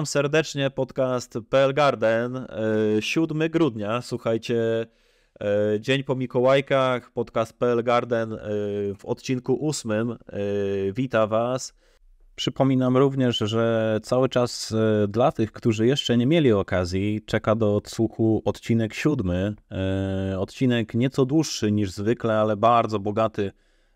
Witam serdecznie podcast PL Garden. 7 e, grudnia, słuchajcie, e, dzień po Mikołajkach, podcast PL Garden e, w odcinku 8. Witam Was. Przypominam również, że cały czas dla tych, którzy jeszcze nie mieli okazji, czeka do odsłuchu odcinek 7. Odcinek nieco dłuższy niż zwykle, ale bardzo bogaty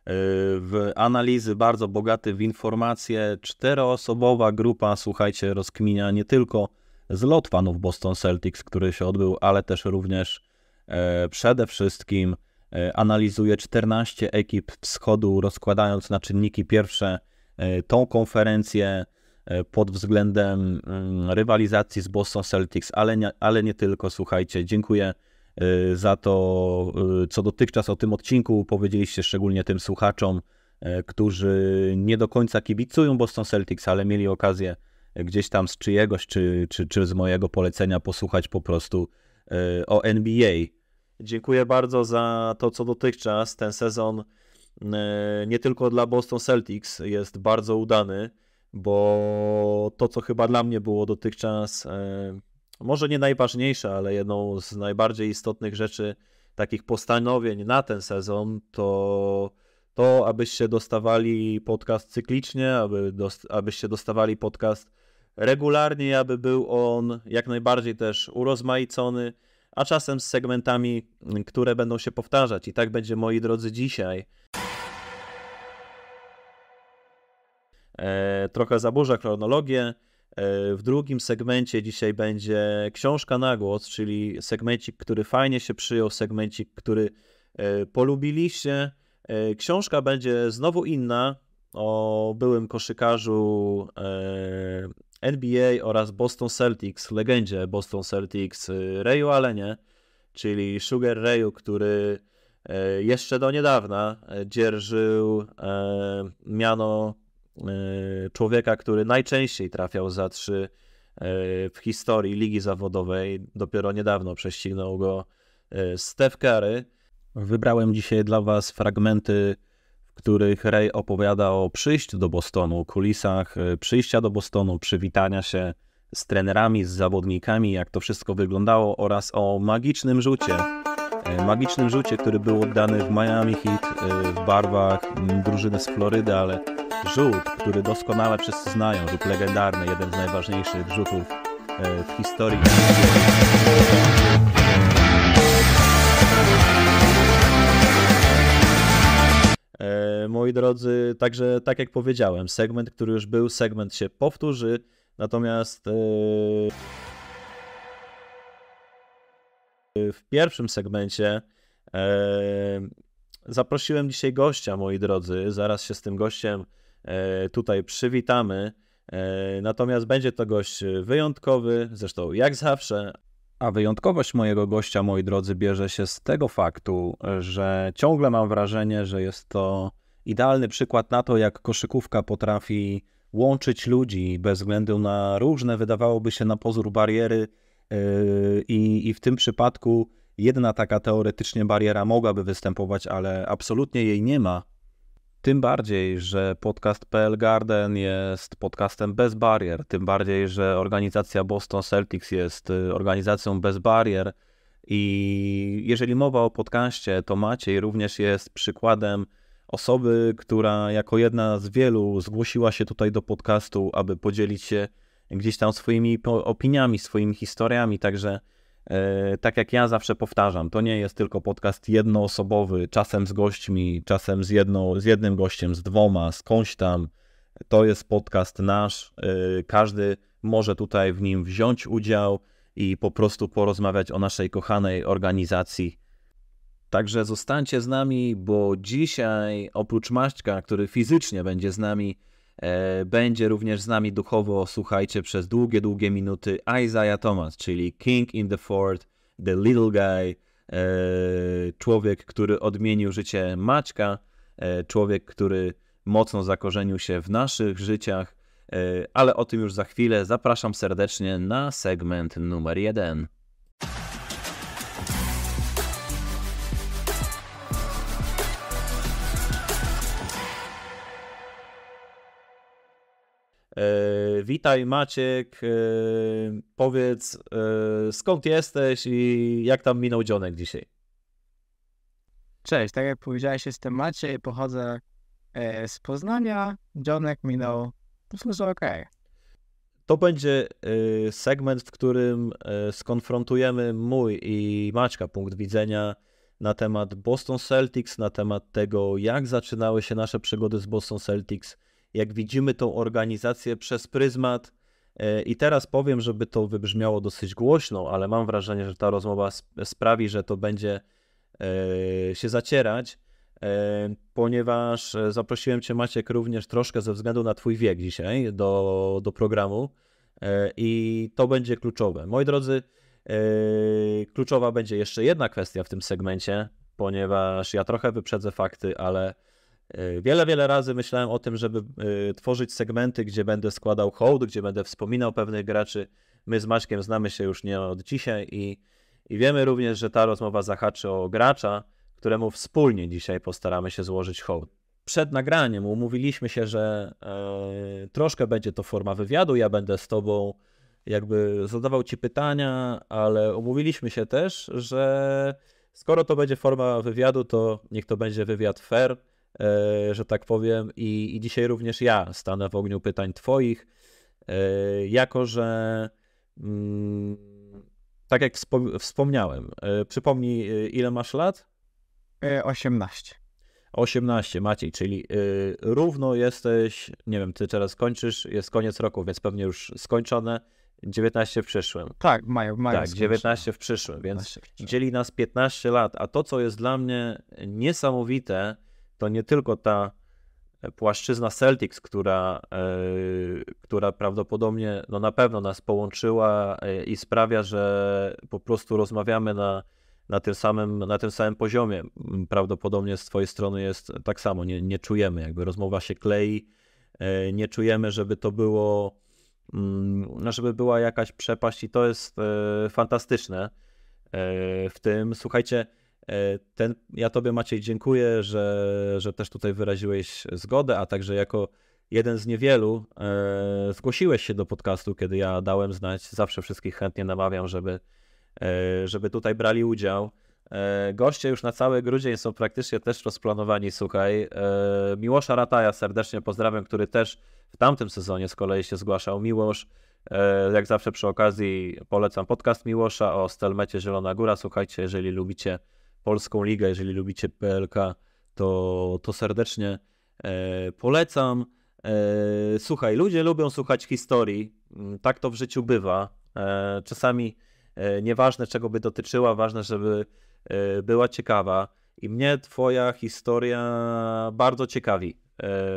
w analizy, bardzo bogaty w informacje. Czteroosobowa grupa, słuchajcie, rozkminia nie tylko zlot fanów Boston Celtics, który się odbył, ale też również e, przede wszystkim e, analizuje 14 ekip wschodu, rozkładając na czynniki pierwsze e, tą konferencję e, pod względem mm, rywalizacji z Boston Celtics, ale nie, ale nie tylko. Słuchajcie, dziękuję Y, za to, y, co dotychczas o tym odcinku powiedzieliście, szczególnie tym słuchaczom, y, którzy nie do końca kibicują Boston Celtics, ale mieli okazję gdzieś tam z czyjegoś czy, czy, czy z mojego polecenia posłuchać po prostu o NBA. Dziękuję bardzo za to, co dotychczas. Ten sezon nie tylko dla Boston Celtics jest bardzo udany, bo to, co chyba dla mnie było dotychczas może nie najważniejsza, ale jedną z najbardziej istotnych rzeczy, takich postanowień na ten sezon, to to, abyście dostawali podcast cyklicznie, aby dost, abyście dostawali podcast regularnie, aby był on jak najbardziej też urozmaicony, a czasem z segmentami, które będą się powtarzać. I tak będzie, moi drodzy, dzisiaj. E, trochę zaburza chronologię. W drugim segmencie dzisiaj będzie książka na głos, czyli segmencik, który fajnie się przyjął, segmencik, który e, polubiliście. E, książka będzie znowu inna o byłym koszykarzu e, NBA oraz Boston Celtics, legendzie Boston Celtics, Rayu Allenie, czyli Sugar Rayu, który jeszcze do niedawna dzierżył miano E, człowieka, który najczęściej trafiał za trzy e, w historii ligi zawodowej. Dopiero niedawno prześcignął go e, Steph Curry. Wybrałem dzisiaj dla Was fragmenty, w których Ray opowiada o przyjściu do Bostonu, kulisach przyjścia do Bostonu, przywitania się z trenerami, z zawodnikami, jak to wszystko wyglądało oraz o magicznym rzucie. Magicznym rzucie, który był oddany w Miami Heat w barwach drużyny z Florydy, ale Rzut, który doskonale wszyscy znają, rzut legendarny, jeden z najważniejszych rzutów e, w historii. E, moi drodzy, także tak jak powiedziałem, segment, który już był, segment się powtórzy, natomiast e, w pierwszym segmencie zaprosiłem dzisiaj gościa, moi drodzy. Zaraz się z tym gościem E, tutaj przywitamy. E, natomiast będzie to gość wyjątkowy, zresztą jak zawsze. A wyjątkowość mojego gościa, moi drodzy, bierze się z tego faktu, że ciągle mam wrażenie, że jest to idealny przykład na to, jak koszykówka potrafi łączyć ludzi bez względu na różne, wydawałoby się na pozór bariery. E, I, I w tym przypadku jedna taka teoretycznie bariera mogłaby występować, ale absolutnie jej nie ma tym bardziej, że podcast PL Garden jest podcastem bez barier, tym bardziej, że organizacja Boston Celtics jest y, organizacją bez barier. I jeżeli mowa o podcaście, to Maciej również jest przykładem osoby, która jako jedna z wielu zgłosiła się tutaj do podcastu, aby podzielić się gdzieś tam swoimi opiniami, swoimi historiami. Także E, tak jak ja zawsze powtarzam, to nie jest tylko podcast jednoosobowy, czasem z gośćmi, czasem z, jedno, z jednym gościem, z dwoma, skądś tam. To jest podcast nasz. E, każdy może tutaj w nim wziąć udział i po prostu porozmawiać o naszej kochanej organizacji. Także zostańcie z nami, bo dzisiaj oprócz Maćka, który fizycznie będzie z nami, E, będzie również z nami duchowo, słuchajcie, przez długie, długie minuty Isaiah Thomas, czyli King in the Fort, The Little Guy, e, człowiek, który odmienił życie Maćka, e, człowiek, który mocno zakorzenił się w naszych życiach, ale o tym już za chwilę. Zapraszam serdecznie na segment numer jeden. E, witaj Maciek, e, powiedz e, skąd jesteś i jak tam minął dzionek dzisiaj? Cześć, tak jak powiedziałeś, jestem Maciej, pochodzę z Poznania. Dzionek minął, to że okej. To będzie segment, w którym skonfrontujemy mój i Maćka punkt widzenia na temat Boston Celtics, na temat tego, jak zaczynały się nasze przygody z Boston Celtics – jak widzimy tą organizację przez pryzmat. E, I teraz powiem, żeby to wybrzmiało dosyć głośno, ale mam wrażenie, że ta rozmowa sprawi, że to będzie e, się zacierać, e, ponieważ zaprosiłem Cię, Maciek, również troszkę ze względu na Twój wiek dzisiaj do, do programu i to będzie kluczowe. Moi drodzy, kluczowa będzie jeszcze jedna kwestia w tym segmencie, ponieważ ja trochę wyprzedzę fakty, ale E, wiele, wiele razy myślałem o tym, żeby e, tworzyć segmenty, gdzie będę składał hołd, gdzie będę wspominał pewnych graczy. My z Maćkiem znamy się już nie od dzisiaj i, i wiemy również, że ta rozmowa zahaczy o gracza, któremu wspólnie dzisiaj postaramy się złożyć hołd. Przed nagraniem umówiliśmy się, że e, troszkę będzie to forma wywiadu. Ja będę z tobą jakby zadawał ci pytania, ale umówiliśmy się też, że skoro to będzie forma wywiadu, to niech to będzie wywiad fair E, że tak powiem, i, i dzisiaj również ja stanę w ogniu pytań Twoich, e, jako że. Mm, tak jak wspomniałem, e, przypomnij, ile masz lat? 18. 18, Maciej, czyli równo jesteś, nie wiem, ty teraz kończysz, jest koniec roku, więc pewnie już skończone, 19 w przyszłym. Tak, mają, mają. Tak, 19 w przyszłym, więc dzieli nas 15 lat, a to, co jest dla mnie niesamowite, to nie tylko ta e, płaszczyzna Celtics, która, e, która prawdopodobnie, no na pewno nas połączyła e, i sprawia, że po prostu rozmawiamy na, na, tym, samym, na tym samym poziomie. Prawdopodobnie z Twojej strony jest tak samo, nie, nie czujemy, jakby rozmowa się klei, nie czujemy, żeby to było, mm, żeby była jakaś przepaść i to jest fantastyczne w tym. Słuchajcie, E, ten, ja Tobie Maciej dziękuję, że, że też tutaj wyraziłeś zgodę, a także jako jeden z niewielu e, zgłosiłeś się do podcastu, kiedy ja dałem znać. Zawsze wszystkich chętnie namawiam, żeby, e, żeby tutaj brali udział. E, goście już na cały grudzień są praktycznie też rozplanowani, słuchaj. E, Miłosza Rataja serdecznie pozdrawiam, który też w tamtym sezonie z kolei się zgłaszał. Miłosz, e, jak zawsze przy okazji polecam podcast Miłosza o Stelmecie Zielona Góra. Słuchajcie, jeżeli lubicie Polską Ligę, jeżeli lubicie PLK, to, to serdecznie e, polecam. E, słuchaj, ludzie lubią słuchać historii, mm, tak to w życiu bywa. E, czasami nieważne czego by dotyczyła, ważne, żeby była ciekawa. I mnie Twoja historia bardzo ciekawi.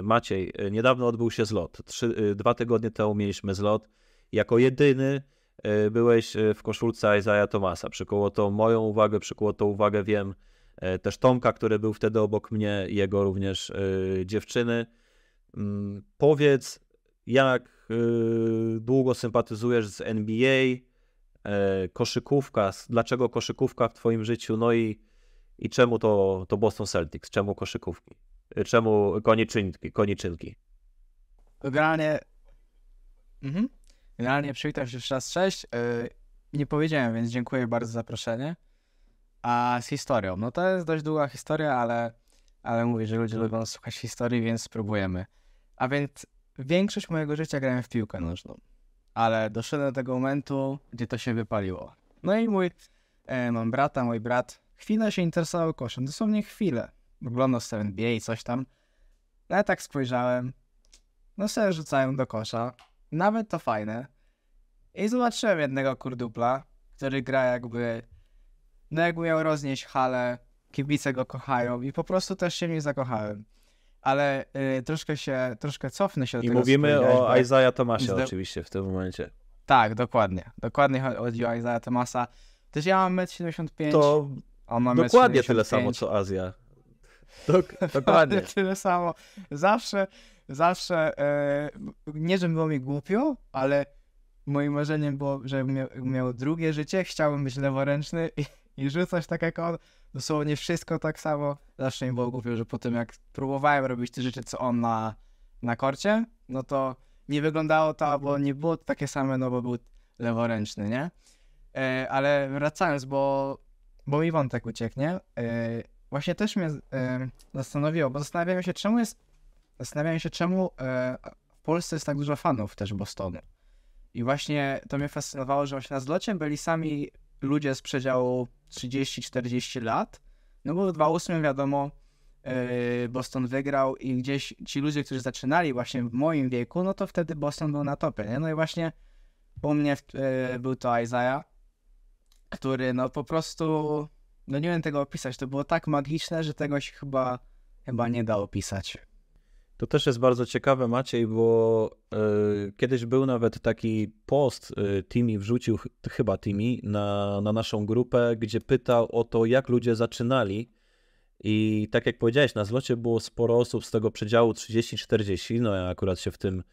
Maciej, niedawno odbył się zlot. Trzy, dwa tygodnie temu mieliśmy zlot. Jako jedyny E, byłeś e, w koszulce Isaiah Tomasa. Przykuło to moją uwagę, przykuło to uwagę, wiem, e, też Tomka, który był wtedy obok mnie, jego również dziewczyny. Mm, powiedz, jak długo sympatyzujesz z NBA, koszykówka, dlaczego koszykówka w twoim życiu, no i, i czemu to, to Boston Celtics, czemu koszykówki, czemu konieczynki, konieczynki? Generalnie mhm. Generalnie przywitam się jeszcze raz, cześć. E, nie powiedziałem, więc dziękuję bardzo za zaproszenie. A z historią, no to jest dość długa historia, ale, ale mówię, że ludzie lubią słuchać historii, więc spróbujemy. A więc większość mojego życia grałem w piłkę nożną, ale doszedłem do tego momentu, gdzie to się wypaliło. No i mój, e, mam brata, mój brat chwilę się interesował koszem, dosłownie chwilę. Oglądał sobie NBA i coś tam, no ale tak spojrzałem, no sobie rzucałem do kosza, nawet to fajne. I zobaczyłem jednego kurdupla, który gra jakby, no jak miał roznieść halę, kibice go kochają i po prostu też się nie zakochałem. Ale y, troszkę się, troszkę cofnę się do I tego. I mówimy o Isaiah Tomasie oczywiście w tym momencie. Tak, dokładnie. Dokładnie chodzi o Isaiah Tomasa. Też ja mam 1,75 To dokładnie tyle samo co Azja. Dok dokładnie. tyle samo. Zawsze, zawsze, e, nie że było mi głupio, ale moim marzeniem było, że miał, miał drugie życie, chciałem być leworęczny i, i rzucać tak jak on, dosłownie wszystko tak samo. Zawsze mi było głupio, że po tym jak próbowałem robić te rzeczy, co on na, na korcie, no to nie wyglądało to, bo nie było takie same, no bo był leworęczny, nie? E, ale wracając, bo, bo mi wątek ucieknie, e, właśnie też mnie e, zastanowiło, bo zastanawiałem się, czemu jest zastanawiałem się, czemu e, w Polsce jest tak dużo fanów też Bostonu. I właśnie to mnie fascynowało, że właśnie na zlocie byli sami ludzie z przedziału 30-40 lat, no bo w 2008 wiadomo, e, Boston wygrał i gdzieś ci ludzie, którzy zaczynali właśnie w moim wieku, no to wtedy Boston był na topie, nie? No i właśnie u mnie w, e, był to Isaiah, który no po prostu, no nie wiem tego opisać, to było tak magiczne, że tego się chyba, chyba nie da opisać. To też jest bardzo ciekawe, Maciej, bo y, kiedyś był nawet taki post, y, Timi wrzucił, chyba Timi, na, na naszą grupę, gdzie pytał o to, jak ludzie zaczynali. I tak jak powiedziałeś, na zlocie było sporo osób z tego przedziału 30-40. No ja akurat się w tym, y,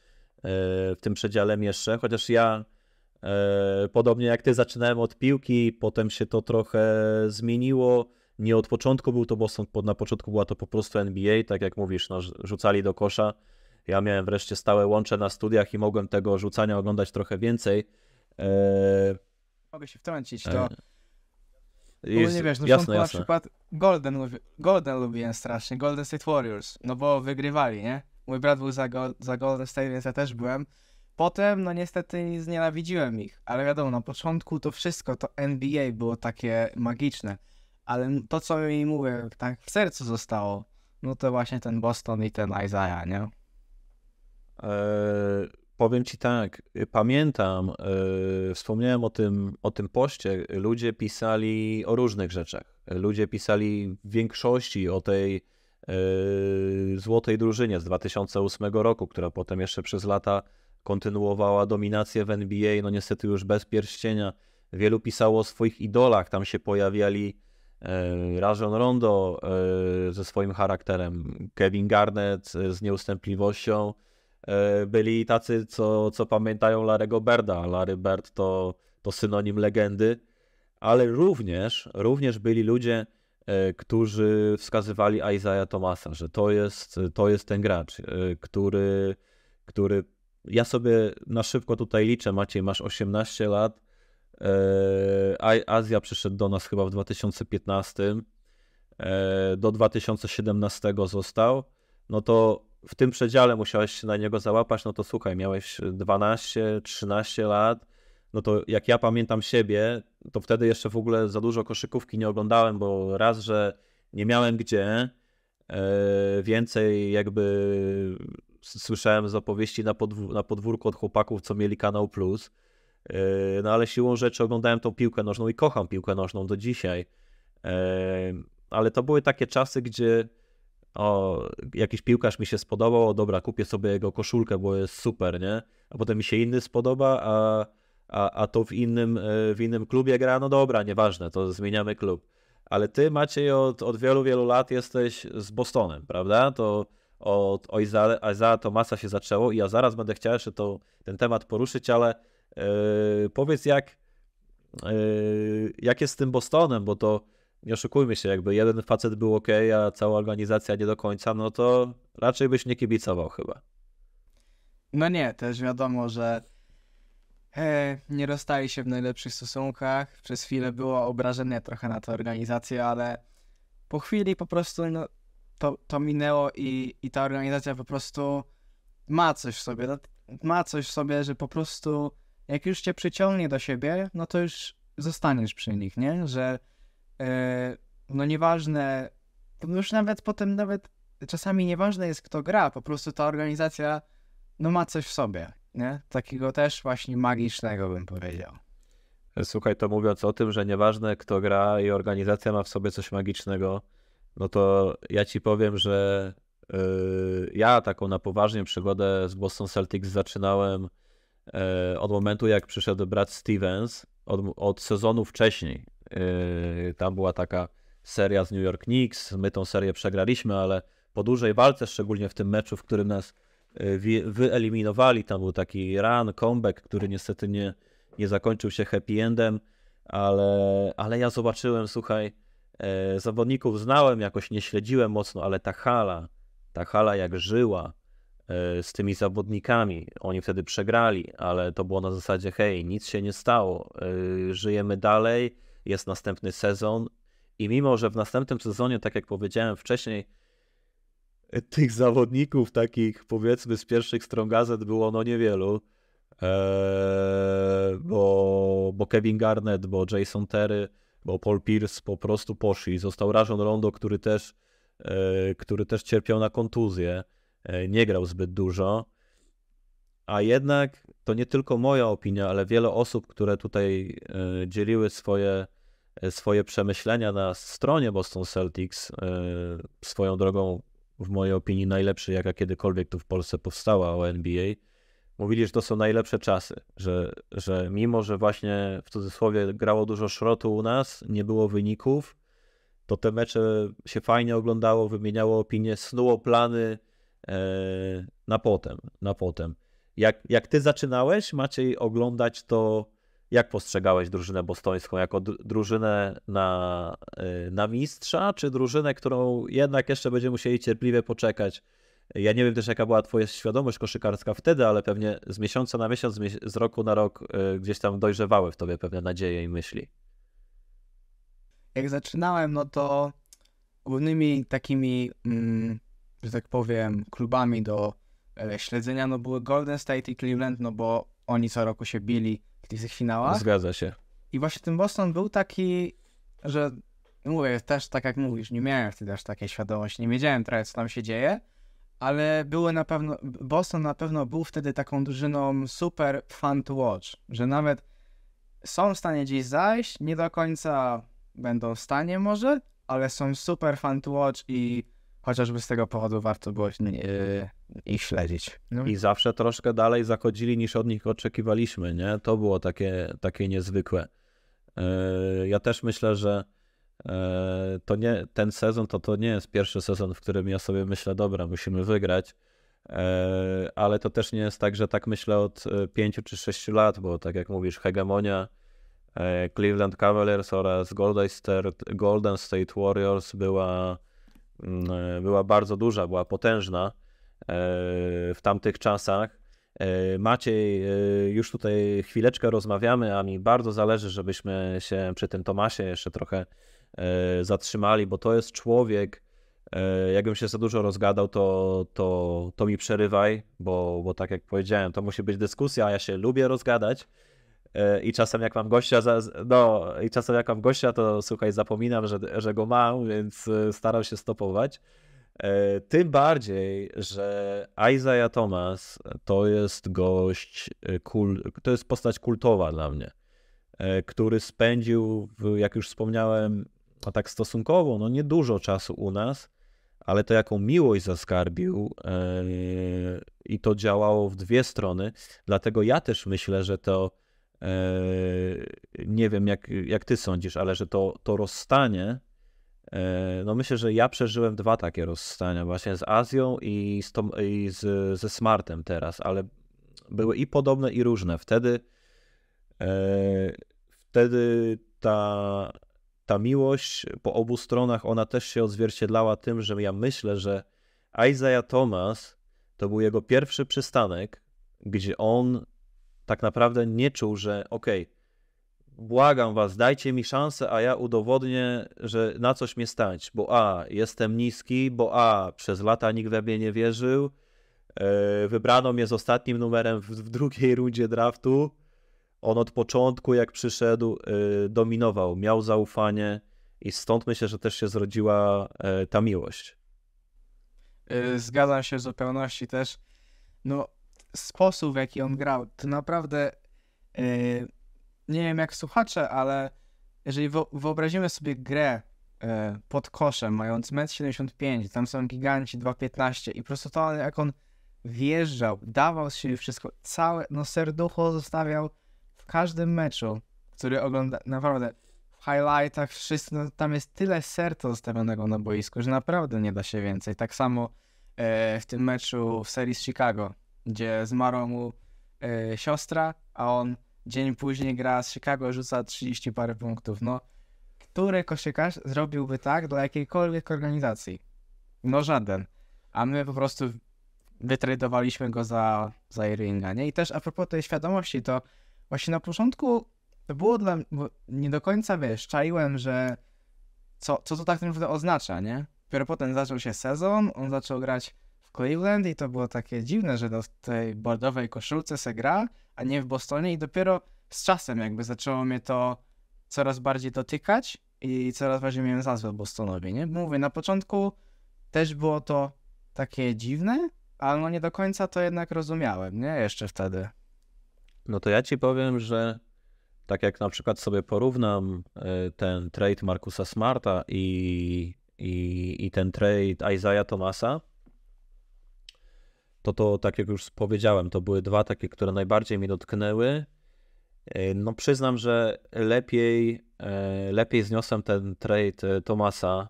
w tym przedziale mieszczę, chociaż ja podobnie jak ty zaczynałem od piłki, potem się to trochę zmieniło nie od początku był to Boston, bo na początku była to po prostu NBA, tak jak mówisz, no, rzucali do kosza. Ja miałem wreszcie stałe łącze na studiach i mogłem tego rzucania oglądać trochę więcej. Eee, Mogę się wtrącić, to... Jest... Eee, nie wiesz, no jasne, jasne. na przykład Golden, Golden lubiłem strasznie, Golden State Warriors, no bo wygrywali, nie? Mój brat był za, go, za Golden State, więc ja też byłem. Potem, no niestety, znienawidziłem ich, ale wiadomo, na początku to wszystko, to NBA było takie magiczne ale to, co mi mówię, tak w sercu zostało, no to właśnie ten Boston i ten Isaiah, nie? Eee, powiem ci tak, pamiętam, eee, wspomniałem o tym, o tym poście, ludzie pisali o różnych rzeczach. Ludzie pisali w większości o tej eee, złotej drużynie z 2008 roku, która potem jeszcze przez lata kontynuowała dominację w NBA, no niestety już bez pierścienia. Wielu pisało o swoich idolach, tam się pojawiali E, Rajon Rondo e, ze swoim charakterem, Kevin Garnett e, z nieustępliwością, byli tacy, co, co pamiętają Larego Berda. Larry Bird to, to synonim legendy, ale również, również byli ludzie, którzy wskazywali Isaiah Thomasa, że to jest, to jest ten gracz, który, który ja sobie na szybko tutaj liczę, Maciej, masz 18 lat, E, Azja przyszedł do nas chyba w 2015, e, do 2017 został, no to w tym przedziale musiałeś się na niego załapać, no to słuchaj, miałeś 12, 13 lat, no to jak ja pamiętam siebie, to wtedy jeszcze w ogóle za dużo koszykówki nie oglądałem, bo raz, że nie miałem gdzie, e, więcej jakby słyszałem z opowieści na, podwórku od chłopaków, co mieli kanał Plus, Yy, no ale siłą rzeczy oglądałem tą piłkę nożną i kocham piłkę nożną do dzisiaj. Yy, ale to były takie czasy, gdzie o, jakiś piłkarz mi się spodobał, o dobra, kupię sobie jego koszulkę, bo jest super, nie? A potem mi się inny spodoba, a, a, a to w innym, yy, w innym klubie gra, no dobra, nieważne, to zmieniamy klub. Ale ty, Maciej, od, od wielu, wielu lat jesteś z Bostonem, prawda? To od Isaiah Tomasa się zaczęło i ja zaraz będę chciał jeszcze to, ten temat poruszyć, ale Yy, powiedz, jak, yy, jak jest z tym Bostonem, bo to nie oszukujmy się, jakby jeden facet był ok, a cała organizacja nie do końca, no to raczej byś nie kibicował chyba. No nie, też wiadomo, że e, nie rozstali się w najlepszych stosunkach. Przez chwilę było obrażenie trochę na tę organizację, ale po chwili po prostu no, to, to minęło i, i ta organizacja po prostu ma coś w sobie. No, ma coś w sobie, że po prostu jak już cię przyciągnie do siebie, no to już zostaniesz przy nich, nie? Że yy, no nieważne, już nawet potem nawet czasami nieważne jest kto gra, po prostu ta organizacja no ma coś w sobie, nie? Takiego też właśnie magicznego bym powiedział. Słuchaj, to mówiąc o tym, że nieważne kto gra i organizacja ma w sobie coś magicznego, no to ja ci powiem, że yy, ja taką na poważnie przygodę z Boston Celtics zaczynałem E, od momentu jak przyszedł brat Stevens, od, od sezonu wcześniej. E, tam była taka seria z New York Knicks, my tą serię przegraliśmy, ale po dużej walce, szczególnie w tym meczu, w którym nas e, wyeliminowali, tam był taki run, comeback, który niestety nie, nie zakończył się happy endem, ale, ale ja zobaczyłem, słuchaj, zawodników znałem, jakoś nie śledziłem mocno, ale ta hala, ta hala jak żyła, E, z tymi zawodnikami. Oni wtedy przegrali, ale to było na zasadzie: hej, nic się nie stało, e, żyjemy dalej, jest następny sezon. I mimo, że w następnym sezonie, tak jak powiedziałem wcześniej, e, tych zawodników takich powiedzmy z pierwszych stron gazet było no niewielu, bo, bo Kevin Garnett, bo Jason Terry, bo Paul Pierce po prostu poszli. Został Rajon Rondo, który też, który też cierpiał na kontuzję. E, nie grał zbyt dużo. A jednak to nie tylko moja opinia, ale wiele osób, które tutaj e, dzieliły swoje, e, swoje przemyślenia na stronie Boston Celtics, swoją drogą, w mojej opinii, najlepszy, jaka kiedykolwiek tu w Polsce powstała o NBA, mówili, że to są najlepsze czasy, że, że mimo, że właśnie w cudzysłowie grało dużo szrotu u nas, nie było wyników, to te mecze się fajnie oglądało, wymieniało opinie, snuło plany E, na potem, na potem. Jak, jak ty zaczynałeś, Maciej, oglądać to, jak postrzegałeś drużynę bostońską? Jako drużynę na, e, na mistrza, czy drużynę, którą jednak jeszcze będziemy musieli cierpliwie poczekać? Ja nie wiem też, jaka była twoja świadomość koszykarska wtedy, ale pewnie z miesiąca na miesiąc, z roku na rok e, gdzieś tam dojrzewały w tobie pewne nadzieje i myśli. Jak zaczynałem, no to głównymi takimi mm że tak powiem, klubami do e, śledzenia, no były Golden State i Cleveland, no bo oni co roku się bili w tych finałach. Zgadza się. I właśnie ten Boston był taki, że mówię, też tak jak mówisz, nie miałem wtedy aż takiej świadomości, nie wiedziałem trochę, co tam się dzieje, ale były na pewno, Boston na pewno był wtedy taką drużyną super fun to watch, że nawet są w stanie gdzieś zajść, nie do końca będą w stanie może, ale są super fun to watch i chociażby z tego powodu warto było yy, ich śledzić. No. I zawsze troszkę dalej zachodzili niż od nich oczekiwaliśmy, nie? To było takie, takie niezwykłe. Yy, ja też myślę, że yy, to nie, ten sezon to, to nie jest pierwszy sezon, w którym ja sobie myślę, dobra, musimy wygrać, ale to też nie jest tak, że tak myślę od pięciu czy sześciu lat, bo tak jak mówisz, hegemonia Cleveland Cavaliers oraz Golden State Warriors była Mm, e, była bardzo duża, była potężna e, w tamtych czasach. E, Maciej, już tutaj chwileczkę rozmawiamy, a mi bardzo zależy, żebyśmy się przy tym Tomasie jeszcze trochę zatrzymali, bo to jest człowiek, jakbym się za dużo rozgadał, to, to, to mi przerywaj, bo, bo tak jak powiedziałem, to musi być dyskusja, a ja się lubię rozgadać i czasem jak mam gościa, no i czasem jak mam gościa, to słuchaj, zapominam, że, że go mam, więc e, starał się stopować. E, tym bardziej, że Isaiah Thomas to jest gość, e, to jest postać kultowa dla mnie, który spędził, jak już wspomniałem, no tak stosunkowo, no niedużo czasu u nas, ale to jaką miłość zaskarbił i to działało w dwie strony. Dlatego ja też myślę, że to E, nie wiem, jak, jak ty sądzisz, ale że to, to rozstanie, e, no myślę, że ja przeżyłem dwa takie rozstania, właśnie z Azją i, z tom, i z, ze Smartem teraz, ale były i podobne, i różne. Wtedy, e, wtedy ta, ta miłość po obu stronach, ona też się odzwierciedlała tym, że ja myślę, że Isaiah Thomas to był jego pierwszy przystanek, gdzie on tak naprawdę nie czuł, że okej, okay, błagam was, dajcie mi szansę, a ja udowodnię, że na coś mnie stać, bo a, jestem niski, bo a, przez lata nikt we mnie nie wierzył, e, wybrano mnie z ostatnim numerem w drugiej rundzie draftu, on od początku, jak przyszedł, e, dominował, miał zaufanie i stąd myślę, że też się zrodziła e, ta miłość. Zgadzam się w zupełności też. No, sposób, w jaki on grał, to naprawdę yy, nie wiem jak słuchacze, ale jeżeli wyobrazimy sobie grę yy, pod koszem, mając 1,75 m, tam są giganci 2,15 i po prostu to jak on wjeżdżał, dawał z siebie wszystko, całe, no serducho zostawiał w każdym meczu, który ogląda, naprawdę w highlightach, wszyscy, no, tam jest tyle serca zostawionego na boisku, że naprawdę nie da się więcej. Tak samo e, w tym meczu w serii z Chicago, gdzie zmarła mu e, siostra, a on dzień później gra z Chicago, rzuca 30 parę punktów. No, który koszykarz zrobiłby tak dla jakiejkolwiek organizacji? No żaden. A my po prostu wytradowaliśmy go za, za Irvinga, nie? I też a propos tej świadomości, to właśnie na początku to było dla mnie, nie do końca, wiesz, czaiłem, że co, co to tak naprawdę oznacza, nie? Dopiero potem zaczął się sezon, on zaczął grać Cleveland i to było takie dziwne, że no w tej bordowej koszulce se gra, a nie w Bostonie i dopiero z czasem jakby zaczęło mnie to coraz bardziej dotykać i coraz bardziej miałem zazwę Bostonowi, nie? Mówię, na początku też było to takie dziwne, ale no nie do końca to jednak rozumiałem, nie? Jeszcze wtedy. No to ja ci powiem, że tak jak na przykład sobie porównam e, ten trade Markusa Smarta i, i, i ten trade Isaiah Thomasa, to to, tak jak już powiedziałem, to były dwa takie, które najbardziej mnie dotknęły. E, no przyznam, że lepiej, e, lepiej zniosłem ten trade e, Tomasa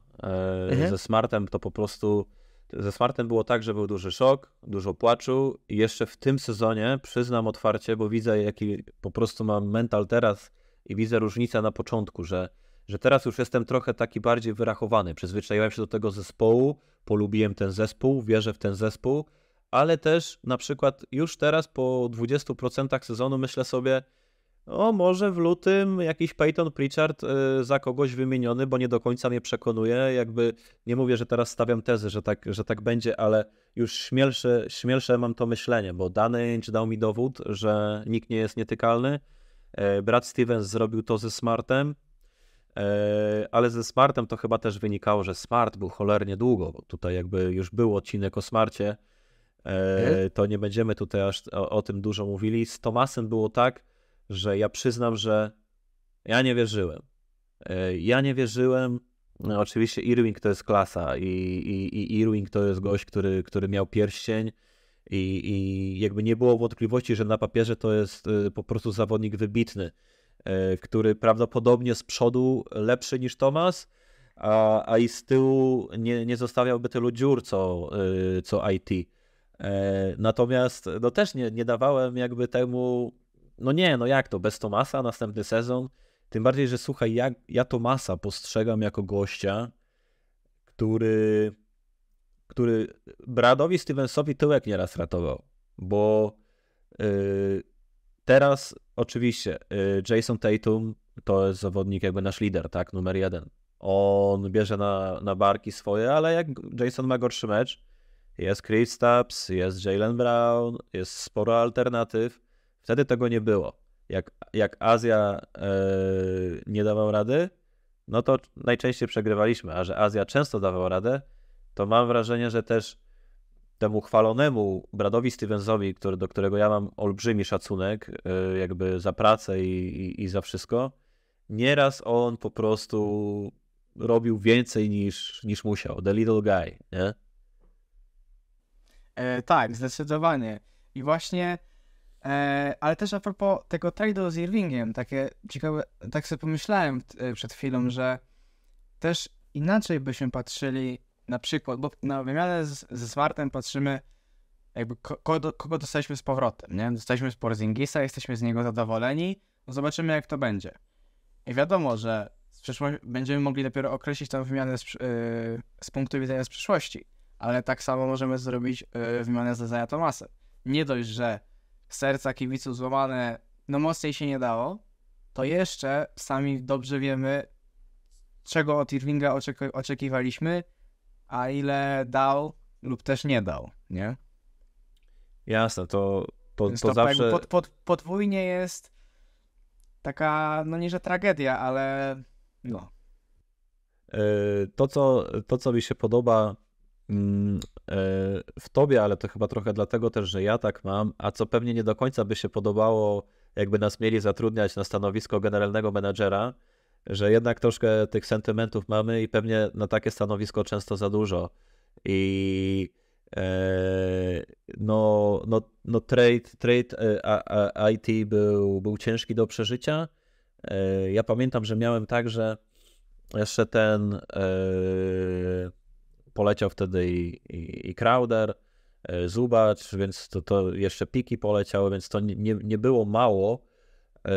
mhm. ze Smartem, to po prostu ze Smartem było tak, że był duży szok, dużo płaczu i jeszcze w tym sezonie, przyznam otwarcie, bo widzę jaki po prostu mam mental teraz i widzę różnicę na początku, że, że teraz już jestem trochę taki bardziej wyrachowany, przyzwyczaiłem się do tego zespołu, polubiłem ten zespół, wierzę w ten zespół, ale też na przykład już teraz po 20% sezonu myślę sobie, o może w lutym jakiś Peyton Pritchard y, za kogoś wymieniony, bo nie do końca mnie przekonuje. Jakby nie mówię, że teraz stawiam tezy, że tak, że tak będzie, ale już śmielsze, śmielsze mam to myślenie, bo Danny dał mi dowód, że nikt nie jest nietykalny. E, Brad Stevens zrobił to ze Smartem, e, ale ze Smartem to chyba też wynikało, że Smart był cholernie długo, bo tutaj jakby już był odcinek o Smarcie Mhm. e, to nie będziemy tutaj aż o, o tym dużo mówili. Z Tomasem było tak, że ja przyznam, że ja nie wierzyłem. E, ja nie wierzyłem. No, oczywiście Irwing to jest klasa i, i, i to jest gość, który, który miał pierścień i, i jakby nie było wątpliwości, że na papierze to jest e, po prostu zawodnik wybitny, e, który prawdopodobnie z przodu lepszy niż Tomas, a, a i z tyłu nie, nie zostawiałby tylu dziur co, co IT. E, natomiast no też nie, nie dawałem jakby temu, no nie, no jak to, bez Tomasa następny sezon. Tym bardziej, że słuchaj, ja, ja Tomasa postrzegam jako gościa, który, który Bradowi Stevensowi tyłek nieraz ratował, bo yy, teraz oczywiście yy, Jason Tatum to jest zawodnik jakby nasz lider, tak, numer jeden. On bierze na, na barki swoje, ale jak Jason ma gorszy mecz, jest Chris Stubbs, jest Jalen Brown, jest sporo alternatyw. Wtedy tego nie było. Jak, jak Azja yy, nie dawał rady, no to najczęściej przegrywaliśmy, a że Azja często dawała radę, to mam wrażenie, że też temu chwalonemu Bradowi Stevensowi, który, do którego ja mam olbrzymi szacunek, yy, jakby za pracę i, i, i za wszystko, nieraz on po prostu robił więcej niż, niż musiał. The little guy, nie? E, tak, zdecydowanie. I właśnie, e, ale też a propos tego trade'u z Irvingiem, takie ciekawe, tak sobie pomyślałem e, przed chwilą, że też inaczej byśmy patrzyli na przykład, bo na wymianę z, ze Smartem patrzymy jakby kogo, kogo dostaliśmy z powrotem, nie? Dostaliśmy z Porzingisa, jesteśmy z niego zadowoleni, no zobaczymy jak to będzie. I wiadomo, że z będziemy mogli dopiero określić tę wymianę z, yy, z punktu widzenia z przyszłości ale tak samo możemy zrobić w e, wymianę Zezania Tomasa. Nie dość, że serca kibiców złamane no mocniej się nie dało, to jeszcze sami dobrze wiemy, czego od Irvinga oczekiwaliśmy, a ile dał lub też nie dał, nie? Jasne, to, to, to, to tak zawsze... Pod, pod, podwójnie jest taka, no nie że tragedia, ale no. E, to co, to, co mi się podoba Mm, e, w tobie, ale to chyba trochę dlatego też, że ja tak mam, a co pewnie nie do końca by się podobało, jakby nas mieli zatrudniać na stanowisko generalnego menadżera, że jednak troszkę tych sentymentów mamy i pewnie na takie stanowisko często za dużo. I e, no, no, no trade, trade e, IT był, był ciężki do przeżycia. Ja pamiętam, że miałem także jeszcze ten poleciał wtedy i, i, i Crowder, e, Zubacz, więc to, to jeszcze piki poleciały, więc to nie, nie było mało, e,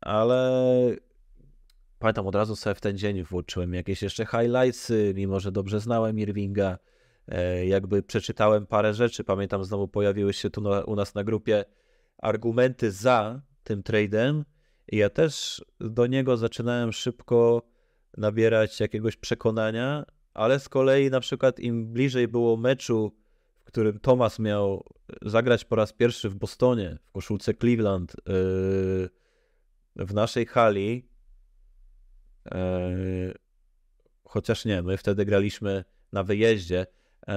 ale pamiętam od razu sobie w ten dzień włączyłem jakieś jeszcze highlightsy, mimo że dobrze znałem Irvinga, e, jakby przeczytałem parę rzeczy, pamiętam znowu pojawiły się tu na, u nas na grupie argumenty za tym tradem i ja też do niego zaczynałem szybko nabierać jakiegoś przekonania, ale z kolei na przykład im bliżej było meczu, w którym Thomas miał e, zagrać po raz pierwszy w Bostonie, w koszulce Cleveland, yy, w naszej hali, yy, chociaż nie, my wtedy graliśmy na wyjeździe,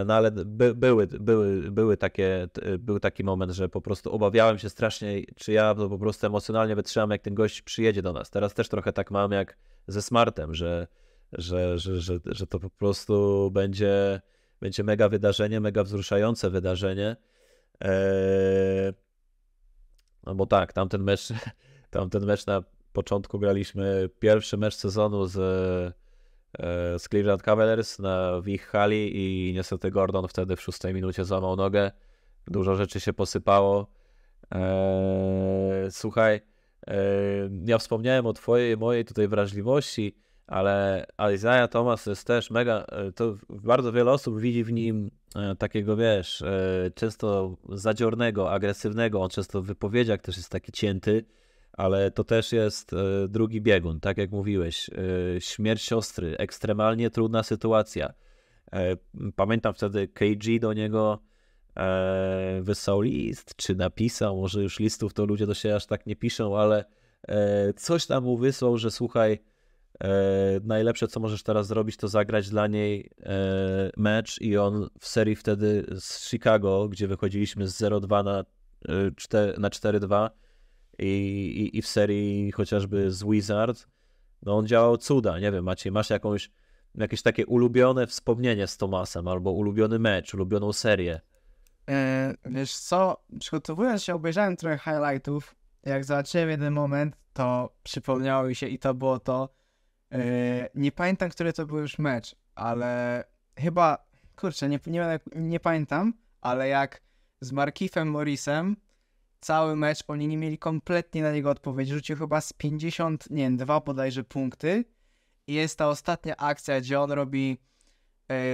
no ale by, były, były, były takie, był taki moment, że po prostu obawiałem się strasznie, czy ja po prostu emocjonalnie wytrzymam, jak ten gość przyjedzie do nas. Teraz też trochę tak mam jak ze Smartem, że że, że, że, że to po prostu będzie, będzie mega wydarzenie, mega wzruszające wydarzenie. Eee, no bo tak, tamten mecz, tamten mecz na początku graliśmy pierwszy mecz sezonu z, eee, z Cleveland Cavaliers na, w ich hali i niestety Gordon wtedy w szóstej minucie złamał nogę. Dużo rzeczy się posypało. Eee, słuchaj, ja wspomniałem o twojej, mojej tutaj wrażliwości ale Isaiah Thomas jest też mega, e, to bardzo wiele osób widzi w nim e, takiego, wiesz, e, często zadziornego, agresywnego, on często w wypowiedziach też jest taki cięty, ale to też jest drugi biegun, tak jak mówiłeś, śmierć siostry, ekstremalnie trudna sytuacja. Pamiętam wtedy KG do niego wysłał list, czy napisał, może już listów to ludzie do siebie aż tak nie piszą, ale coś tam mu wysłał, że słuchaj, E, najlepsze, co możesz teraz zrobić, to zagrać dla niej e, mecz i on w serii wtedy z Chicago, gdzie wychodziliśmy z 0-2 na, e, na 4-2 i, i, i, w serii chociażby z Wizard, no on działał cuda, nie wiem, Maciej masz jakąś, jakieś takie ulubione wspomnienie z Tomasem, albo ulubiony mecz, ulubioną serię? E, wiesz co, przygotowując się, obejrzałem trochę highlightów, jak zobaczyłem jeden moment, to przypomniało mi się i to było to, E, nie pamiętam, który to był już mecz, ale chyba, kurczę, nie, nie, nie pamiętam, ale jak z Markifem Morrisem cały mecz oni nie mieli kompletnie na niego odpowiedzi. Rzucił chyba z 50, nie wiem, dwa bodajże punkty. I jest ta ostatnia akcja, gdzie on robi e,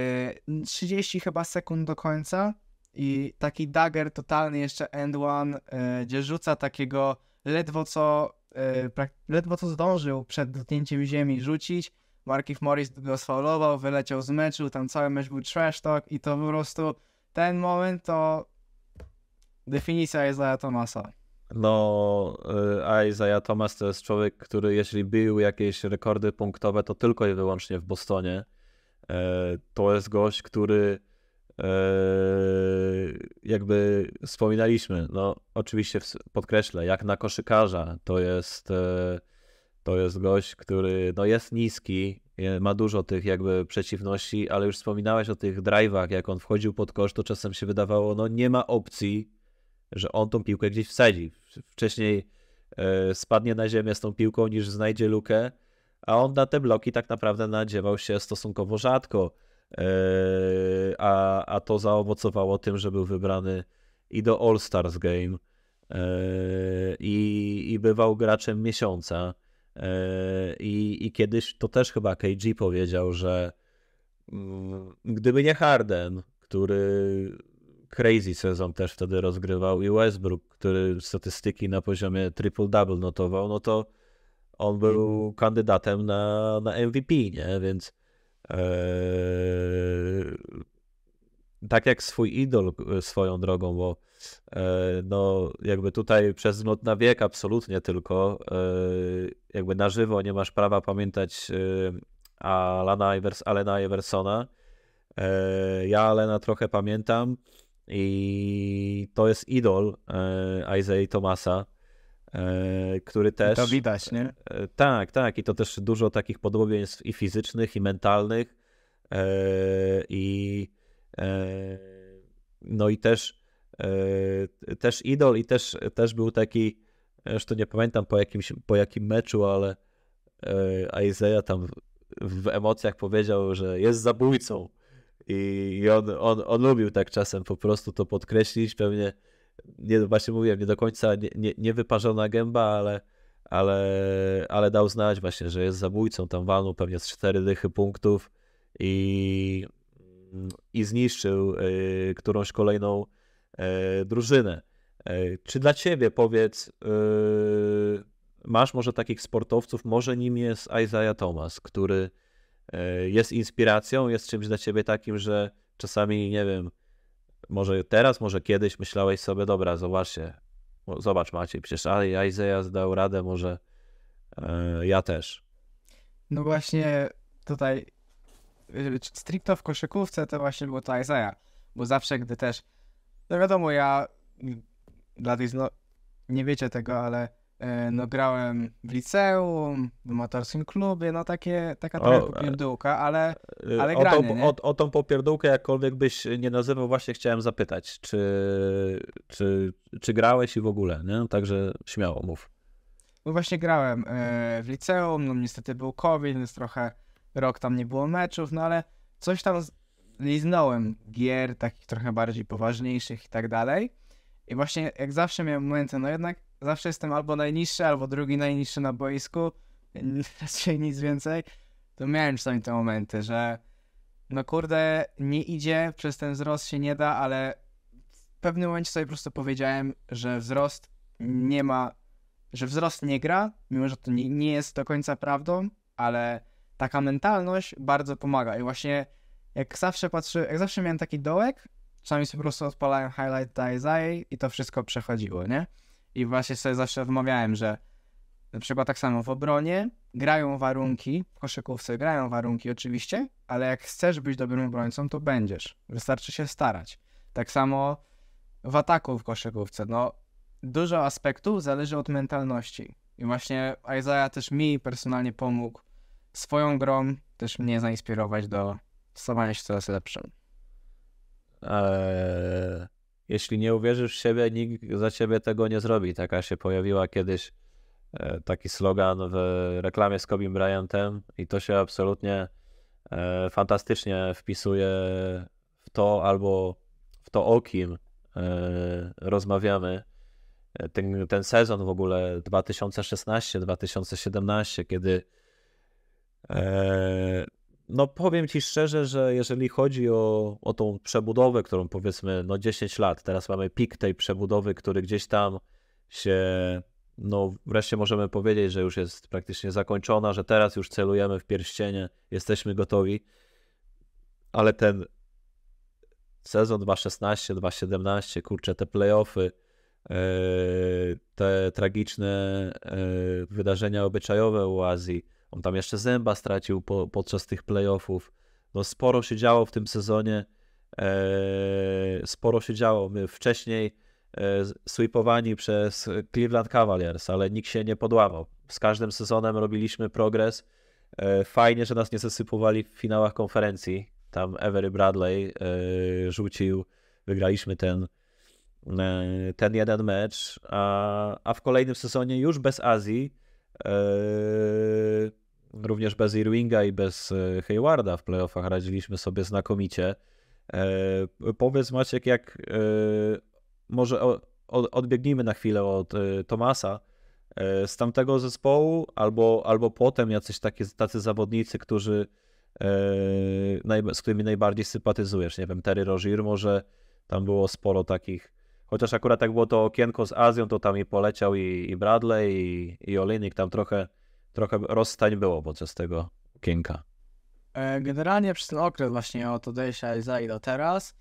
yy, 30 chyba sekund do końca i taki dagger totalny jeszcze end one, yy, gdzie rzuca takiego ledwo co E, ledwo co zdążył przed dotknięciem ziemi rzucić. Markif Morris go sfaulował, wyleciał z meczu, tam cały mecz był trash talk i to po prostu ten moment to definicja Isaiah Thomasa. No, e, Isaiah Thomas to jest człowiek, który jeśli bił jakieś rekordy punktowe, to tylko i wyłącznie w Bostonie. E, to jest gość, który Eee, jakby wspominaliśmy, no oczywiście podkreślę, jak na koszykarza, to jest, e, to jest gość, który no jest niski, ma dużo tych jakby przeciwności, ale już wspominałeś o tych drive'ach, jak on wchodził pod kosz, to czasem się wydawało, no nie ma opcji, że on tą piłkę gdzieś wsadzi. Wcześniej e, spadnie na ziemię z tą piłką, niż znajdzie lukę, a on na te bloki tak naprawdę nadziewał się stosunkowo rzadko. E, a, a to zaowocowało tym, że był wybrany i do All Stars Game e, i, i bywał graczem miesiąca. E, I, I kiedyś to też chyba KG powiedział, że mm, gdyby nie Harden, który crazy sezon też wtedy rozgrywał i Westbrook, który statystyki na poziomie triple-double notował, no to on był mhm. kandydatem na, na MVP, nie? Więc Eee, tak jak swój idol e, swoją drogą, bo e, no jakby tutaj przez not na wiek absolutnie tylko e, jakby na żywo nie masz prawa pamiętać Alana Ivers, Alena Iversona. Ja Alena trochę pamiętam i to jest idol Isaiah Thomasa E, który też. I to widać, nie? E, tak, tak. I to też dużo takich podobieństw i fizycznych, i mentalnych. E, I no i też też idol i też, też był taki, zresztą nie pamiętam po, jakimś, po jakim meczu, ale Isaiah tam w emocjach powiedział, że jest zabójcą. I on, on, on lubił tak czasem po prostu to podkreślić, pewnie nie, właśnie mówiłem, nie do końca nie, nie, nie wyparzona gęba, ale, ale, ale dał znać właśnie, że jest zabójcą, tam walnął pewnie z cztery dychy punktów i, i zniszczył y, którąś kolejną y, drużynę. Y, czy dla ciebie, powiedz, masz może takich sportowców, może nim jest Isaiah Thomas, który jest inspiracją, jest czymś dla ciebie takim, że czasami, nie wiem, może teraz, może kiedyś myślałeś sobie, dobra, zobaczcie, zobacz Maciej, przecież Isaiah zdał radę, może e, ja też. No właśnie tutaj e, stricto w koszykówce to właśnie było to Isaiah, bo zawsze gdy też, no wiadomo, ja dla tych, no nie wiecie tego, ale E, no grałem w liceum, w motorskim klubie, no takie, taka trochę e, popierdółka, ale, e, ale o granie, tą, o, o, tą popierdółkę, jakkolwiek byś nie nazywał, właśnie chciałem zapytać, czy, czy, czy grałeś i w ogóle, nie? Także śmiało mów. No właśnie grałem w liceum, no niestety był COVID, więc trochę rok tam nie było meczów, no ale coś tam liznąłem gier takich trochę bardziej poważniejszych i tak dalej. I właśnie jak zawsze miałem momenty, no jednak zawsze jestem albo najniższy, albo drugi najniższy na boisku, raczej nic więcej, to miałem czasami te momenty, że no kurde, nie idzie, przez ten wzrost się nie da, ale w pewnym momencie sobie po prostu powiedziałem, że wzrost nie ma, że wzrost nie gra, mimo że to nie, nie jest do końca prawdą, ale taka mentalność bardzo pomaga i właśnie jak zawsze patrzę, jak zawsze miałem taki dołek, czasami sobie po prostu odpalałem highlight dla Isaiah i to wszystko przechodziło, nie? I właśnie sobie zawsze wmawiałem, że na przykład tak samo w obronie grają warunki, w koszykówce grają warunki oczywiście, ale jak chcesz być dobrym obrońcą, to będziesz. Wystarczy się starać. Tak samo w ataku w koszykówce. No, dużo aspektów zależy od mentalności. I właśnie Isaiah też mi personalnie pomógł swoją grą, też mnie zainspirować do stawania się coraz lepszym. Eee, jeśli nie uwierzysz w siebie, nikt za ciebie tego nie zrobi. Taka się pojawiła kiedyś e, taki slogan w reklamie z Kobe Bryantem i to się absolutnie e, fantastycznie wpisuje w to albo w to, o kim e, rozmawiamy. Ten, ten sezon w ogóle 2016-2017, kiedy no powiem Ci szczerze, że jeżeli chodzi o, o tą przebudowę, którą powiedzmy no 10 lat, teraz mamy pik tej przebudowy, który gdzieś tam się, no wreszcie możemy powiedzieć, że już jest praktycznie zakończona, że teraz już celujemy w pierścienie, jesteśmy gotowi, ale ten sezon 2016, 2017, kurczę, te playoffy, e, te tragiczne e, wydarzenia obyczajowe u Azji, on tam jeszcze zęba stracił po, podczas tych playoffów. No sporo się działo w tym sezonie. Eee, sporo się działo. My wcześniej e, sweepowani przez Cleveland Cavaliers, ale nikt się nie podłamał. Z każdym sezonem robiliśmy progres. E, fajnie, że nas nie zasypowali w finałach konferencji. Tam Avery Bradley e, rzucił, wygraliśmy ten, e, ten jeden mecz, a, a w kolejnym sezonie już bez Azji Eee, również bez Irwinga i bez e, Haywarda w playoffach radziliśmy sobie znakomicie. Eee, powiedz Maciek, jak e, może odbiegnijmy na chwilę od e, Tomasa z tamtego zespołu, albo, albo potem jacyś takie, tacy zawodnicy, którzy z którymi najbardziej sympatyzujesz. Nie wiem, Terry Rozier może tam było sporo takich Chociaż akurat tak było to okienko z Azją, to tam i poleciał i, i Bradley, i, i Olinik. Tam trochę, trochę rozstań było podczas tego okienka. E, generalnie przez ten okres właśnie od odejścia Isaiah do teraz,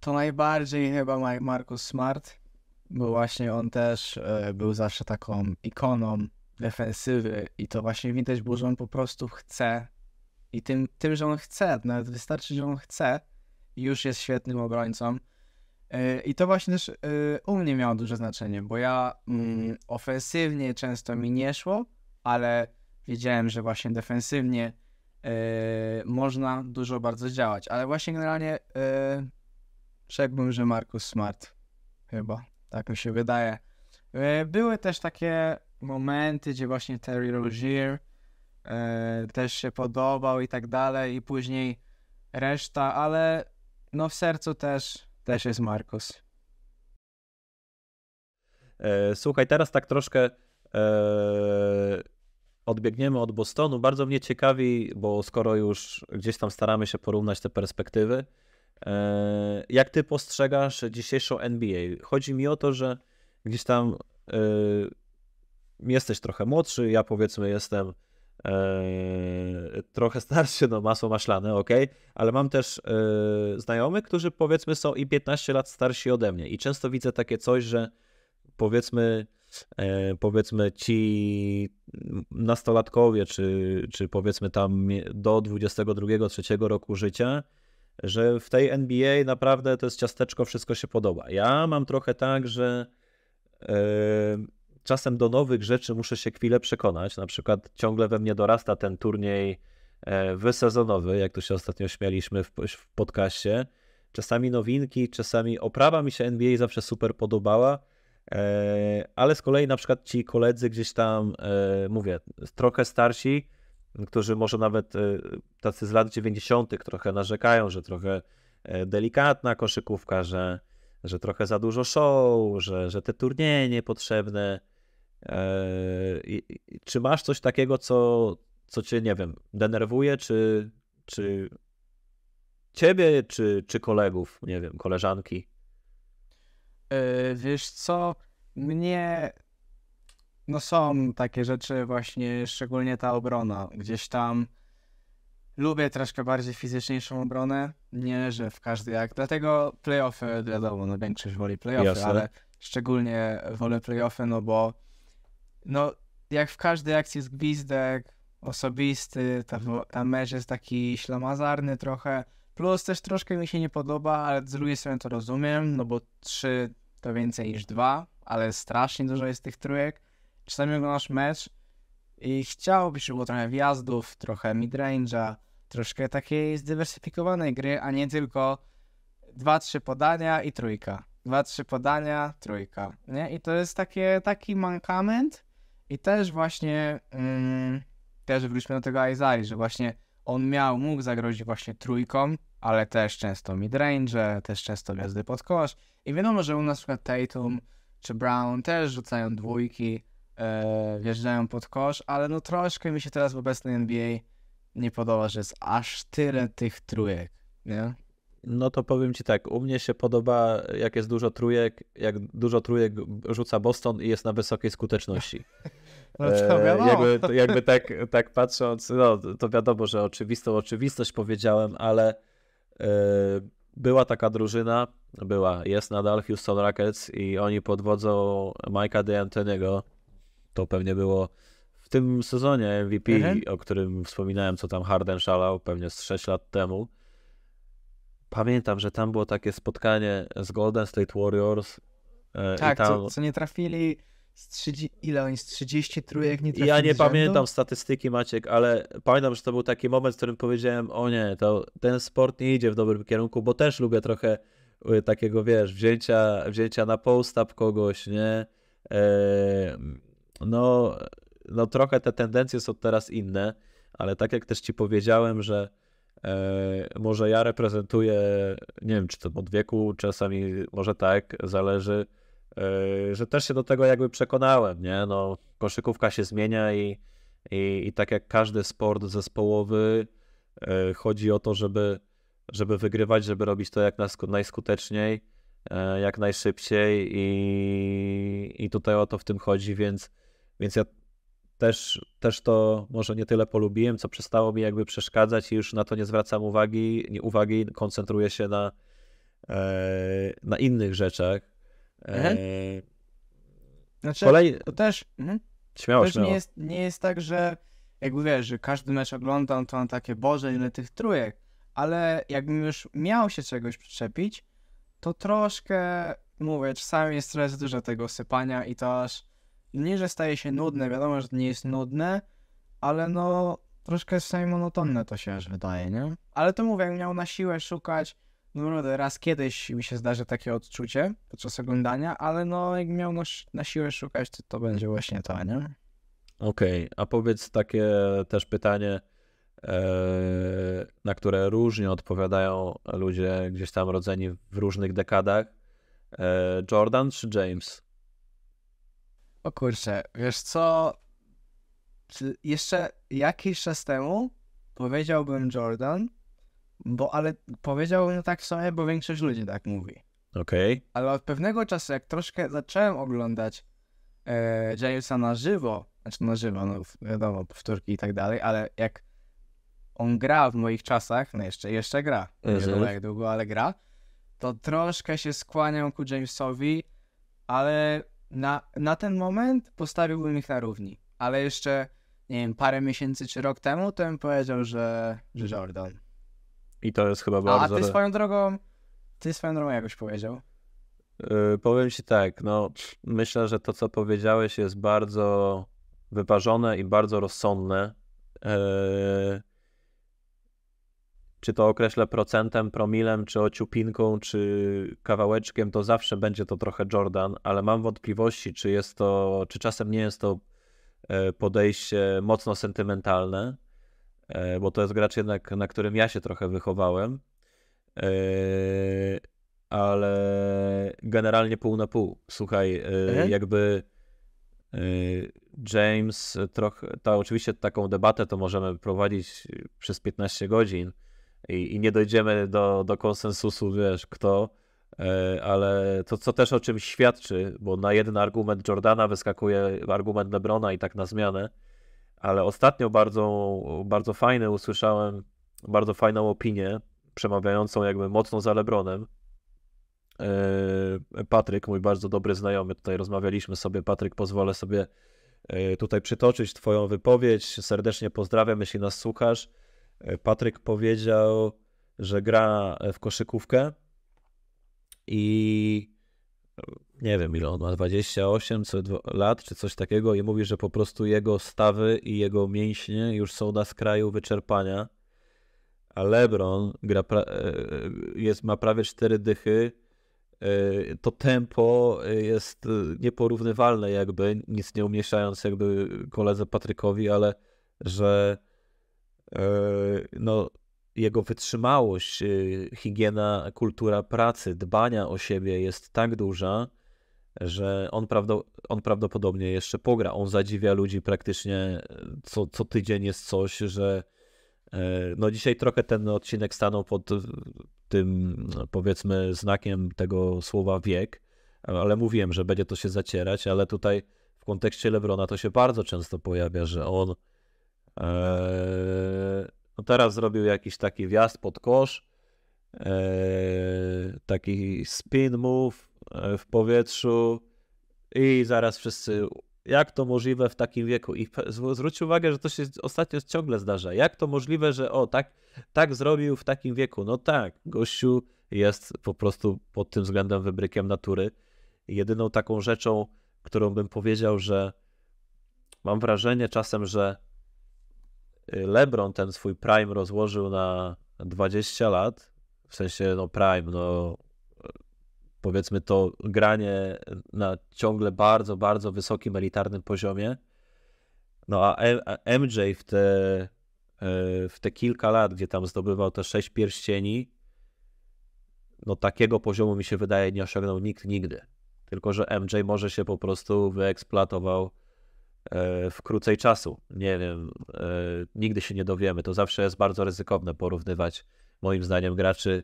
to najbardziej chyba Markus Smart, bo właśnie on też e, był zawsze taką ikoną defensywy i to właśnie widać było, że on po prostu chce i tym, tym że on chce, nawet wystarczy, że on chce, już jest świetnym obrońcą. E, I to właśnie też e, u mnie miało duże znaczenie, bo ja mm, mhm. ofensywnie często mi nie szło, ale wiedziałem, że właśnie defensywnie y, można dużo bardzo działać. Ale właśnie generalnie yy, rzekłbym, że Markus Smart chyba, tak mi się wydaje. Y, były też takie momenty, gdzie właśnie Terry Rozier y, też się podobał i tak dalej i później reszta, ale no w sercu też też jest Markus. E, słuchaj, teraz tak troszkę e, odbiegniemy od Bostonu. Bardzo mnie ciekawi, bo skoro już gdzieś tam staramy się porównać te perspektywy, e, jak ty postrzegasz dzisiejszą NBA? Chodzi mi o to, że gdzieś tam jesteś trochę młodszy, ja powiedzmy jestem Eee, trochę starszy, no masło maślane, ok, ale mam też eee, znajomych, którzy powiedzmy są i 15 lat starsi ode mnie i często widzę takie coś, że powiedzmy, eee, powiedzmy ci nastolatkowie, czy, czy powiedzmy tam do 22-3 roku życia, że w tej NBA naprawdę to jest ciasteczko, wszystko się podoba. Ja mam trochę tak, że eee, czasem do nowych rzeczy muszę się chwilę przekonać. Na przykład ciągle we mnie dorasta ten turniej e, wysezonowy, jak to się ostatnio śmialiśmy w, w podcaście. Czasami nowinki, czasami oprawa mi się NBA zawsze super podobała, e, ale z kolei na przykład ci koledzy gdzieś tam, e, mówię, trochę starsi, którzy może nawet tacy z lat 90. trochę narzekają, że trochę delikatna koszykówka, że, że trochę za dużo show, że, że te turnieje niepotrzebne. Eee, czy masz coś takiego, co, co cię, nie wiem, denerwuje, czy, czy ciebie, czy, czy kolegów, nie wiem, koleżanki? Eee, wiesz co, mnie no są takie rzeczy właśnie, szczególnie ta obrona. Gdzieś tam lubię troszkę bardziej fizyczniejszą obronę, nie że w każdy jak. Dlatego playoffy, wiadomo, no większość woli playoffy, Jasne. ale szczególnie wolę playoffy, no bo no jak w każdej akcji jest gwizdek osobisty, tam, mhm. tam mecz jest taki ślamazarny trochę, plus też troszkę mi się nie podoba, ale z drugiej strony to rozumiem, no bo trzy to więcej niż dwa, ale strasznie dużo jest tych trójek. Czasami oglądasz mecz i chciałbyś żeby było trochę wjazdów, trochę midrange'a, troszkę takiej zdywersyfikowanej gry, a nie tylko dwa, trzy podania i trójka. Dwa, trzy podania, trójka. Nie? I to jest takie, taki mankament, i też właśnie mm, też wróćmy do tego Aizari, że właśnie on miał, mógł zagrozić właśnie trójką, ale też często midrange, też często gwiazdy pod kosz. I wiadomo, że u nas na Tatum czy Brown też rzucają dwójki, e, wjeżdżają pod kosz, ale no troszkę mi się teraz w obecnej NBA nie podoba, że jest aż tyle tych trójek, nie? No to powiem ci tak, u mnie się podoba, jak jest dużo trójek, jak dużo trójek rzuca Boston i jest na wysokiej skuteczności. No, e, jakby, jakby tak, tak patrząc, no, to wiadomo, że oczywistą oczywistość powiedziałem, ale e, była taka drużyna, była, jest nadal Houston Rockets i oni pod wodzą Mike'a D'Antoniego, to pewnie było w tym sezonie MVP, mhm. o którym wspominałem, co tam Harden szalał, pewnie z 6 lat temu. Pamiętam, że tam było takie spotkanie z Golden State Warriors. Yy, tak, tam... co, co nie trafili z ile oni z 30 trójek nie Ja nie pamiętam statystyki Maciek, ale pamiętam, że to był taki moment, w którym powiedziałem, o nie, to ten sport nie idzie w dobrym kierunku, bo też lubię trochę y, takiego, wiesz, wzięcia, wzięcia na postap kogoś, nie? Eee, no, no trochę te tendencje są teraz inne, ale tak jak też ci powiedziałem, że e, może ja reprezentuję, nie wiem, czy to od wieku, czasami może tak, zależy, Yy, że też się do tego jakby przekonałem, nie? No, koszykówka się zmienia i, i, i tak jak każdy sport zespołowy, yy, chodzi o to, żeby, żeby wygrywać, żeby robić to jak najskuteczniej, yy, jak najszybciej i, i tutaj o to w tym chodzi, więc, więc ja też, też to może nie tyle polubiłem, co przestało mi jakby przeszkadzać i już na to nie zwracam uwagi, nie, uwagi koncentruję się na, na innych rzeczach, Mhm. Znaczy, Kolej... to też, mhm. śmiało, też śmiało. Nie, jest, nie jest tak, że jak wiesz, że każdy mecz oglądam, to mam takie, Boże, ile tych trójek, ale jakbym już miał się czegoś przyczepić, to troszkę, mówię, czasami jest trochę dużo tego sypania i to aż nie, że staje się nudne, wiadomo, że nie jest nudne, ale no troszkę czasami monotonne to się aż wydaje, nie? Ale to mówię, jak miał na siłę szukać no raz kiedyś mi się zdarzy takie odczucie podczas oglądania, ale no jak miał na siłę szukać, to to będzie właśnie to, nie? Okej, okay. a powiedz takie też pytanie, e, na które różnie odpowiadają ludzie gdzieś tam rodzeni w różnych dekadach. E, Jordan czy James? O kurczę, wiesz co? Jeszcze jakiś czas temu powiedziałbym Jordan, bo ale powiedział no tak sobie, bo większość ludzi tak mówi. Okej. Okay. Ale od pewnego czasu, jak troszkę zacząłem oglądać e, Jamesa na żywo, znaczy na żywo, no wiadomo, powtórki i tak dalej, ale jak on gra w moich czasach, no jeszcze, jeszcze gra, nie mm -hmm. jak długo, ale gra, to troszkę się skłaniam ku Jamesowi, ale na, na ten moment postawiłbym ich na równi. Ale jeszcze, nie wiem, parę miesięcy czy rok temu, to bym powiedział, że, że Jordan. I to jest chyba bardzo... A ty swoją drogą, ty swoją drogą jakoś powiedział. Yy, powiem ci tak, no myślę, że to co powiedziałeś jest bardzo wyważone i bardzo rozsądne. Yy, czy to określę procentem, promilem, czy ociupinką, czy kawałeczkiem, to zawsze będzie to trochę Jordan, ale mam wątpliwości, czy jest to, czy czasem nie jest to e, podejście mocno sentymentalne. E, bo to jest gracz jednak, na którym ja się trochę wychowałem, e, ale generalnie pół na pół. Słuchaj, e, mhm. jakby James trochę, ta, oczywiście taką debatę to możemy prowadzić przez 15 godzin i, i nie dojdziemy do, do konsensusu, wiesz, kto, ale to, co też o czym świadczy, bo na jeden argument Jordana wyskakuje argument Lebrona i tak na zmianę, ale ostatnio bardzo, bardzo fajne usłyszałem, bardzo fajną opinię, przemawiającą jakby mocno za Lebronem. E, Patryk, mój bardzo dobry znajomy, tutaj rozmawialiśmy sobie, Patryk, pozwolę sobie e, tutaj przytoczyć twoją wypowiedź, serdecznie pozdrawiam, jeśli nas słuchasz. E, Patryk powiedział, że gra w koszykówkę i nie wiem ile on ma, 28 co, lat czy coś takiego i mówi, że po prostu jego stawy i jego mięśnie już są na skraju wyczerpania, a LeBron gra e, e, jest, ma prawie cztery dychy, e, to tempo jest nieporównywalne jakby, nic nie umniejszając jakby koledze Patrykowi, ale że no, jego wytrzymałość, higiena, kultura pracy, dbania o siebie jest tak duża, że on, on prawdopodobnie jeszcze pogra. On zadziwia ludzi praktycznie e, co, co tydzień jest coś, że e, no dzisiaj trochę ten odcinek stanął pod e, tym no, powiedzmy znakiem tego słowa wiek, ale mówiłem, że będzie to się zacierać, ale tutaj w kontekście Lebrona to się bardzo często pojawia, że on ee, no teraz zrobił jakiś taki wjazd pod kosz, taki spin move, E, w powietrzu i zaraz wszyscy, jak to możliwe w takim wieku? I zwróć uwagę, że to się ostatnio ciągle zdarza. Jak to możliwe, że o, tak, tak zrobił w takim wieku? No tak, gościu jest po prostu pod tym względem wybrykiem natury. Jedyną taką rzeczą, którą bym powiedział, że mam wrażenie czasem, że y, LeBron ten swój prime rozłożył na 20 lat, w sensie no prime, no powiedzmy to granie na ciągle bardzo, bardzo wysokim, elitarnym poziomie. No a MJ w te, e, w te kilka lat, gdzie tam zdobywał te sześć pierścieni, no takiego poziomu mi się wydaje nie osiągnął nikt nigdy. Tylko, że MJ może się po prostu wyeksploatował e, w krócej czasu. Nie wiem, e, nigdy się nie dowiemy. To zawsze jest bardzo ryzykowne porównywać, moim zdaniem, graczy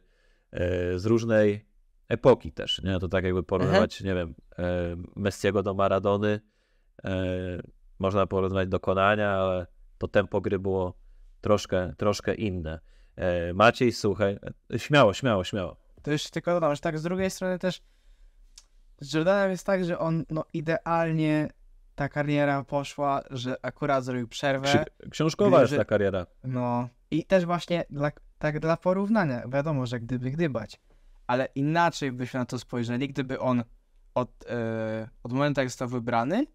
z różnej epoki też, nie? To tak jakby mhm. porównywać, nie wiem, e, Messiego do Maradony, e, można porównywać dokonania, ale to tempo gry było troszkę, troszkę inne. E, Maciej, słuchaj, śmiało, śmiało, śmiało. To już tylko dodam, że tak z drugiej strony też z Jordanem jest tak, że on no, idealnie ta kariera poszła, że akurat zrobił przerwę. Książkowa jest ta kariera. No i też właśnie dla, tak dla porównania, wiadomo, że gdyby gdybać, ale inaczej byśmy na to spojrzeli, gdyby on od, e, od momentu, jak został wybrany,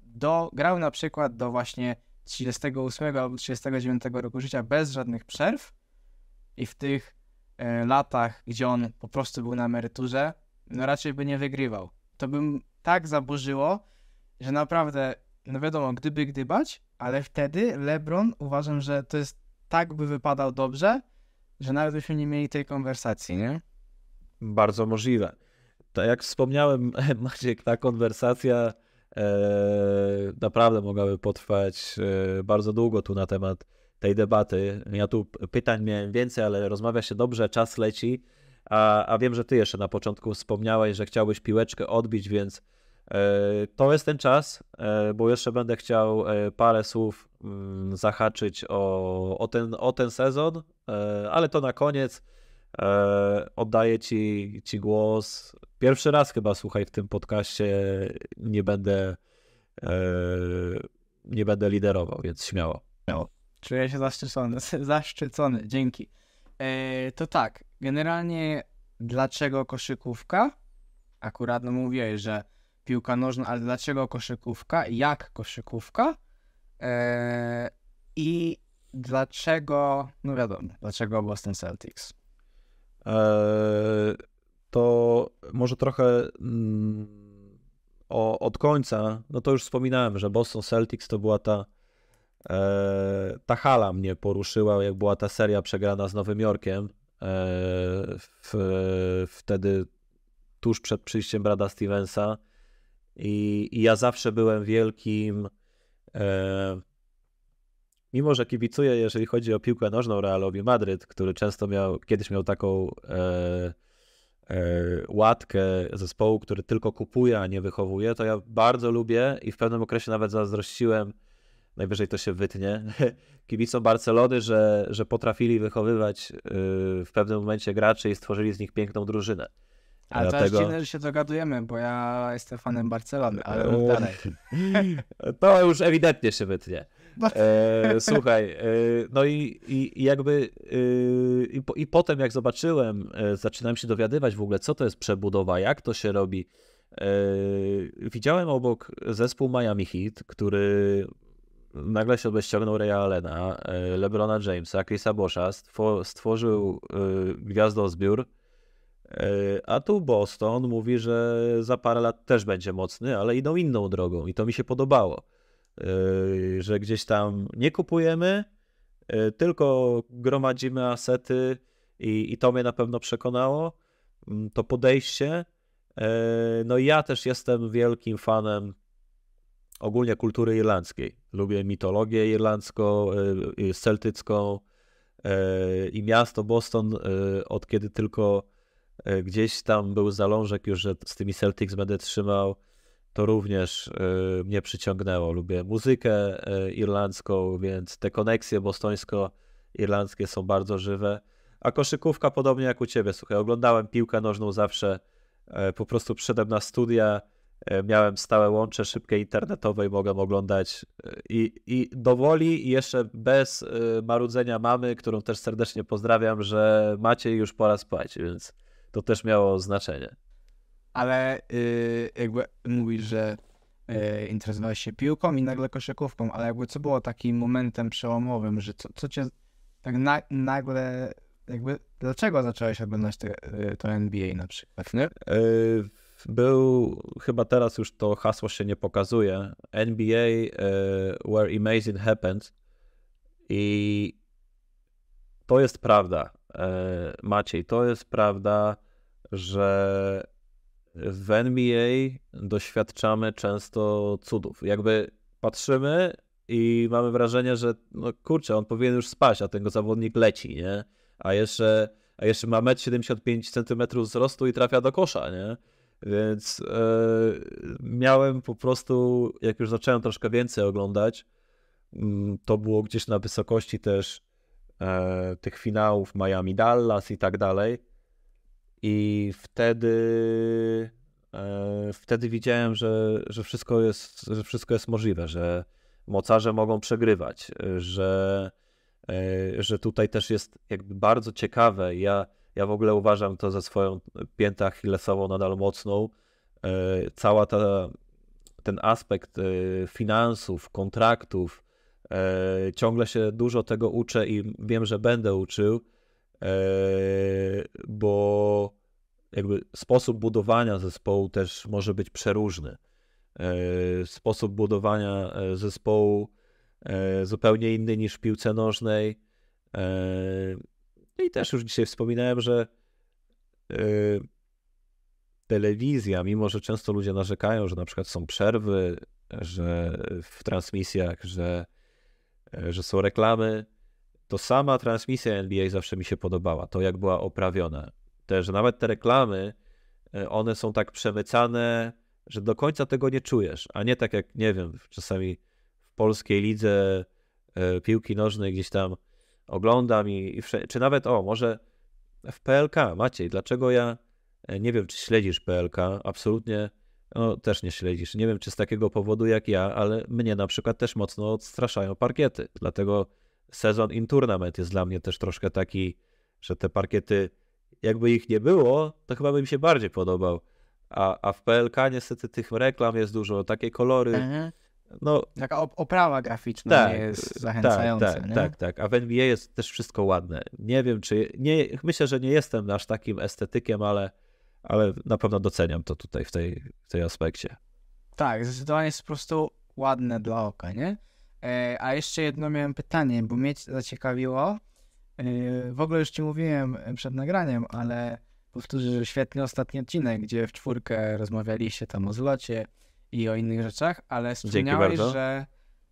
do, grał na przykład do właśnie 38 albo 39 roku życia bez żadnych przerw i w tych e, latach, gdzie on po prostu był na emeryturze, no raczej by nie wygrywał. To bym tak zaburzyło, że naprawdę, no wiadomo, gdyby gdybać, ale wtedy LeBron uważam, że to jest tak by wypadał dobrze, że nawet byśmy nie mieli tej konwersacji, nie? Bardzo możliwe. Tak jak wspomniałem, Maciek, ta konwersacja e, naprawdę mogłaby potrwać e, bardzo długo tu na temat tej debaty. Ja tu pytań miałem więcej, ale rozmawia się dobrze, czas leci. A, a wiem, że ty jeszcze na początku wspomniałeś, że chciałbyś piłeczkę odbić, więc e, to jest ten czas, bo jeszcze będę chciał parę słów mm, zahaczyć o, o, ten, o ten sezon, ale to na koniec. E, oddaję ci, ci głos. Pierwszy raz chyba słuchaj w tym podcaście. Nie będę, e, nie będę liderował, więc śmiało. śmiało. Czuję się zaszczycony. Zaszczycony, dzięki. E, to tak, generalnie dlaczego koszykówka? Akurat no mówię, że piłka nożna, ale dlaczego koszykówka? Jak koszykówka? E, I dlaczego, no wiadomo, dlaczego Boston Celtics? E, to może trochę mm, o, od końca, no to już wspominałem, że Boston Celtics to była ta e, ta hala mnie poruszyła, jak była ta seria przegrana z Nowym Jorkiem. E, w, wtedy tuż przed przyjściem Brada Stevensa. I, i ja zawsze byłem wielkim mimo że kibicuję, jeżeli chodzi o piłkę nożną Realowi Madryt, który często miał, kiedyś miał taką e, e, łatkę zespołu, który tylko kupuje, a nie wychowuje, to ja bardzo lubię i w pewnym okresie nawet zazdrościłem, najwyżej to się wytnie, kibicom Barcelony, że, że potrafili wychowywać e, w pewnym momencie graczy i stworzyli z nich piękną drużynę. Ale dlatego... to jest dziwne, że się dogadujemy, bo ja jestem fanem Barcelony, ale dalej. To już ewidentnie się wytnie. No. E, słuchaj, e, no i, i, jakby e, i, po, i, potem jak zobaczyłem, e, zaczynałem się dowiadywać w ogóle, co to jest przebudowa, jak to się robi. widziałem obok zespół Miami Heat, który nagle się obeściągnął Ray Allena, LeBrona Jamesa, Chrisa Bosha, stworzył gwiazdozbiór, a tu Boston mówi, że za parę lat też będzie mocny, ale idą inną drogą i to mi się podobało. Y, że gdzieś tam nie kupujemy, y, tylko gromadzimy asety i, i to mnie na pewno przekonało, mm, to podejście. Y, no i ja też jestem wielkim fanem ogólnie kultury irlandzkiej. Lubię mitologię irlandzką, celtycką i miasto Boston od kiedy tylko gdzieś tam był zalążek już, że z tymi Celtics będę trzymał to również y, mnie przyciągnęło. Lubię muzykę y, irlandzką, więc te koneksje bostońsko-irlandzkie są bardzo żywe. A koszykówka podobnie jak u ciebie. Słuchaj, oglądałem piłkę nożną zawsze, y, po prostu przyszedłem na studia, miałem stałe łącze szybkie internetowe i mogłem oglądać i, i dowoli i jeszcze bez marudzenia mamy, którą też serdecznie pozdrawiam, że macie już pora spać, więc to też miało znaczenie ale yy, jakby mówisz, że yy, interesowałeś się piłką i nagle koszykówką, ale jakby co było takim momentem przełomowym, że co, co cię tak na, nagle, jakby dlaczego zacząłeś oglądać te, y, to NBA na przykład? Nie? Yy, był, chyba teraz już to hasło się nie pokazuje, NBA yy, Where Amazing Happens i to jest prawda, y, Maciej, to jest prawda, że w NBA doświadczamy często cudów. Jakby patrzymy i mamy wrażenie, że no kurczę, on powinien już spaść, a tego zawodnik leci, nie? A jeszcze, a jeszcze ma 1,75 m wzrostu i trafia do kosza, nie? Więc e, miałem po prostu, jak już zacząłem troszkę więcej oglądać, mm, to było gdzieś na wysokości też e, tych finałów Miami-Dallas i tak dalej. I wtedy, e, wtedy widziałem, że, że, wszystko jest, że wszystko jest możliwe, że mocarze mogą przegrywać, że, e, że tutaj też jest jakby bardzo ciekawe. Ja, ja w ogóle uważam to za swoją piętę achillesową nadal mocną. E, cała ta, ten aspekt finansów, kontraktów, ciągle się dużo tego uczę i wiem, że będę uczył Eee, bo jakby sposób budowania zespołu też może być przeróżny. Eee, sposób budowania e, zespołu e, zupełnie inny niż w piłce nożnej. Eee, I też już dzisiaj wspominałem, że e, telewizja, mimo że często ludzie narzekają, że na przykład są przerwy że w transmisjach, że, że są reklamy, to sama transmisja NBA zawsze mi się podobała, to jak była oprawiona. Też nawet te reklamy, e, one są tak przemycane, że do końca tego nie czujesz, a nie tak jak, nie wiem, czasami w polskiej lidze e, piłki nożnej gdzieś tam oglądam i, i czy nawet, o, może w PLK, Maciej, dlaczego ja, e, nie wiem, czy śledzisz PLK, absolutnie, no też nie śledzisz, nie wiem, czy z takiego powodu jak ja, ale mnie na przykład też mocno odstraszają parkiety, dlatego sezon in tournament jest dla mnie też troszkę taki, że te parkiety, jakby ich nie było, to chyba by mi się bardziej podobał. A, a w PLK niestety tych reklam jest dużo, takie kolory. Mhm. No, Taka oprawa graficzna tak, jest tak, zachęcająca. Tak, tak, tak, tak. A w NBA jest też wszystko ładne. Nie wiem, czy. Nie, myślę, że nie jestem aż takim estetykiem, ale, ale na pewno doceniam to tutaj w tej, w tej aspekcie. Tak, zdecydowanie jest po prostu ładne dla oka, nie? E, a jeszcze jedno miałem pytanie, bo mnie zaciekawiło. E, w ogóle już ci mówiłem przed nagraniem, ale powtórzę, że świetny ostatni odcinek, gdzie w czwórkę rozmawialiście tam o złocie i o innych rzeczach, ale wspomniałeś, że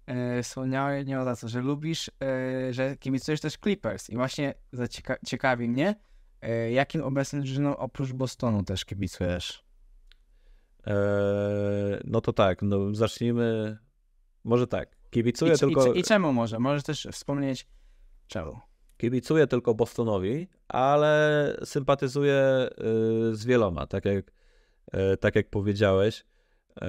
e, wspomniałeś nie o co, że lubisz, że kibicujesz też Clippers i właśnie zacieka- ciekawi mnie, jakim obecnym drużyną oprócz Bostonu też kibicujesz? Eee, no to tak, no zacznijmy, może tak, Kibicuję I, tylko... I, I, czemu może? Możesz też wspomnieć czemu. Kibicuję tylko Bostonowi, ale sympatyzuję y, z wieloma, tak jak, y, tak jak powiedziałeś. Y,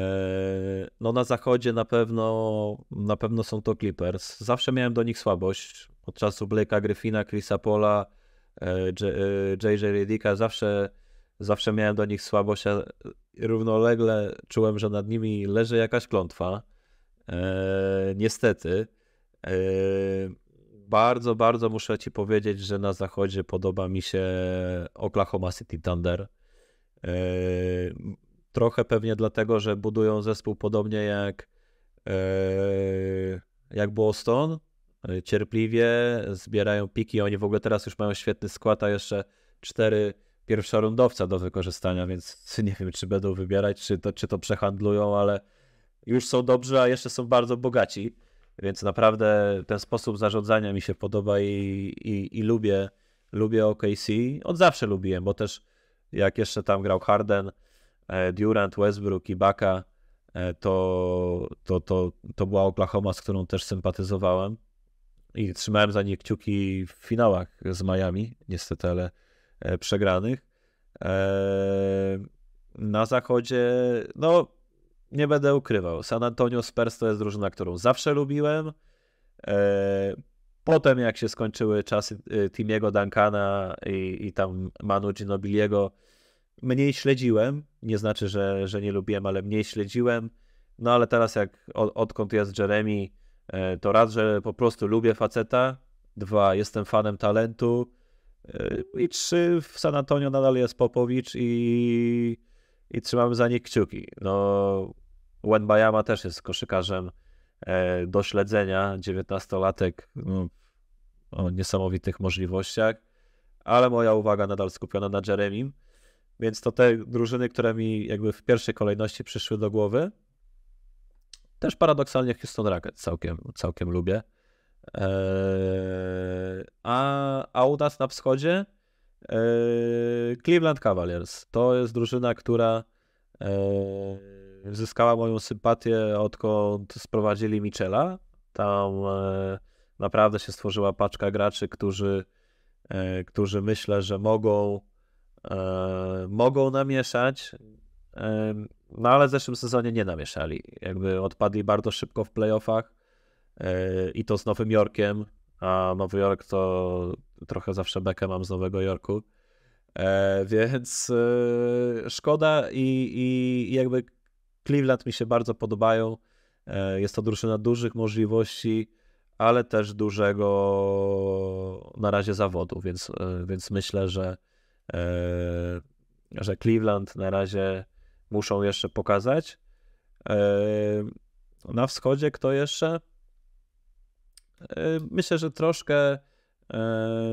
no na zachodzie na pewno, na pewno są to Clippers. Zawsze miałem do nich słabość. Od czasu Blake'a Griffina, Chrisa Pola, JJ Redicka zawsze, zawsze miałem do nich słabość, a równolegle czułem, że nad nimi leży jakaś klątwa. E, niestety. E, bardzo, bardzo muszę ci powiedzieć, że na zachodzie podoba mi się Oklahoma City Thunder. E, trochę pewnie dlatego, że budują zespół podobnie jak, jak Boston. Cierpliwie zbierają piki. Oni w ogóle teraz już mają świetny skład, a jeszcze cztery rundowca do wykorzystania, więc nie wiem, czy będą wybierać, czy to, czy to przehandlują, ale już są dobrzy, a jeszcze są bardzo bogaci. Więc naprawdę ten sposób zarządzania mi się podoba i, i, i lubię, lubię OKC. Od zawsze lubiłem, bo też jak jeszcze tam grał Harden, e, Durant, Westbrook, Ibaka, e, to, to, to, to była Oklahoma, z którą też sympatyzowałem i trzymałem za nie kciuki w finałach z Miami, niestety, ale e, przegranych. Na zachodzie, no nie będę ukrywał. San Antonio Spurs to jest drużyna, którą zawsze lubiłem. E, potem, jak się skończyły czasy e, Timiego Duncana i, i tam Manu Ginobiliego, mniej śledziłem. Nie znaczy, że, że nie lubiłem, ale mniej śledziłem. No ale teraz, jak od, odkąd jest Jeremy, e, to raz, że po prostu lubię faceta. Dwa, jestem fanem talentu. I trzy, w San Antonio nadal jest Popowicz i, i trzymam za nie kciuki. No, Wenbayama też jest koszykarzem e, do śledzenia, 19-latek no, o niesamowitych możliwościach, ale moja uwaga nadal skupiona na Jeremim, więc to te drużyny, które mi jakby w pierwszej kolejności przyszły do głowy. Też paradoksalnie Houston Rockets całkiem, całkiem lubię. E, a, a u nas na wschodzie e, Cleveland Cavaliers. To jest drużyna, która zyskała moją sympatię, odkąd sprowadzili Michela. Tam e, naprawdę się stworzyła paczka graczy, którzy, e, którzy myślę, że mogą, e, mogą namieszać. No ale w zeszłym sezonie nie namieszali. Jakby odpadli bardzo szybko w playoffach i to z Nowym Jorkiem, a Nowy Jork to trochę zawsze bekę mam z Nowego Jorku. Więc szkoda i, i jakby Cleveland mi się bardzo podobają. E, jest to drużyna dużych możliwości, ale też dużego na razie zawodu, więc, e, więc myślę, że, e, że Cleveland na razie muszą jeszcze pokazać. Na wschodzie kto jeszcze? Myślę, że troszkę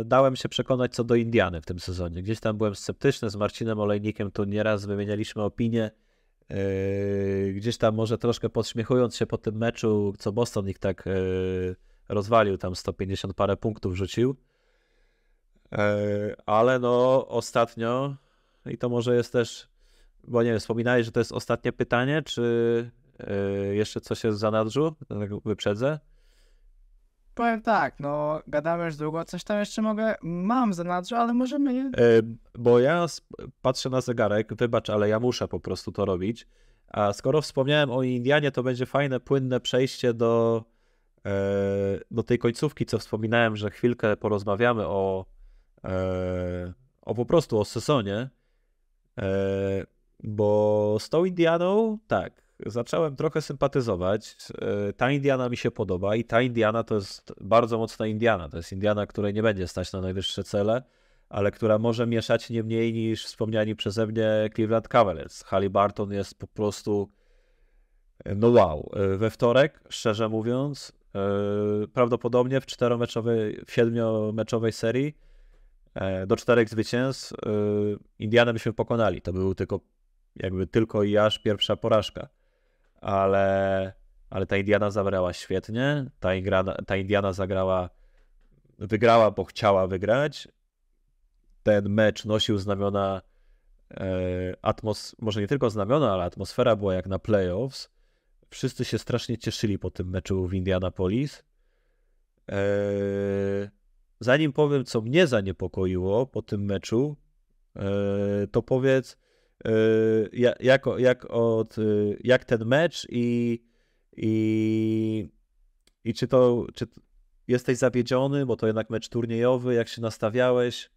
dałem się przekonać co do Indiany w tym sezonie. Gdzieś tam byłem sceptyczny z Marcinem Olejnikiem, tu nieraz wymienialiśmy opinie Yy, gdzieś tam może troszkę podśmiechując się po tym meczu, co Boston ich tak yy, rozwalił, tam 150 parę punktów rzucił. Yy, ale no ostatnio i to może jest też, bo nie wiem, wspominałeś, że to jest ostatnie pytanie, czy jeszcze coś jest w zanadrzu? Tak wyprzedzę. Powiem tak, no gadamy już długo, coś tam jeszcze mogę, mam zanadrzu, ale możemy... Je... E, bo ja patrzę na zegarek, wybacz, ale ja muszę po prostu to robić. A skoro wspomniałem o Indianie, to będzie fajne, płynne przejście do, e, do tej końcówki, co wspominałem, że chwilkę porozmawiamy o, e, o po prostu o sezonie, bo z tą Indianą, tak, zacząłem trochę sympatyzować. E, ta Indiana mi się podoba i ta Indiana to jest bardzo mocna Indiana. To jest Indiana, której nie będzie stać na najwyższe cele, ale która może mieszać nie mniej niż wspomniani przeze mnie Cleveland Cavaliers. Halliburton jest po prostu e, no wow. E, we wtorek, szczerze mówiąc, prawdopodobnie w czteromeczowej, w siedmiomeczowej serii do czterech zwycięstw Indianę byśmy pokonali. To był tylko jakby tylko i aż pierwsza porażka ale, ale ta Indiana zabrała świetnie. Ta, igra, ta Indiana zagrała, wygrała, bo chciała wygrać. Ten mecz nosił znamiona e, atmos, może nie tylko znamiona, ale atmosfera była jak na playoffs. Wszyscy się strasznie cieszyli po tym meczu w Indianapolis. E, zanim powiem, co mnie zaniepokoiło po tym meczu, e, to powiedz, Y, jak, jak, od, y, jak ten mecz i, i, i czy to czy jesteś zawiedziony, bo to jednak mecz turniejowy, jak się nastawiałeś?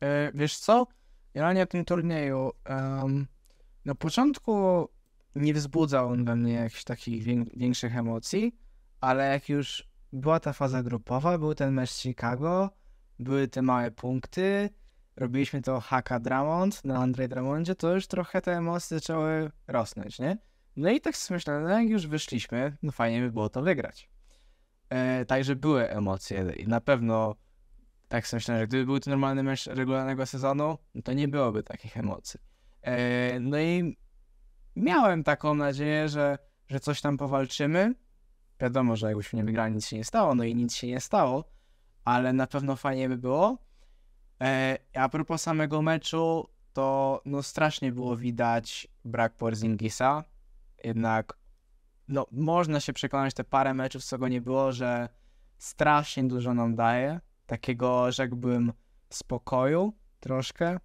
E, wiesz co? Generalnie w tym turnieju um, na początku nie wzbudzał on we mnie jakichś takich większych emocji, ale jak już była ta faza grupowa, był ten mecz Chicago, były te małe punkty, robiliśmy to haka Dramont na Andrzej Dramondzie, to już trochę te emocje zaczęły rosnąć, nie? No i tak sobie myślę, no jak już wyszliśmy, no fajnie by było to wygrać. E, także były emocje i na pewno tak sobie myślę, że gdyby był to normalny mecz regularnego sezonu, no to nie byłoby takich emocji. E, no i miałem taką nadzieję, że, że coś tam powalczymy. Wiadomo, że jakbyśmy nie wygrali, nic się nie stało, no i nic się nie stało, ale na pewno fajnie by było. E, a propos samego meczu, to no strasznie było widać brak Porzingisa. Jednak no, można się przekonać te parę meczów, co go nie było, że strasznie dużo nam daje. Takiego, rzekłbym, spokoju troszkę.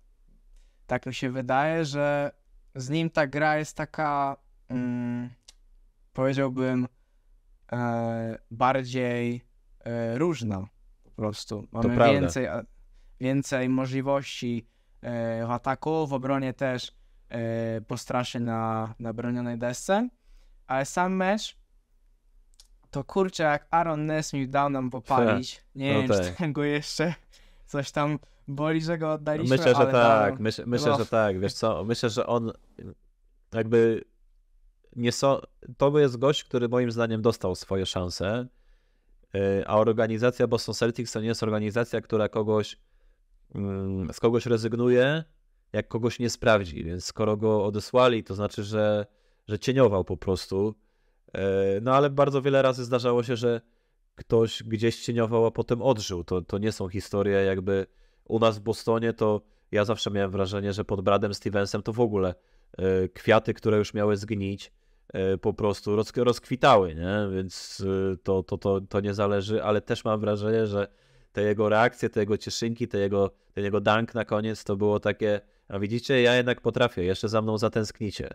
Tak mi się wydaje, że z nim ta gra jest taka, mm, powiedziałbym, e, bardziej e, różna po prostu. Mamy więcej. A, więcej możliwości e, ataku, w obronie też e, postraszy na, na bronionej desce, ale sam mecz to kurczę jak Aaron Nesmith dał nam popalić, nie no wiem tak. czy tego jeszcze coś tam boli, że go oddaliśmy. Myślę, że ale tak, dał... myślę, myślę że tak, wiesz co, myślę, że on jakby nie so... to jest gość, który moim zdaniem dostał swoje szanse, e, a organizacja Boston Celtics to nie jest organizacja, która kogoś Mm, z kogoś rezygnuje, jak kogoś nie sprawdzi. Więc skoro go odesłali, to znaczy, że, że cieniował po prostu. E, no ale bardzo wiele razy zdarzało się, że ktoś gdzieś cieniował, a potem odżył. To, to nie są historie jakby u nas w Bostonie, to ja zawsze miałem wrażenie, że pod Bradem Stevensem to w ogóle e, kwiaty, które już miały zgnić, e, po prostu rozkwitały, nie? więc to, to, to, to nie zależy, ale też mam wrażenie, że te jego reakcje, te jego cieszynki, te jego, ten jego dank na koniec, to było takie, a widzicie, ja jednak potrafię, jeszcze za mną zatęsknicie.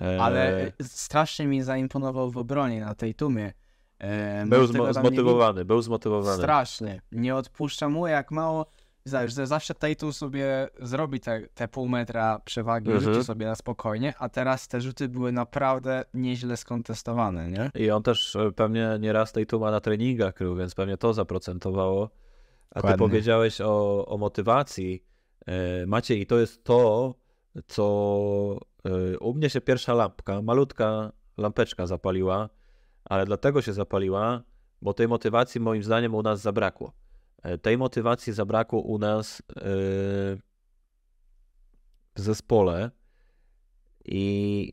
E, Ale strasznie mi zaimponował w obronie na tej tumie. E, był no, zmo zmotywowany, był zmotywowany. Strasznie. Nie odpuszczam mu jak mało. że zawsze Tatum sobie zrobi te, te pół metra przewagi, mhm. rzuci sobie na spokojnie, a teraz te rzuty były naprawdę nieźle skontestowane, nie? I on też e, pewnie nieraz Tatuma na treningach krył, więc pewnie to zaprocentowało. A ty powiedziałeś o, o e, macie i to jest to, co e, u mnie się pierwsza lampka, malutka lampeczka zapaliła, ale dlatego się zapaliła, bo tej motywacji moim zdaniem u nas zabrakło. E, tej motywacji zabrakło u nas w zespole i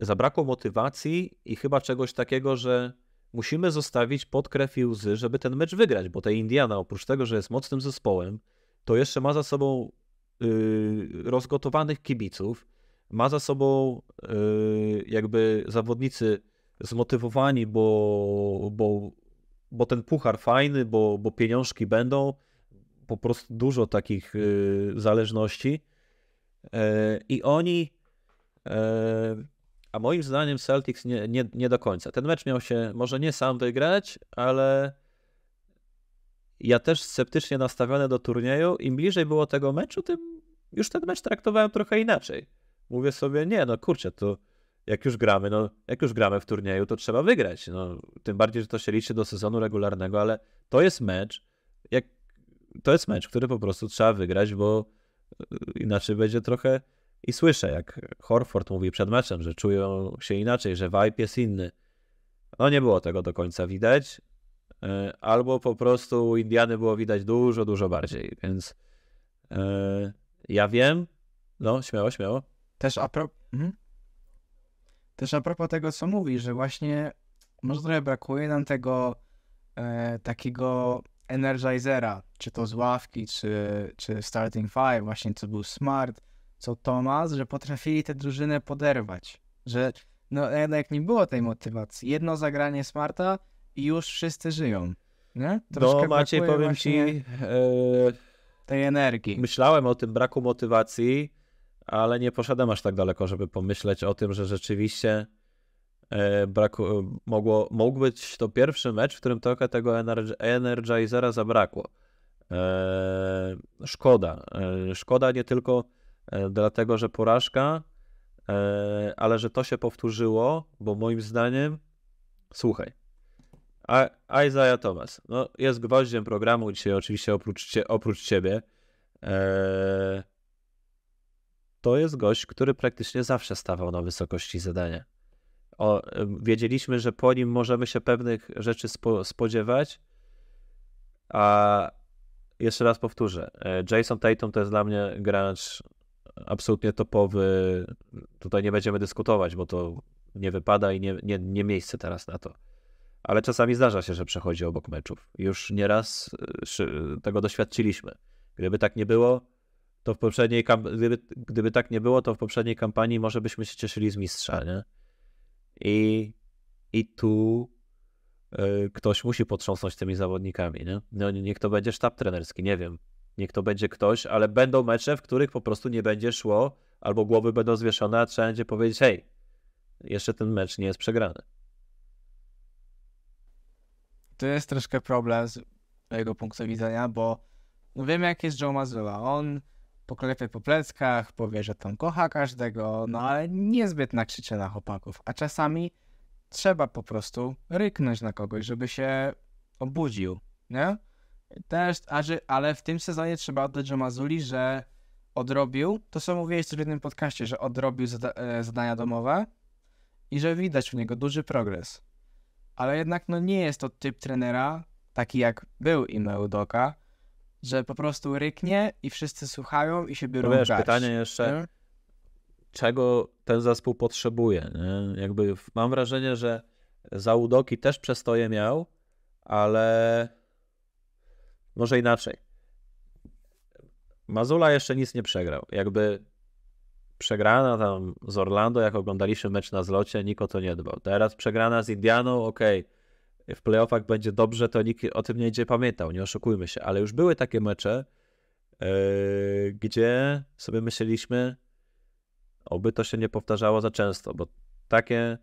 zabrakło motywacji i chyba czegoś takiego, że musimy zostawić pod krew i łzy, żeby ten mecz wygrać, bo ta Indiana oprócz tego, że jest mocnym zespołem, to jeszcze ma za sobą y, rozgotowanych kibiców, ma za sobą y, jakby zawodnicy zmotywowani, bo, bo, bo ten puchar fajny, bo, bo pieniążki będą, po prostu dużo takich y, zależności. E, I oni e, a moim zdaniem Celtics nie, nie, nie do końca. Ten mecz miał się może nie sam wygrać, ale ja też sceptycznie nastawiony do turnieju. Im bliżej było tego meczu, tym już ten mecz traktowałem trochę inaczej. Mówię sobie, nie, no kurczę, to jak już gramy, no jak już gramy w turnieju, to trzeba wygrać. No, tym bardziej, że to się liczy do sezonu regularnego, ale to jest mecz, jak, to jest mecz, który po prostu trzeba wygrać, bo e, inaczej będzie trochę i słyszę, jak Horford mówi przed meczem, że czują się inaczej, że vibe jest inny. No nie było tego do końca widać, e, albo po prostu u Indiany było widać dużo, dużo bardziej, więc e, ja wiem, no śmiało, śmiało. Też a, pro... Mhm. Też a propos tego, co mówi, że właśnie może trochę brakuje nam tego e, takiego energizera, czy to z ławki, czy, czy starting five, właśnie co był smart, co Tomas, że potrafili tę drużynę poderwać. Że no jednak nie było tej motywacji. Jedno zagranie smarta i już wszyscy żyją. Nie? Troszkę no Maciej, powiem ci... E, tej energii. Myślałem o tym braku motywacji, ale nie poszedłem aż tak daleko, żeby pomyśleć o tym, że rzeczywiście e, braku, e, mogło, mógł być to pierwszy mecz, w którym trochę tego energi energizera zabrakło. Eee, szkoda. Eee, szkoda nie tylko E, dlatego że porażka, e, ale że to się powtórzyło, bo moim zdaniem, słuchaj, Isaiah Thomas no, jest gwoździem programu dzisiaj oczywiście oprócz, oprócz ciebie. E, to jest gość, który praktycznie zawsze stawał na wysokości zadania. O, wiedzieliśmy, że po nim możemy się pewnych rzeczy spo, spodziewać, a jeszcze raz powtórzę, Jason Tatum to jest dla mnie gracz absolutnie topowy. Tutaj nie będziemy dyskutować, bo to nie wypada i nie, nie, nie miejsce teraz na to. Ale czasami zdarza się, że przechodzi obok meczów. Już nieraz y, tego doświadczyliśmy. Gdyby tak nie było, to w poprzedniej gdyby, gdyby tak nie było, to w poprzedniej kampanii może byśmy się cieszyli z mistrza, nie? I, i tu y, ktoś musi potrząsnąć tymi zawodnikami, nie? No, niech to będzie sztab trenerski, nie wiem niech to będzie ktoś, ale będą mecze, w których po prostu nie będzie szło, albo głowy będą zwieszone, a trzeba będzie powiedzieć, hej, jeszcze ten mecz nie jest przegrany. To jest troszkę problem z mojego punktu widzenia, bo no wiemy jak jest Joe Mazzulla. On poklepie po pleckach, powie, że tam kocha każdego, no ale niezbyt nakrzyczy na chłopaków. A czasami trzeba po prostu ryknąć na kogoś, żeby się obudził, nie? Też, ale w tym sezonie trzeba oddać że Mazuli, że odrobił, to co mówiłeś w jednym podcaście, że odrobił e, zadania domowe i że widać u niego duży progres. Ale jednak no nie jest to typ trenera, taki jak był Imeu Doka, że po prostu ryknie i wszyscy słuchają i się biorą no wiesz, pytanie jeszcze, czego ten zespół potrzebuje. Nie? Jakby mam wrażenie, że za udoki też przestoje miał, ale może inaczej. Mazula jeszcze nic nie przegrał. Jakby przegrana tam z Orlando, jak oglądaliśmy mecz na zlocie, nikt o to nie dbał. Teraz przegrana z Indianą, okej, okay. w playoffach będzie dobrze, to nikt o tym nie będzie pamiętał, nie oszukujmy się. Ale już były takie mecze, yy, gdzie sobie myśleliśmy, oby to się nie powtarzało za często, bo takie...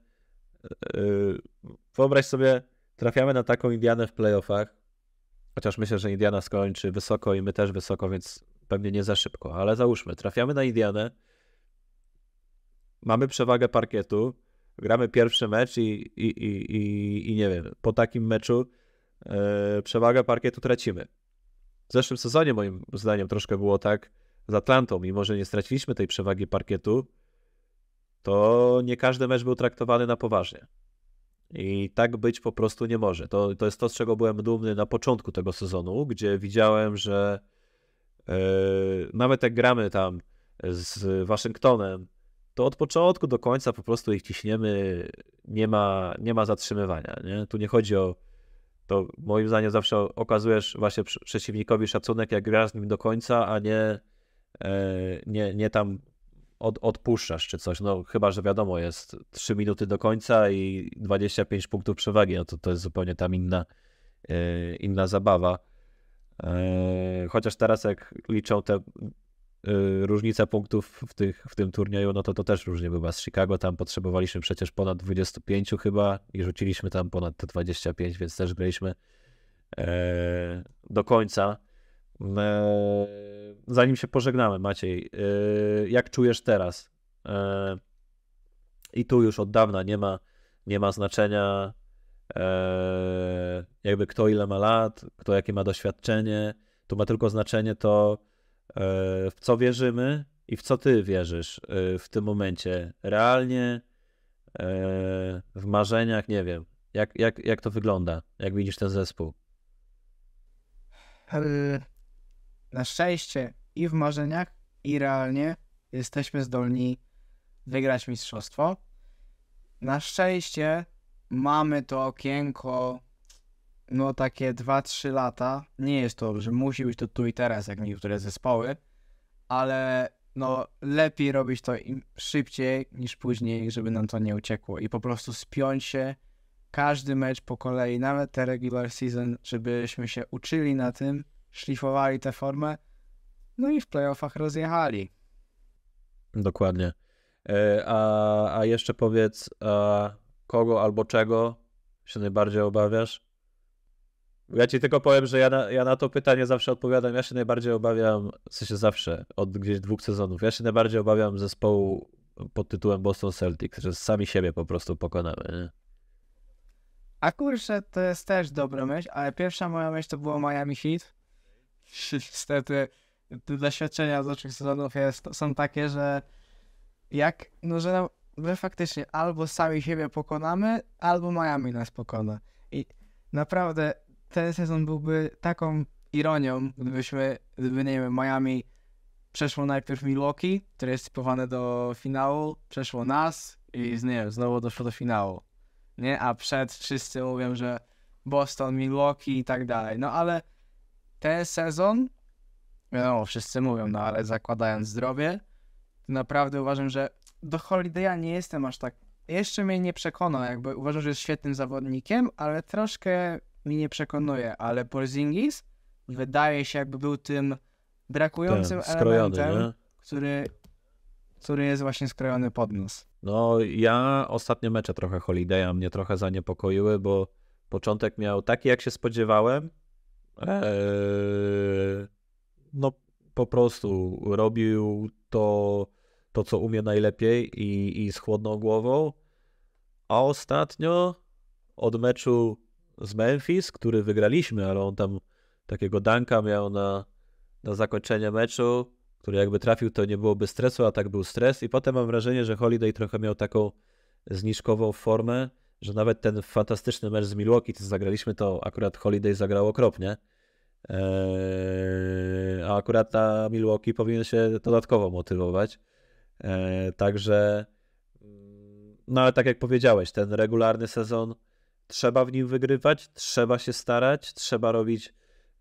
Yy, wyobraź sobie, trafiamy na taką Indianę w playoffach, Chociaż myślę, że Indiana skończy wysoko i my też wysoko, więc pewnie nie za szybko, ale załóżmy, trafiamy na Indianę, mamy przewagę parkietu, gramy pierwszy mecz i, i, i, i, i nie wiem, po takim meczu yy, przewagę parkietu tracimy. W zeszłym sezonie moim zdaniem troszkę było tak z Atlantą, mimo że nie straciliśmy tej przewagi parkietu, to nie każdy mecz był traktowany na poważnie. I tak być po prostu nie może. To, to jest to, z czego byłem dumny na początku tego sezonu, gdzie widziałem, że yy, nawet jak gramy tam z Waszyngtonem, to od początku do końca po prostu ich ciśniemy, nie ma, nie ma zatrzymywania. Nie? Tu nie chodzi o to, moim zdaniem, zawsze okazujesz właśnie przeciwnikowi szacunek, jak grasz z nim do końca, a nie, e, nie, nie tam od, odpuszczasz czy coś. No chyba, że wiadomo, jest 3 minuty do końca i 25 punktów przewagi, no to to jest zupełnie tam inna, yy, inna zabawa. Yy, chociaż teraz jak liczą te yy, różnice punktów w, tych, w tym turnieju, no to to też różnie bywa. Z Chicago tam potrzebowaliśmy przecież ponad 25 chyba i rzuciliśmy tam ponad te 25, więc też graliśmy do końca. E, zanim się pożegnamy, Maciej, e, jak czujesz teraz? E, I tu już od dawna nie ma, nie ma znaczenia, jakby kto ile ma lat, kto jakie ma doświadczenie. Tu ma tylko znaczenie to, w co wierzymy i w co ty wierzysz w tym momencie. Realnie, w marzeniach, nie wiem. Jak, jak, jak to wygląda? Jak widzisz ten zespół? na szczęście i w marzeniach, i realnie jesteśmy zdolni wygrać mistrzostwo. Na szczęście mamy to okienko, no takie 2-3 lata. Nie jest to, że musi być to tu i teraz, jak niektóre zespoły, ale no lepiej robić to im szybciej niż później, żeby nam to nie uciekło i po prostu spiąć się każdy mecz po kolei, nawet te regular season, żebyśmy się uczyli na tym szlifowali tę formę, no i w playoffach rozjechali. Dokładnie. E, a, a jeszcze powiedz, kogo albo czego się najbardziej obawiasz? Ja ci tylko powiem, że ja na, ja na to pytanie zawsze odpowiadam. Ja się najbardziej obawiam, w sensie zawsze, od gdzieś dwóch sezonów, ja się najbardziej obawiam zespołu pod tytułem Boston Celtics, że sami siebie po prostu pokonamy. Nie? A kurczę, to jest też dobra myśl, ale pierwsza moja myśl to było Miami Heat, niestety te doświadczenia z naszych sezonów jest, są takie, że jak, no że, faktycznie albo sami siebie pokonamy, albo Miami nas pokona. I naprawdę ten sezon byłby taką ironią, gdybyśmy, gdyby nie wiem, Miami przeszło najpierw Milwaukee, które jest typowane do finału, przeszło nas i nie znowu doszło do finału. Nie? A przed wszyscy mówią, że Boston, Milwaukee i tak dalej. No ale ten sezon, wiadomo, wszyscy mówią, no ale zakładając zdrowie, naprawdę uważam, że do Holiday'a nie jestem aż tak. Jeszcze mnie nie przekonał, jakby uważam, że jest świetnym zawodnikiem, ale troszkę mi nie przekonuje. Ale Porzingis wydaje się, jakby był tym brakującym Ten, elementem, który, który jest właśnie skrojony pod nos. No, ja ostatnie mecze trochę Holiday'a mnie trochę zaniepokoiły, bo początek miał taki, jak się spodziewałem, Eee, no po prostu robił to, to co umie najlepiej i, i z chłodną głową. A ostatnio od meczu z Memphis, który wygraliśmy, ale on tam takiego danka miał na, na zakończenie meczu, który jakby trafił, to nie byłoby stresu, a tak był stres. I potem mam wrażenie, że Holiday trochę miał taką zniżkową formę że nawet ten fantastyczny mecz z Milwaukee, co zagraliśmy, to akurat Holiday zagrał okropnie. Eee, a akurat ta Milwaukee powinien się dodatkowo motywować. Eee, także, mm, no ale tak jak powiedziałeś, ten regularny sezon trzeba w nim wygrywać, trzeba się starać, trzeba robić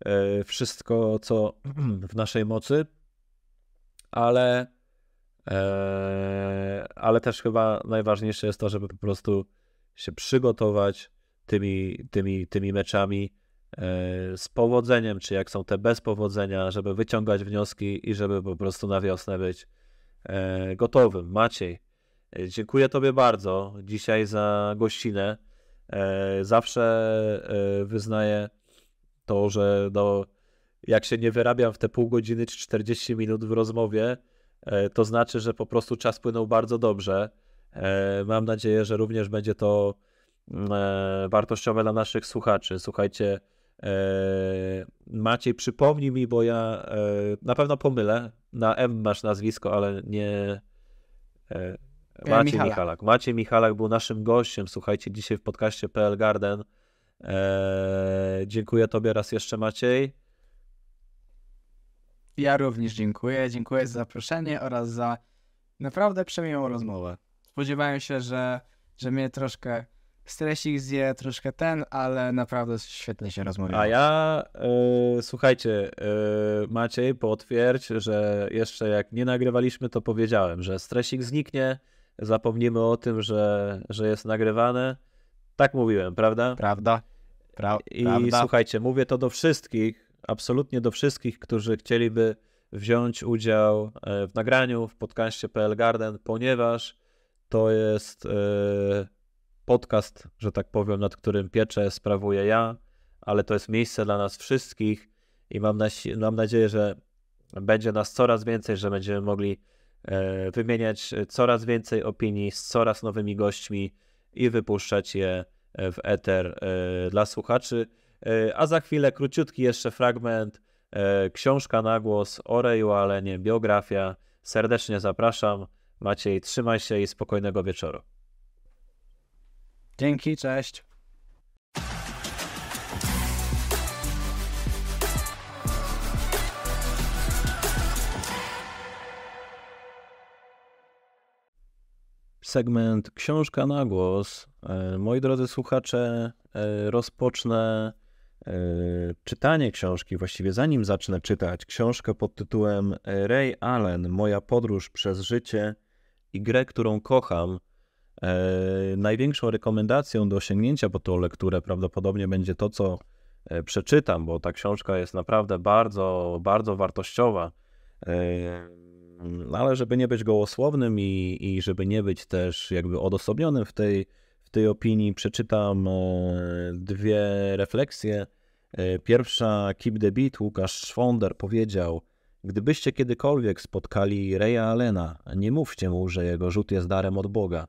eee, wszystko, co w naszej mocy, ale, eee, ale też chyba najważniejsze jest to, żeby po prostu się przygotować tymi, tymi, tymi meczami e, z powodzeniem, czy jak są te bez powodzenia, żeby wyciągać wnioski i żeby po prostu na wiosnę być e, gotowym. Maciej, e, dziękuję Tobie bardzo dzisiaj za gościnę. Zawsze wyznaję to, że no, jak się nie wyrabiam w te pół godziny czy 40 minut w rozmowie, to znaczy, że po prostu czas płynął bardzo dobrze. E, mam nadzieję, że również będzie to mm, e, wartościowe dla naszych słuchaczy. Słuchajcie, e, Maciej, przypomnij mi, bo ja na pewno pomylę. Na M masz nazwisko, ale nie. Maciej Michalak. Michalak. Maciej Michalak był naszym gościem, słuchajcie, dzisiaj w podcaście PL Garden. Dziękuję Tobie raz jeszcze, Maciej. Ja również dziękuję. Dziękuję za zaproszenie oraz za naprawdę przemiłą rozmowę spodziewają się, że, że mnie troszkę stresik zje, troszkę ten, ale naprawdę świetnie się rozmawia. A ja, yy, słuchajcie, yy, Maciej, potwierdź, że jeszcze jak nie nagrywaliśmy, to powiedziałem, że stresik zniknie, zapomnimy o tym, że, że jest nagrywane. Tak mówiłem, prawda? Prawda. Pra I prawda. słuchajcie, mówię to do wszystkich, absolutnie do wszystkich, którzy chcieliby wziąć udział e, w nagraniu w podcaście PL Garden, ponieważ to jest e, podcast, że tak powiem, nad którym pieczę sprawuję ja, ale to jest miejsce dla nas wszystkich i mam, na, mam nadzieję, że będzie nas coraz więcej, że będziemy mogli e, wymieniać coraz więcej opinii z coraz nowymi gośćmi i wypuszczać je w eter e, dla słuchaczy. A za chwilę króciutki jeszcze fragment. Książka na głos o Reju Alenie, biografia. Serdecznie zapraszam. Maciej, trzymaj się i spokojnego wieczoru. Dzięki, cześć. segment Książka na głos. E, moi drodzy słuchacze, e, rozpocznę e, czytanie książki, właściwie zanim zacznę czytać książkę pod tytułem Ray Allen, Moja podróż przez życie i grę, którą kocham, e, największą rekomendacją do osiągnięcia po tą lekturę prawdopodobnie będzie to, co e, przeczytam, bo ta książka jest naprawdę bardzo, bardzo wartościowa. E, ale żeby nie być gołosłownym i, i żeby nie być też jakby odosobnionym w tej, w tej opinii, przeczytam dwie refleksje. Pierwsza, Keep the Beat, Łukasz Szwonder powiedział, Gdybyście kiedykolwiek spotkali Reya Allena, nie mówcie mu, że jego rzut jest darem od Boga.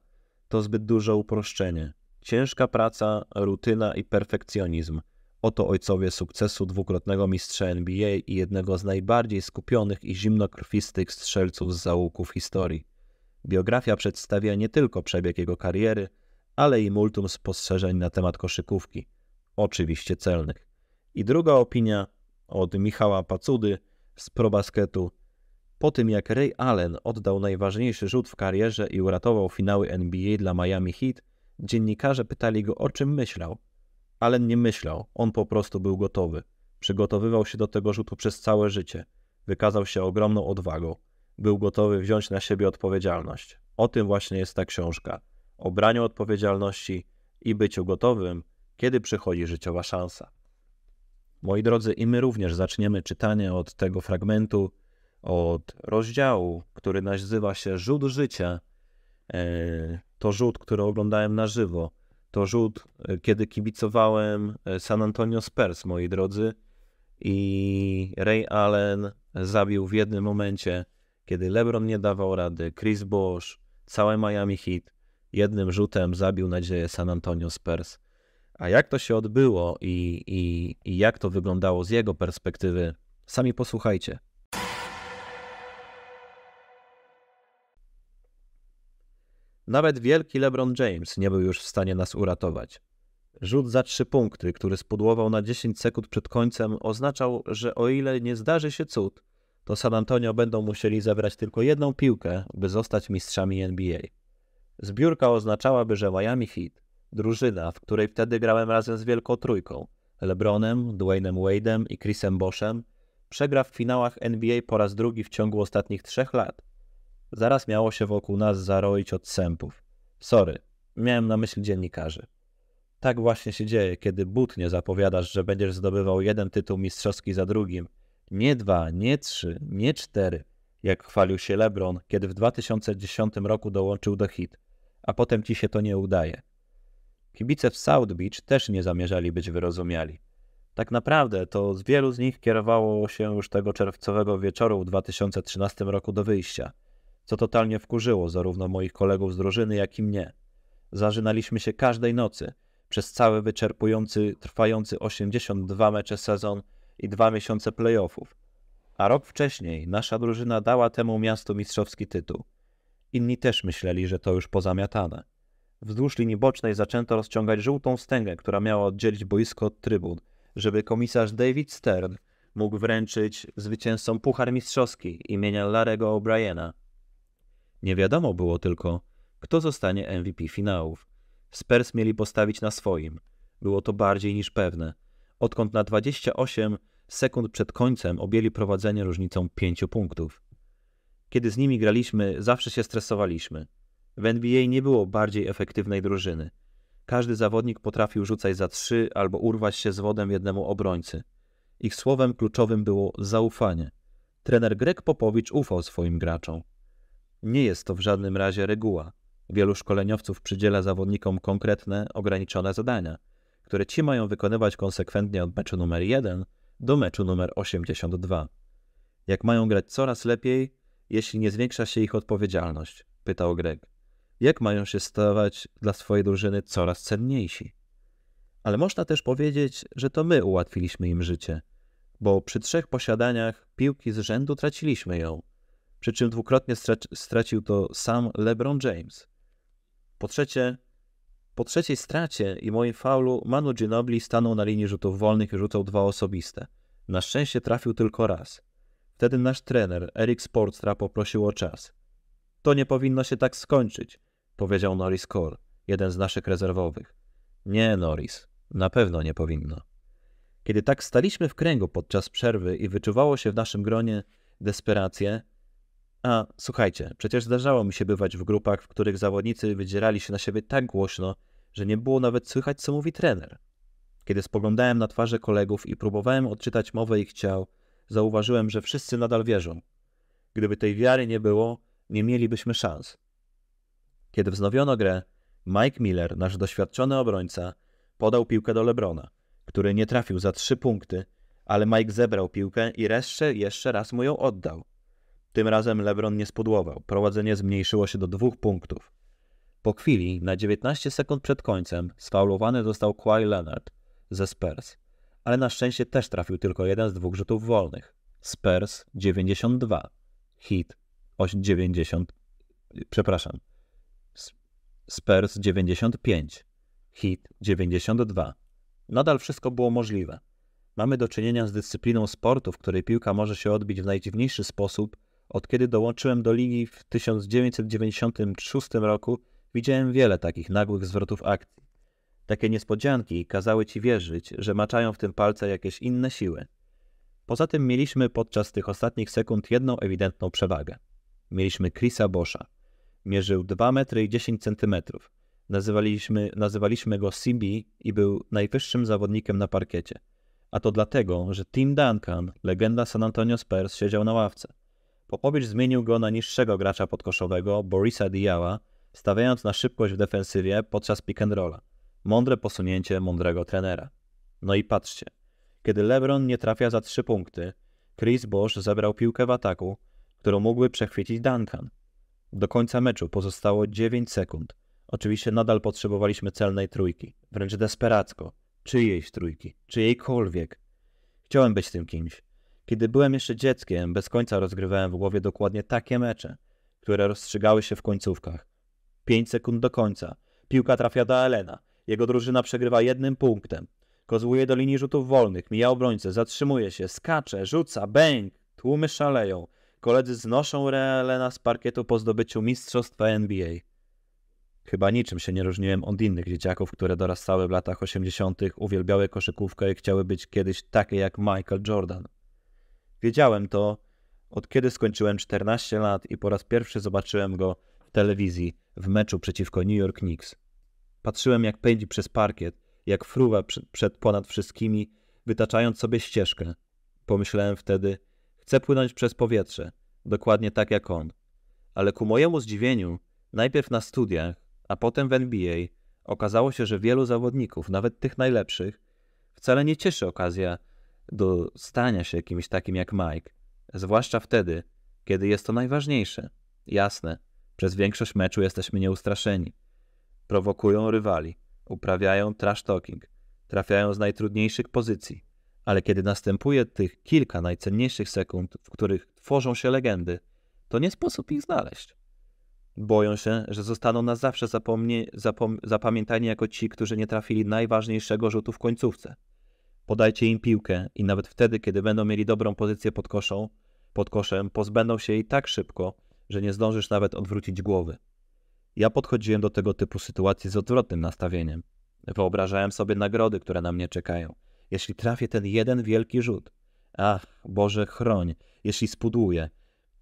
To zbyt duże uproszczenie. Ciężka praca, rutyna i perfekcjonizm. Oto ojcowie sukcesu dwukrotnego mistrza NBA i jednego z najbardziej skupionych i zimnokrwistych strzelców z załuków historii. Biografia przedstawia nie tylko przebieg jego kariery, ale i multum spostrzeżeń na temat koszykówki, oczywiście celnych. I druga opinia od Michała Pacudy – z ProBasketu. Po tym jak Ray Allen oddał najważniejszy rzut w karierze i uratował finały NBA dla Miami Heat, dziennikarze pytali go o czym myślał. Allen nie myślał, on po prostu był gotowy. Przygotowywał się do tego rzutu przez całe życie. Wykazał się ogromną odwagą. Był gotowy wziąć na siebie odpowiedzialność. O tym właśnie jest ta książka. O braniu odpowiedzialności i byciu gotowym, kiedy przychodzi życiowa szansa. Moi drodzy, i my również zaczniemy czytanie od tego fragmentu, od rozdziału, który nazywa się Rzut Życia. E, to rzut, który oglądałem na żywo. To rzut, e, kiedy kibicowałem e, San Antonio Spurs, moi drodzy. I Ray Allen zabił w jednym momencie, kiedy LeBron nie dawał rady, Chris Bosh, całe Miami Heat jednym rzutem zabił nadzieję San Antonio Spurs. A jak to się odbyło i, i, i jak to wyglądało z jego perspektywy, sami posłuchajcie. Nawet wielki LeBron James nie był już w stanie nas uratować. Rzut za trzy punkty, który spudłował na 10 sekund przed końcem, oznaczał, że o ile nie zdarzy się cud, to San Antonio będą musieli zebrać tylko jedną piłkę, by zostać mistrzami NBA. Zbiórka oznaczałaby, że Miami Heat drużyna, w której wtedy grałem razem z Wielką Trójką, LeBronem, Dwaynem Wade'em i Chrisem Boszem, przegra w finałach NBA po raz drugi w ciągu ostatnich trzech lat. Zaraz miało się wokół nas zaroić od sępów. Sorry, miałem na myśli dziennikarzy. Tak właśnie się dzieje, kiedy butnie zapowiadasz, że będziesz zdobywał jeden tytuł mistrzowski za drugim. Nie dwa, nie trzy, nie cztery, jak chwalił się LeBron, kiedy w 2010 roku dołączył do hit, a potem ci się to nie udaje. Kibice w South Beach też nie zamierzali być wyrozumiali. Tak naprawdę to z wielu z nich kierowało się już tego czerwcowego wieczoru w 2013 roku do wyjścia, co totalnie wkurzyło zarówno moich kolegów z drużyny, jak i mnie. Zażynaliśmy się każdej nocy, przez cały wyczerpujący, trwający 82 mecze sezon i dwa miesiące playoffów. A rok wcześniej nasza drużyna dała temu miastu mistrzowski tytuł. Inni też myśleli, że to już pozamiatane. Wzdłuż linii bocznej zaczęto rozciągać żółtą wstęgę, która miała oddzielić boisko od trybun, żeby komisarz David Stern mógł wręczyć zwycięzcom Puchar Mistrzowski imienia Larego O'Briena. Nie wiadomo było tylko, kto zostanie MVP finałów. Spurs mieli postawić na swoim. Było to bardziej niż pewne. Odkąd na 28 sekund przed końcem objęli prowadzenie różnicą 5 punktów. Kiedy z nimi graliśmy, zawsze się stresowaliśmy. W NBA nie było bardziej efektywnej drużyny. Każdy zawodnik potrafił rzucać za trzy albo urwać się z wodem jednemu obrońcy. Ich słowem kluczowym było zaufanie. Trener Greg Popowicz ufał swoim graczom. Nie jest to w żadnym razie reguła. Wielu szkoleniowców przydziela zawodnikom konkretne, ograniczone zadania, które ci mają wykonywać konsekwentnie od meczu numer 1 do meczu numer 82. Jak mają grać coraz lepiej, jeśli nie zwiększa się ich odpowiedzialność? pytał Greg jak mają się stawać dla swojej drużyny coraz cenniejsi. Ale można też powiedzieć, że to my ułatwiliśmy im życie, bo przy trzech posiadaniach piłki z rzędu traciliśmy ją, przy czym dwukrotnie stracił to sam LeBron James. Po trzecie, po trzeciej stracie i moim faulu Manu Ginobili stanął na linii rzutów wolnych i rzucał dwa osobiste. Na szczęście trafił tylko raz. Wtedy nasz trener, Eric Sportstra, poprosił o czas. To nie powinno się tak skończyć powiedział Norris Cole, jeden z naszych rezerwowych. Nie, Norris, na pewno nie powinno. Kiedy tak staliśmy w kręgu podczas przerwy i wyczuwało się w naszym gronie desperację, a słuchajcie, przecież zdarzało mi się bywać w grupach, w których zawodnicy wydzierali się na siebie tak głośno, że nie było nawet słychać, co mówi trener. Kiedy spoglądałem na twarze kolegów i próbowałem odczytać mowę ich ciał, zauważyłem, że wszyscy nadal wierzą. Gdyby tej wiary nie było, nie mielibyśmy szans. Kiedy wznowiono grę, Mike Miller, nasz doświadczony obrońca, podał piłkę do Lebrona, który nie trafił za trzy punkty, ale Mike zebrał piłkę i resztę jeszcze raz mu ją oddał. Tym razem Lebron nie spodłował, prowadzenie zmniejszyło się do dwóch punktów. Po chwili, na 19 sekund przed końcem, sfaulowany został Kawhi Leonard ze Spurs, ale na szczęście też trafił tylko jeden z dwóch rzutów wolnych. Spurs 92, Hit 90, przepraszam, Spurs 95, Hit 92. Nadal wszystko było możliwe. Mamy do czynienia z dyscypliną sportu, w której piłka może się odbić w najdziwniejszy sposób. Od kiedy dołączyłem do ligi w 1996 roku, widziałem wiele takich nagłych zwrotów akcji. Takie niespodzianki kazały ci wierzyć, że maczają w tym palce jakieś inne siły. Poza tym mieliśmy podczas tych ostatnich sekund jedną ewidentną przewagę. Mieliśmy Chrisa Boscha. Mierzył 2 metry i 10 centymetrów. Nazywaliśmy, nazywaliśmy go CB i był najwyższym zawodnikiem na parkiecie. A to dlatego, że Tim Duncan, legenda San Antonio Spurs, siedział na ławce. Popowicz zmienił go na niższego gracza podkoszowego, Borisa Diała, stawiając na szybkość w defensywie podczas pick and rolla. Mądre posunięcie mądrego trenera. No i patrzcie. Kiedy LeBron nie trafia za trzy punkty, Chris Bosch zebrał piłkę w ataku, którą mógłby przechwycić Duncan. Do końca meczu pozostało 9 sekund. Oczywiście nadal potrzebowaliśmy celnej trójki, wręcz desperacko, czyjejś trójki, czyjejkolwiek. Chciałem być tym kimś. Kiedy byłem jeszcze dzieckiem, bez końca rozgrywałem w głowie dokładnie takie mecze, które rozstrzygały się w końcówkach. 5 sekund do końca. Piłka trafia do Elena. Jego drużyna przegrywa jednym punktem. Kozłuje do linii rzutów wolnych, mija obrońcę, zatrzymuje się, skacze, rzuca, bęk. Tłumy szaleją koledzy znoszą Realena z parkietu po zdobyciu mistrzostwa NBA. Chyba niczym się nie różniłem od innych dzieciaków, które dorastały w latach 80., uwielbiały koszykówkę i chciały być kiedyś takie jak Michael Jordan. Wiedziałem to od kiedy skończyłem 14 lat i po raz pierwszy zobaczyłem go w telewizji w meczu przeciwko New York Knicks. Patrzyłem jak pędzi przez parkiet, jak fruwa przed ponad wszystkimi, wytaczając sobie ścieżkę. Pomyślałem wtedy – Chcę płynąć przez powietrze, dokładnie tak jak on. Ale ku mojemu zdziwieniu, najpierw na studiach, a potem w NBA, okazało się, że wielu zawodników, nawet tych najlepszych, wcale nie cieszy okazja do stania się kimś takim jak Mike. Zwłaszcza wtedy, kiedy jest to najważniejsze. Jasne, przez większość meczu jesteśmy nieustraszeni. Prowokują rywali, uprawiają trash talking, trafiają z najtrudniejszych pozycji, ale kiedy następuje tych kilka najcenniejszych sekund, w których tworzą się legendy, to nie sposób ich znaleźć. Boją się, że zostaną na zawsze zapomnie, zapom, zapamiętani jako ci, którzy nie trafili najważniejszego rzutu w końcówce. Podajcie im piłkę i nawet wtedy, kiedy będą mieli dobrą pozycję pod, koszą, pod koszem, pozbędą się jej tak szybko, że nie zdążysz nawet odwrócić głowy. Ja podchodziłem do tego typu sytuacji z odwrotnym nastawieniem. Wyobrażałem sobie nagrody, które na mnie czekają – jeśli trafię ten jeden wielki rzut, ach, Boże, chroń, jeśli spuduję,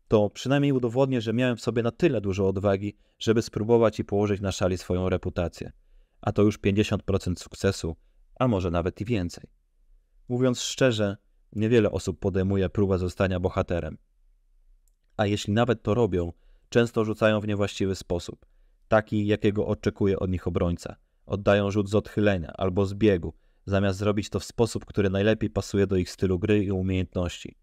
to przynajmniej udowodnię, że miałem w sobie na tyle dużo odwagi, żeby spróbować i położyć na szali swoją reputację. A to już 50% sukcesu, a może nawet i więcej. Mówiąc szczerze, niewiele osób podejmuje próbę zostania bohaterem. A jeśli nawet to robią, często rzucają w niewłaściwy sposób, taki jakiego oczekuje od nich obrońca. Oddają rzut z odchylenia albo z biegu, zamiast zrobić to w sposób, który najlepiej pasuje do ich stylu gry i umiejętności.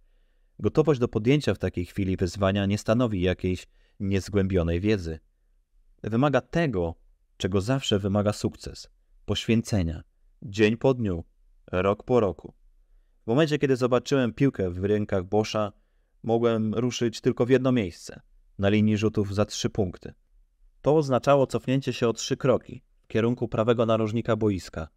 Gotowość do podjęcia w takiej chwili wyzwania nie stanowi jakiejś niezgłębionej wiedzy. Wymaga tego, czego zawsze wymaga sukces poświęcenia, dzień po dniu, rok po roku. W momencie, kiedy zobaczyłem piłkę w rękach Bosza, mogłem ruszyć tylko w jedno miejsce na linii rzutów za trzy punkty. To oznaczało cofnięcie się o trzy kroki w kierunku prawego narożnika boiska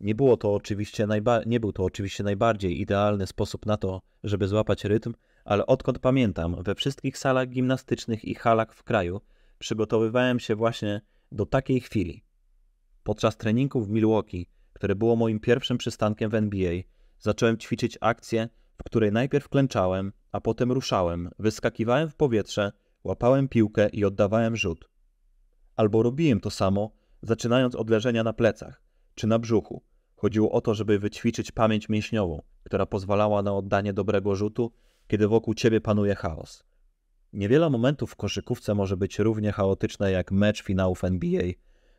nie, było to oczywiście najba- nie był to oczywiście najbardziej idealny sposób na to, żeby złapać rytm, ale odkąd pamiętam, we wszystkich salach gimnastycznych i halach w kraju przygotowywałem się właśnie do takiej chwili. Podczas treningu w Milwaukee, które było moim pierwszym przystankiem w NBA, zacząłem ćwiczyć akcję, w której najpierw klęczałem, a potem ruszałem, wyskakiwałem w powietrze, łapałem piłkę i oddawałem rzut. Albo robiłem to samo, zaczynając od leżenia na plecach czy na brzuchu, Chodziło o to, żeby wyćwiczyć pamięć mięśniową, która pozwalała na oddanie dobrego rzutu, kiedy wokół ciebie panuje chaos. Niewiele momentów w koszykówce może być równie chaotyczne jak mecz finałów NBA,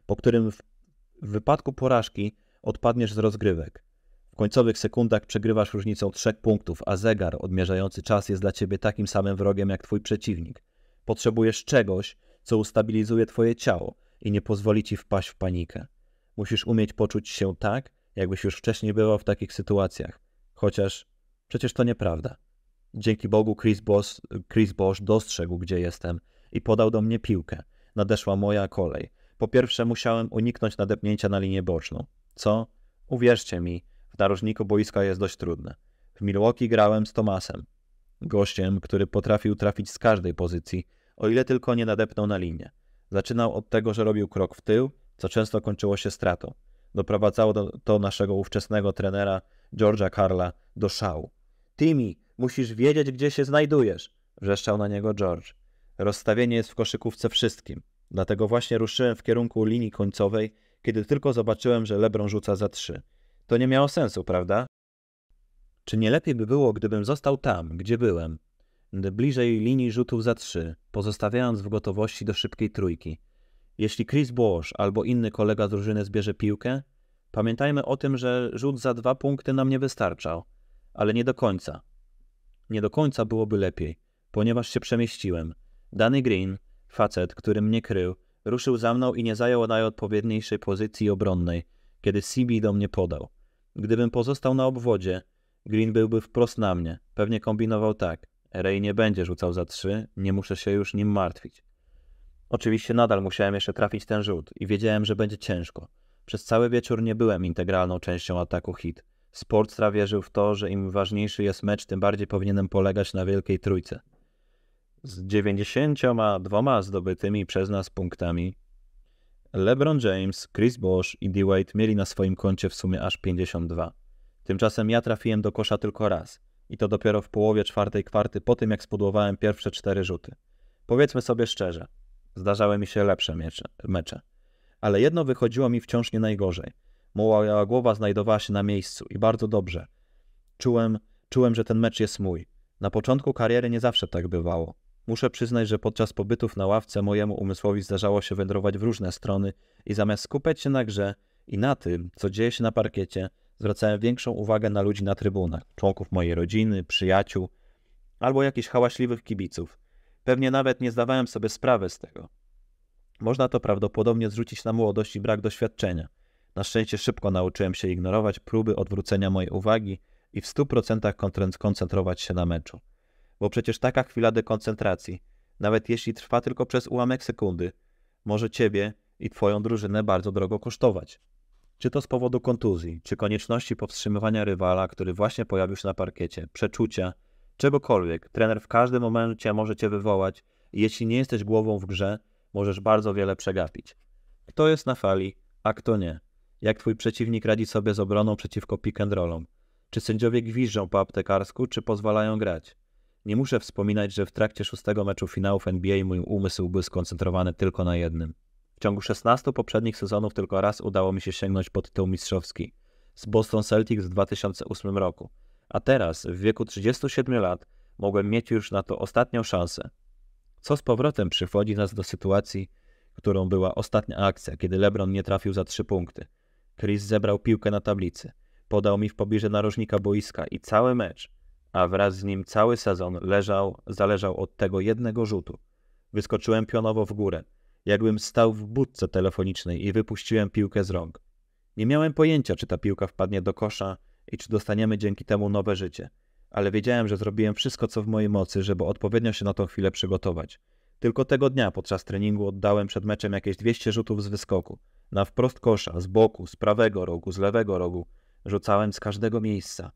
po którym w wypadku porażki odpadniesz z rozgrywek. W końcowych sekundach przegrywasz różnicą trzech punktów, a zegar odmierzający czas jest dla ciebie takim samym wrogiem jak twój przeciwnik. Potrzebujesz czegoś, co ustabilizuje twoje ciało i nie pozwoli ci wpaść w panikę. Musisz umieć poczuć się tak, jakbyś już wcześniej bywał w takich sytuacjach. Chociaż przecież to nieprawda. Dzięki Bogu Chris, Boss, Chris Bosch dostrzegł, gdzie jestem i podał do mnie piłkę. Nadeszła moja kolej. Po pierwsze musiałem uniknąć nadepnięcia na linię boczną, co, uwierzcie mi, w narożniku boiska jest dość trudne. W Milwaukee grałem z Tomasem, gościem, który potrafił trafić z każdej pozycji, o ile tylko nie nadepnął na linię. Zaczynał od tego, że robił krok w tył, co często kończyło się stratą. Doprowadzało do, to naszego ówczesnego trenera George'a Carla do szału. Timmy, musisz wiedzieć, gdzie się znajdujesz, wrzeszczał na niego George. Rozstawienie jest w koszykówce wszystkim. Dlatego właśnie ruszyłem w kierunku linii końcowej, kiedy tylko zobaczyłem, że LeBron rzuca za trzy. To nie miało sensu, prawda? Czy nie lepiej by było, gdybym został tam, gdzie byłem, bliżej linii rzutów za trzy, pozostawiając w gotowości do szybkiej trójki? Jeśli Chris Bosch albo inny kolega z drużyny zbierze piłkę, pamiętajmy o tym, że rzut za dwa punkty nam nie wystarczał, ale nie do końca. Nie do końca byłoby lepiej, ponieważ się przemieściłem. Danny Green, facet, który mnie krył, ruszył za mną i nie zajął najodpowiedniejszej pozycji obronnej, kiedy CB do mnie podał. Gdybym pozostał na obwodzie, Green byłby wprost na mnie. Pewnie kombinował tak. Ray nie będzie rzucał za trzy, nie muszę się już nim martwić. Oczywiście nadal musiałem jeszcze trafić ten rzut i wiedziałem, że będzie ciężko. Przez cały wieczór nie byłem integralną częścią ataku hit. Sportstra wierzył w to, że im ważniejszy jest mecz, tym bardziej powinienem polegać na wielkiej trójce. Z 92 zdobytymi przez nas punktami LeBron James, Chris Bosh i D-Wade mieli na swoim koncie w sumie aż 52. Tymczasem ja trafiłem do kosza tylko raz i to dopiero w połowie czwartej kwarty po tym, jak spudłowałem pierwsze cztery rzuty. Powiedzmy sobie szczerze, Zdarzały mi się lepsze miecze, mecze. Ale jedno wychodziło mi wciąż nie najgorzej. Moja głowa znajdowała się na miejscu i bardzo dobrze. Czułem, czułem, że ten mecz jest mój. Na początku kariery nie zawsze tak bywało. Muszę przyznać, że podczas pobytów na ławce mojemu umysłowi zdarzało się wędrować w różne strony i zamiast skupiać się na grze i na tym, co dzieje się na parkiecie, zwracałem większą uwagę na ludzi na trybunach, członków mojej rodziny, przyjaciół albo jakichś hałaśliwych kibiców. Pewnie nawet nie zdawałem sobie sprawy z tego. Można to prawdopodobnie zrzucić na młodość i brak doświadczenia. Na szczęście szybko nauczyłem się ignorować próby odwrócenia mojej uwagi i w 100% koncentrować się na meczu. Bo przecież taka chwila dekoncentracji, nawet jeśli trwa tylko przez ułamek sekundy, może ciebie i twoją drużynę bardzo drogo kosztować. Czy to z powodu kontuzji, czy konieczności powstrzymywania rywala, który właśnie pojawił się na parkiecie, przeczucia, czegokolwiek. Trener w każdym momencie może cię wywołać. Jeśli nie jesteś głową w grze, możesz bardzo wiele przegapić. Kto jest na fali, a kto nie? Jak twój przeciwnik radzi sobie z obroną przeciwko pick and rollom? Czy sędziowie gwiżdżą po aptekarsku, czy pozwalają grać? Nie muszę wspominać, że w trakcie szóstego meczu finałów NBA mój umysł był skoncentrowany tylko na jednym. W ciągu 16 poprzednich sezonów tylko raz udało mi się sięgnąć po tytuł mistrzowski. Z Boston Celtics w 2008 roku a teraz, w wieku 37 lat, mogłem mieć już na to ostatnią szansę. Co z powrotem przychodzi nas do sytuacji, którą była ostatnia akcja, kiedy LeBron nie trafił za trzy punkty. Chris zebrał piłkę na tablicy, podał mi w pobliżu narożnika boiska i cały mecz, a wraz z nim cały sezon leżał, zależał od tego jednego rzutu. Wyskoczyłem pionowo w górę, jakbym stał w budce telefonicznej i wypuściłem piłkę z rąk. Nie miałem pojęcia, czy ta piłka wpadnie do kosza, i czy dostaniemy dzięki temu nowe życie. Ale wiedziałem, że zrobiłem wszystko, co w mojej mocy, żeby odpowiednio się na tą chwilę przygotować. Tylko tego dnia podczas treningu oddałem przed meczem jakieś 200 rzutów z wyskoku. Na wprost kosza, z boku, z prawego rogu, z lewego rogu. Rzucałem z każdego miejsca.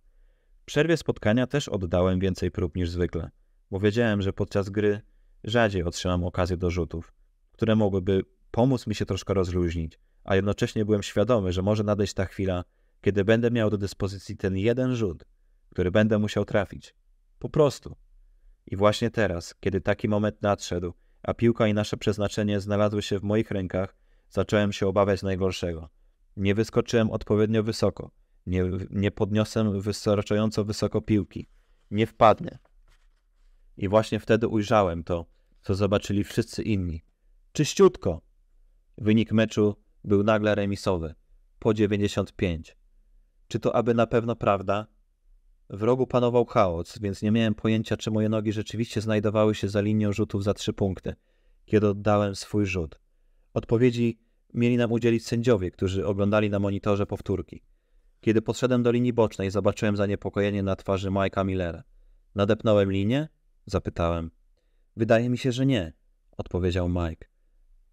W przerwie spotkania też oddałem więcej prób niż zwykle, bo wiedziałem, że podczas gry rzadziej otrzymam okazję do rzutów, które mogłyby pomóc mi się troszkę rozluźnić, a jednocześnie byłem świadomy, że może nadejść ta chwila, kiedy będę miał do dyspozycji ten jeden rzut, który będę musiał trafić. Po prostu. I właśnie teraz, kiedy taki moment nadszedł, a piłka i nasze przeznaczenie znalazły się w moich rękach, zacząłem się obawiać najgorszego. Nie wyskoczyłem odpowiednio wysoko, nie, nie podniosłem wystarczająco wysoko piłki, nie wpadnę. I właśnie wtedy ujrzałem to, co zobaczyli wszyscy inni. Czyściutko! Wynik meczu był nagle remisowy, po 95. Czy to aby na pewno prawda? W rogu panował chaos, więc nie miałem pojęcia, czy moje nogi rzeczywiście znajdowały się za linią rzutów za trzy punkty, kiedy oddałem swój rzut. Odpowiedzi mieli nam udzielić sędziowie, którzy oglądali na monitorze powtórki. Kiedy podszedłem do linii bocznej, zobaczyłem zaniepokojenie na twarzy Mike'a Millera. Nadepnąłem linię? Zapytałem. Wydaje mi się, że nie, odpowiedział Mike.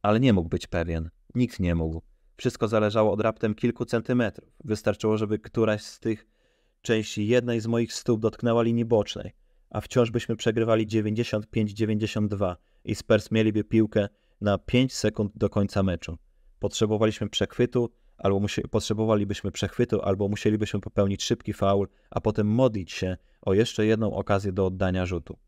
Ale nie mógł być pewien. Nikt nie mógł. Wszystko zależało od raptem kilku centymetrów. Wystarczyło, żeby któraś z tych części jednej z moich stóp dotknęła linii bocznej, a wciąż byśmy przegrywali 95-92 i Spurs mieliby piłkę na 5 sekund do końca meczu. Potrzebowaliśmy przechwytu, albo potrzebowalibyśmy przechwytu, albo musielibyśmy popełnić szybki faul, a potem modlić się o jeszcze jedną okazję do oddania rzutu.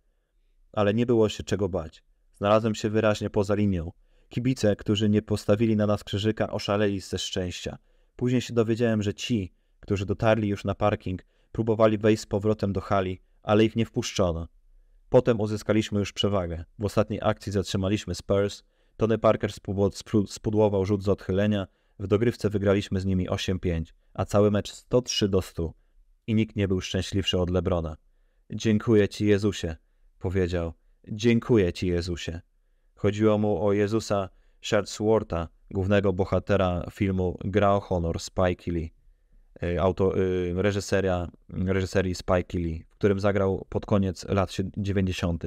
Ale nie było się czego bać. Znalazłem się wyraźnie poza linią. Kibice, którzy nie postawili na nas krzyżyka, oszaleli ze szczęścia. Później się dowiedziałem, że ci, którzy dotarli już na parking, próbowali wejść z powrotem do hali, ale ich nie wpuszczono. Potem uzyskaliśmy już przewagę. W ostatniej akcji zatrzymaliśmy Spurs. Tony Parker spudłował rzut z odchylenia. W dogrywce wygraliśmy z nimi 8-5, a cały mecz 103 do 100. I nikt nie był szczęśliwszy od Lebrona. Dziękuję Ci, Jezusie, powiedział. Dziękuję Ci, Jezusie. Chodziło mu o Jezusa Shirtsworta, głównego bohatera filmu Gra o Honor Spike Lee, y, auto, y, reżyseria, reżyserii Spike Lee, w którym zagrał pod koniec lat 90.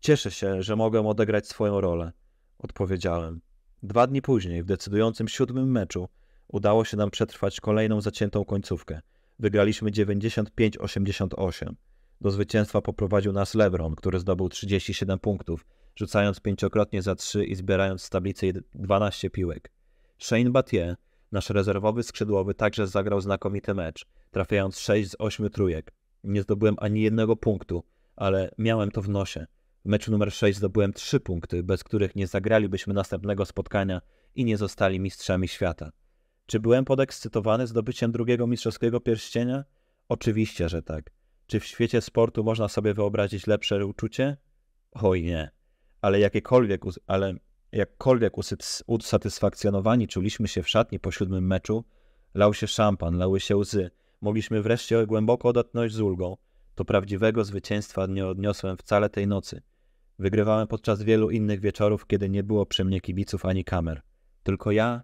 Cieszę się, że mogłem odegrać swoją rolę, odpowiedziałem. Dwa dni później, w decydującym siódmym meczu, udało się nam przetrwać kolejną zaciętą końcówkę. Wygraliśmy 95-88. Do zwycięstwa poprowadził nas LeBron, który zdobył 37 punktów rzucając pięciokrotnie za trzy i zbierając z tablicy 12 piłek. Shane Battier, nasz rezerwowy skrzydłowy, także zagrał znakomity mecz, trafiając 6 z 8 trójek. Nie zdobyłem ani jednego punktu, ale miałem to w nosie. W meczu numer 6 zdobyłem 3 punkty, bez których nie zagralibyśmy następnego spotkania i nie zostali mistrzami świata. Czy byłem podekscytowany zdobyciem drugiego mistrzowskiego pierścienia? Oczywiście, że tak. Czy w świecie sportu można sobie wyobrazić lepsze uczucie? Oj nie ale jakiekolwiek, ale jakkolwiek usatysfakcjonowani czuliśmy się w szatni po siódmym meczu, lał się szampan, lały się łzy. Mogliśmy wreszcie głęboko odetchnąć z ulgą. To prawdziwego zwycięstwa nie odniosłem wcale tej nocy. Wygrywałem podczas wielu innych wieczorów, kiedy nie było przy mnie kibiców ani kamer. Tylko ja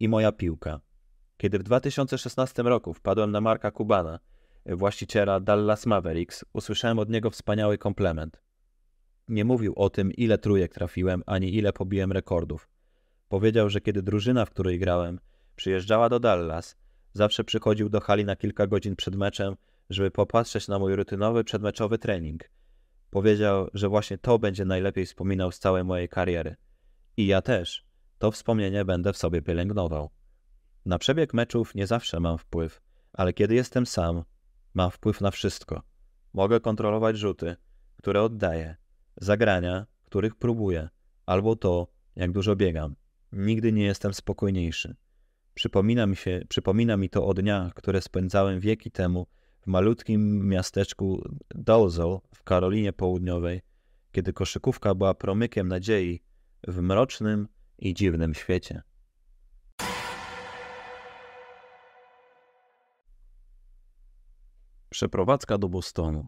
i moja piłka. Kiedy w 2016 roku wpadłem na Marka Kubana, właściciela Dallas Mavericks, usłyszałem od niego wspaniały komplement. Nie mówił o tym, ile trójek trafiłem, ani ile pobiłem rekordów. Powiedział, że kiedy drużyna, w której grałem, przyjeżdżała do Dallas, zawsze przychodził do hali na kilka godzin przed meczem, żeby popatrzeć na mój rutynowy przedmeczowy trening. Powiedział, że właśnie to będzie najlepiej wspominał z całej mojej kariery. I ja też. To wspomnienie będę w sobie pielęgnował. Na przebieg meczów nie zawsze mam wpływ, ale kiedy jestem sam, mam wpływ na wszystko. Mogę kontrolować rzuty, które oddaję zagrania, których próbuję, albo to, jak dużo biegam. Nigdy nie jestem spokojniejszy. Przypomina mi, się, przypomina mi to o dniach, które spędzałem wieki temu w malutkim miasteczku Dalzell w Karolinie Południowej, kiedy koszykówka była promykiem nadziei w mrocznym i dziwnym świecie. Przeprowadzka do Bostonu.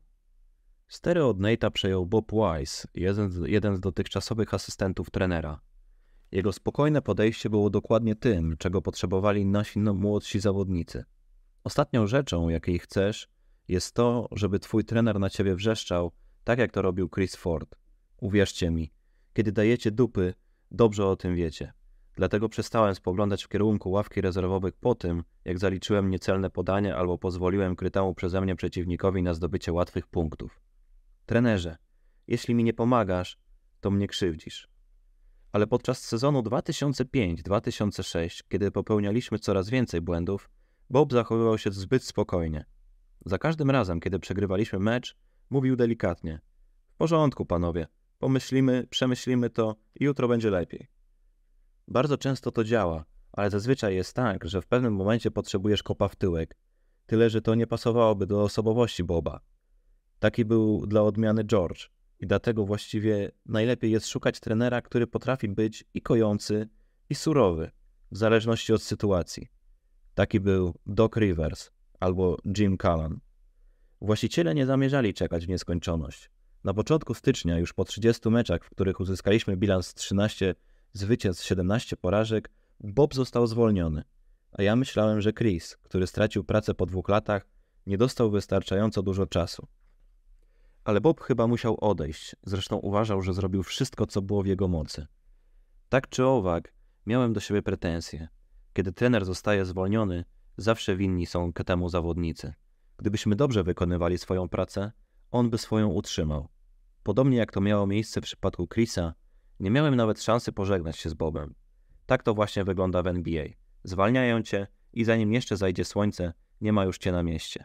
Stery od Nate'a przejął Bob Wise, jeden z, jeden z dotychczasowych asystentów trenera. Jego spokojne podejście było dokładnie tym, czego potrzebowali nasi no- młodsi zawodnicy. Ostatnią rzeczą, jakiej chcesz, jest to, żeby twój trener na ciebie wrzeszczał, tak jak to robił Chris Ford. Uwierzcie mi, kiedy dajecie dupy, dobrze o tym wiecie. Dlatego przestałem spoglądać w kierunku ławki rezerwowych po tym, jak zaliczyłem niecelne podanie albo pozwoliłem krytemu przeze mnie przeciwnikowi na zdobycie łatwych punktów. Trenerze, jeśli mi nie pomagasz, to mnie krzywdzisz. Ale podczas sezonu 2005-2006, kiedy popełnialiśmy coraz więcej błędów, Bob zachowywał się zbyt spokojnie. Za każdym razem, kiedy przegrywaliśmy mecz, mówił delikatnie: W porządku, panowie, pomyślimy, przemyślimy to i jutro będzie lepiej. Bardzo często to działa, ale zazwyczaj jest tak, że w pewnym momencie potrzebujesz kopa w tyłek. Tyle, że to nie pasowałoby do osobowości Boba. Taki był dla odmiany George i dlatego właściwie najlepiej jest szukać trenera, który potrafi być i kojący, i surowy, w zależności od sytuacji. Taki był Doc Rivers albo Jim Callan. Właściciele nie zamierzali czekać w nieskończoność. Na początku stycznia, już po 30 meczach, w których uzyskaliśmy bilans 13 zwycięstw, 17 porażek, Bob został zwolniony. A ja myślałem, że Chris, który stracił pracę po dwóch latach, nie dostał wystarczająco dużo czasu ale Bob chyba musiał odejść, zresztą uważał, że zrobił wszystko, co było w jego mocy. Tak czy owak, miałem do siebie pretensje. Kiedy trener zostaje zwolniony, zawsze winni są k temu zawodnicy. Gdybyśmy dobrze wykonywali swoją pracę, on by swoją utrzymał. Podobnie jak to miało miejsce w przypadku Chrisa, nie miałem nawet szansy pożegnać się z Bobem. Tak to właśnie wygląda w NBA. Zwalniają cię i zanim jeszcze zajdzie słońce, nie ma już cię na mieście.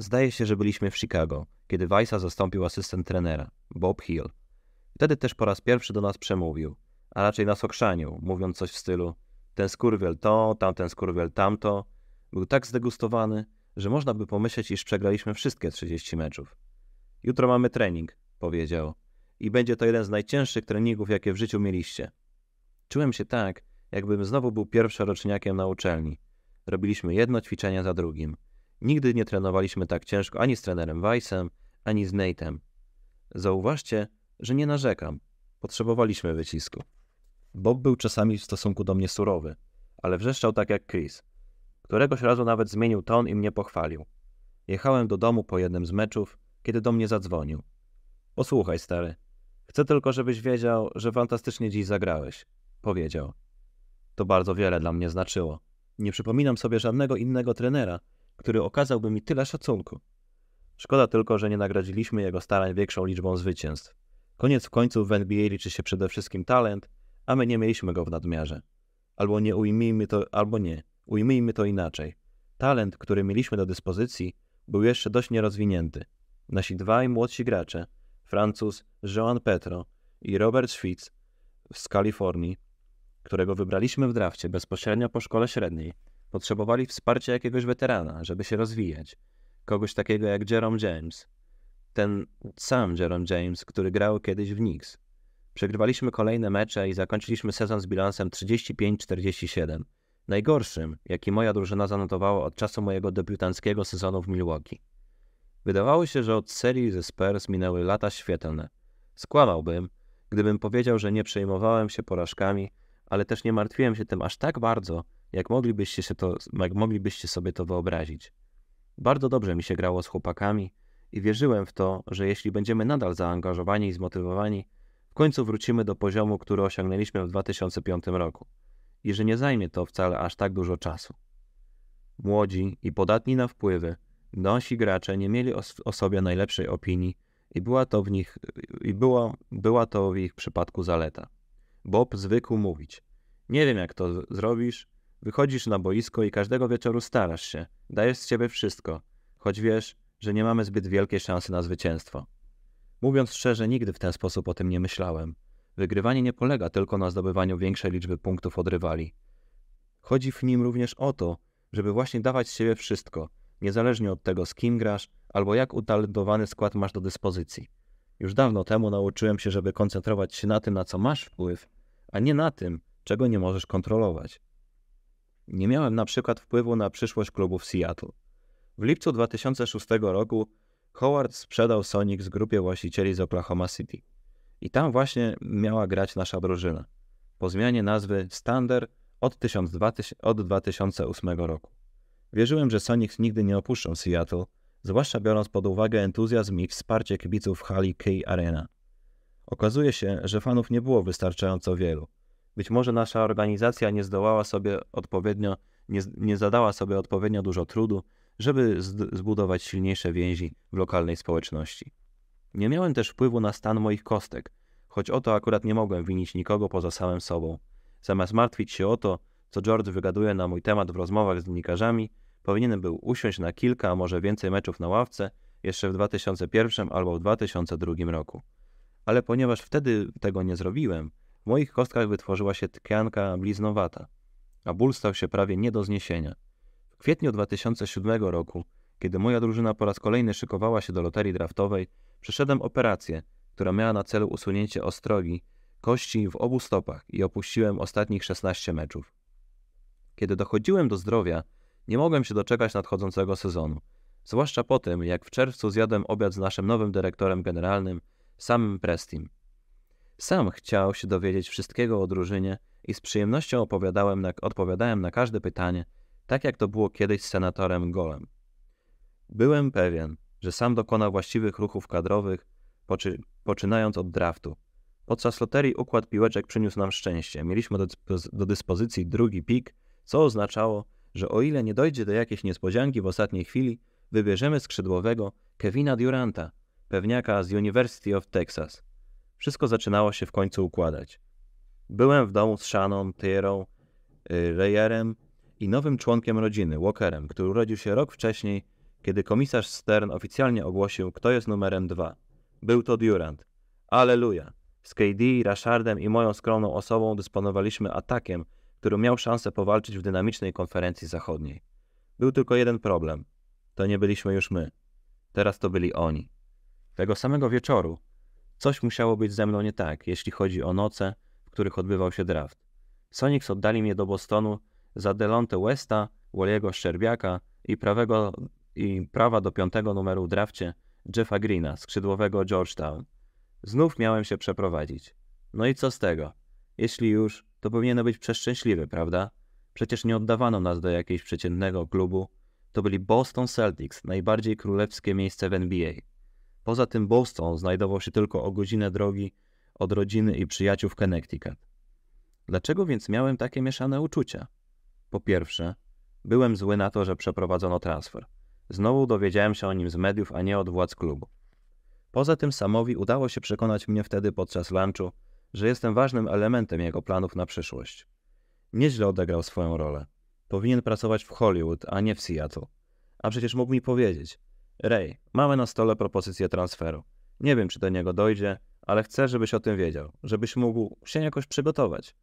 Zdaje się, że byliśmy w Chicago, kiedy Weissa zastąpił asystent trenera, Bob Hill. Wtedy też po raz pierwszy do nas przemówił, a raczej nas okrzanił, mówiąc coś w stylu ten skurwiel to, tamten skurwiel tamto. Był tak zdegustowany, że można by pomyśleć, iż przegraliśmy wszystkie 30 meczów. Jutro mamy trening, powiedział. I będzie to jeden z najcięższych treningów, jakie w życiu mieliście. Czułem się tak, jakbym znowu był pierwszoroczniakiem na uczelni. Robiliśmy jedno ćwiczenie za drugim – Nigdy nie trenowaliśmy tak ciężko ani z trenerem Weissem, ani z Nate'em. Zauważcie, że nie narzekam. Potrzebowaliśmy wycisku. Bob był czasami w stosunku do mnie surowy, ale wrzeszczał tak jak Chris. Któregoś razu nawet zmienił ton i mnie pochwalił. Jechałem do domu po jednym z meczów, kiedy do mnie zadzwonił. Posłuchaj, stary. Chcę tylko, żebyś wiedział, że fantastycznie dziś zagrałeś. Powiedział. To bardzo wiele dla mnie znaczyło. Nie przypominam sobie żadnego innego trenera, który okazałby mi tyle szacunku. Szkoda tylko, że nie nagradziliśmy jego starań większą liczbą zwycięstw. Koniec w końcu w NBA liczy się przede wszystkim talent, a my nie mieliśmy go w nadmiarze. Albo nie ujmijmy to, albo nie, ujmijmy to inaczej. Talent, który mieliśmy do dyspozycji, był jeszcze dość nierozwinięty. Nasi dwaj młodsi gracze, Francuz Joan Petro i Robert Schwitz z Kalifornii, którego wybraliśmy w drafcie bezpośrednio po szkole średniej, Potrzebowali wsparcia jakiegoś weterana, żeby się rozwijać. Kogoś takiego jak Jerome James. Ten sam Jerome James, który grał kiedyś w Knicks. Przegrywaliśmy kolejne mecze i zakończyliśmy sezon z bilansem 35-47. Najgorszym, jaki moja drużyna zanotowała od czasu mojego debiutanckiego sezonu w Milwaukee. Wydawało się, że od serii ze Spurs minęły lata świetlne. Skłamałbym, gdybym powiedział, że nie przejmowałem się porażkami, ale też nie martwiłem się tym aż tak bardzo, jak moglibyście, się to, jak moglibyście sobie to wyobrazić. Bardzo dobrze mi się grało z chłopakami i wierzyłem w to, że jeśli będziemy nadal zaangażowani i zmotywowani, w końcu wrócimy do poziomu, który osiągnęliśmy w 2005 roku i że nie zajmie to wcale aż tak dużo czasu. Młodzi i podatni na wpływy, nosi gracze nie mieli o sobie najlepszej opinii i była to w nich i było, była to w ich przypadku zaleta. Bob zwykł mówić: Nie wiem, jak to zrobisz, Wychodzisz na boisko i każdego wieczoru starasz się, dajesz z siebie wszystko, choć wiesz, że nie mamy zbyt wielkiej szansy na zwycięstwo. Mówiąc szczerze, nigdy w ten sposób o tym nie myślałem. Wygrywanie nie polega tylko na zdobywaniu większej liczby punktów od rywali. Chodzi w nim również o to, żeby właśnie dawać z siebie wszystko, niezależnie od tego, z kim grasz albo jak utalentowany skład masz do dyspozycji. Już dawno temu nauczyłem się, żeby koncentrować się na tym, na co masz wpływ, a nie na tym, czego nie możesz kontrolować nie miałem na przykład wpływu na przyszłość klubu w Seattle. W lipcu 2006 roku Howard sprzedał Sonics grupie właścicieli z Oklahoma City. I tam właśnie miała grać nasza drużyna. Po zmianie nazwy Standard od, 2008 roku. Wierzyłem, że Sonics nigdy nie opuszczą Seattle, zwłaszcza biorąc pod uwagę entuzjazm i wsparcie kibiców hali K Arena. Okazuje się, że fanów nie było wystarczająco wielu, być może nasza organizacja nie zdołała sobie odpowiednio, nie, nie zadała sobie odpowiednio dużo trudu, żeby zbudować silniejsze więzi w lokalnej społeczności. Nie miałem też wpływu na stan moich kostek, choć o to akurat nie mogłem winić nikogo poza samym sobą. Zamiast martwić się o to, co George wygaduje na mój temat w rozmowach z dziennikarzami, powinienem był usiąść na kilka, a może więcej meczów na ławce jeszcze w 2001 albo w 2002 roku. Ale ponieważ wtedy tego nie zrobiłem, moich kostkach wytworzyła się tkianka bliznowata, a ból stał się prawie nie do zniesienia. W kwietniu 2007 roku, kiedy moja drużyna po raz kolejny szykowała się do loterii draftowej, przeszedłem operację, która miała na celu usunięcie ostrogi, kości w obu stopach i opuściłem ostatnich 16 meczów. Kiedy dochodziłem do zdrowia, nie mogłem się doczekać nadchodzącego sezonu. Zwłaszcza po tym, jak w czerwcu zjadłem obiad z naszym nowym dyrektorem generalnym, samym Prestim. Sam chciał się dowiedzieć wszystkiego o drużynie i z przyjemnością opowiadałem na, odpowiadałem na każde pytanie, tak jak to było kiedyś z senatorem Golem. Byłem pewien, że sam dokonał właściwych ruchów kadrowych, poczy, poczynając od draftu. Podczas loterii układ piłeczek przyniósł nam szczęście. Mieliśmy do, do dyspozycji drugi pik, co oznaczało, że o ile nie dojdzie do jakiejś niespodzianki w ostatniej chwili, wybierzemy skrzydłowego Kevina Duranta, pewniaka z University of Texas. Wszystko zaczynało się w końcu układać. Byłem w domu z Shannon, Tyrą, y, Reyerem i nowym członkiem rodziny, Walkerem, który urodził się rok wcześniej, kiedy komisarz Stern oficjalnie ogłosił, kto jest numerem dwa. Był to Durant. Aleluja! Z KD, Rashardem i moją skromną osobą dysponowaliśmy atakiem, który miał szansę powalczyć w dynamicznej konferencji zachodniej. Był tylko jeden problem. To nie byliśmy już my. Teraz to byli oni. Tego samego wieczoru Coś musiało być ze mną nie tak, jeśli chodzi o noce, w których odbywał się draft. Sonics oddali mnie do Bostonu za Delonte Westa, Walliego Szczerbiaka i, prawego, i prawa do piątego numeru w drafcie Jeffa Greena, skrzydłowego Georgetown. Znów miałem się przeprowadzić. No i co z tego? Jeśli już, to powinienem być przeszczęśliwy, prawda? Przecież nie oddawano nas do jakiegoś przeciętnego klubu. To byli Boston Celtics, najbardziej królewskie miejsce w NBA. Poza tym Boston znajdował się tylko o godzinę drogi od rodziny i przyjaciół w Connecticut. Dlaczego więc miałem takie mieszane uczucia? Po pierwsze, byłem zły na to, że przeprowadzono transfer. Znowu dowiedziałem się o nim z mediów, a nie od władz klubu. Poza tym Samowi udało się przekonać mnie wtedy podczas lunchu, że jestem ważnym elementem jego planów na przyszłość. Nieźle odegrał swoją rolę. Powinien pracować w Hollywood, a nie w Seattle. A przecież mógł mi powiedzieć, Rej, mamy na stole propozycję transferu. Nie wiem, czy do niego dojdzie, ale chcę, żebyś o tym wiedział, żebyś mógł się jakoś przygotować.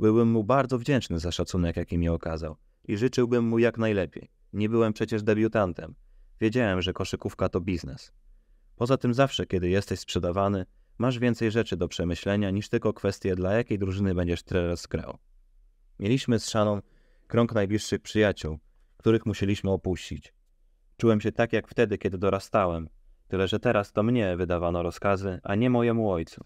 Byłbym mu bardzo wdzięczny za szacunek, jaki mi okazał i życzyłbym mu jak najlepiej. Nie byłem przecież debiutantem. Wiedziałem, że koszykówka to biznes. Poza tym zawsze, kiedy jesteś sprzedawany, masz więcej rzeczy do przemyślenia niż tylko kwestie, dla jakiej drużyny będziesz teraz grał. Mieliśmy z Szaną krąg najbliższych przyjaciół, których musieliśmy opuścić. Czułem się tak jak wtedy, kiedy dorastałem, tyle że teraz to mnie wydawano rozkazy, a nie mojemu ojcu.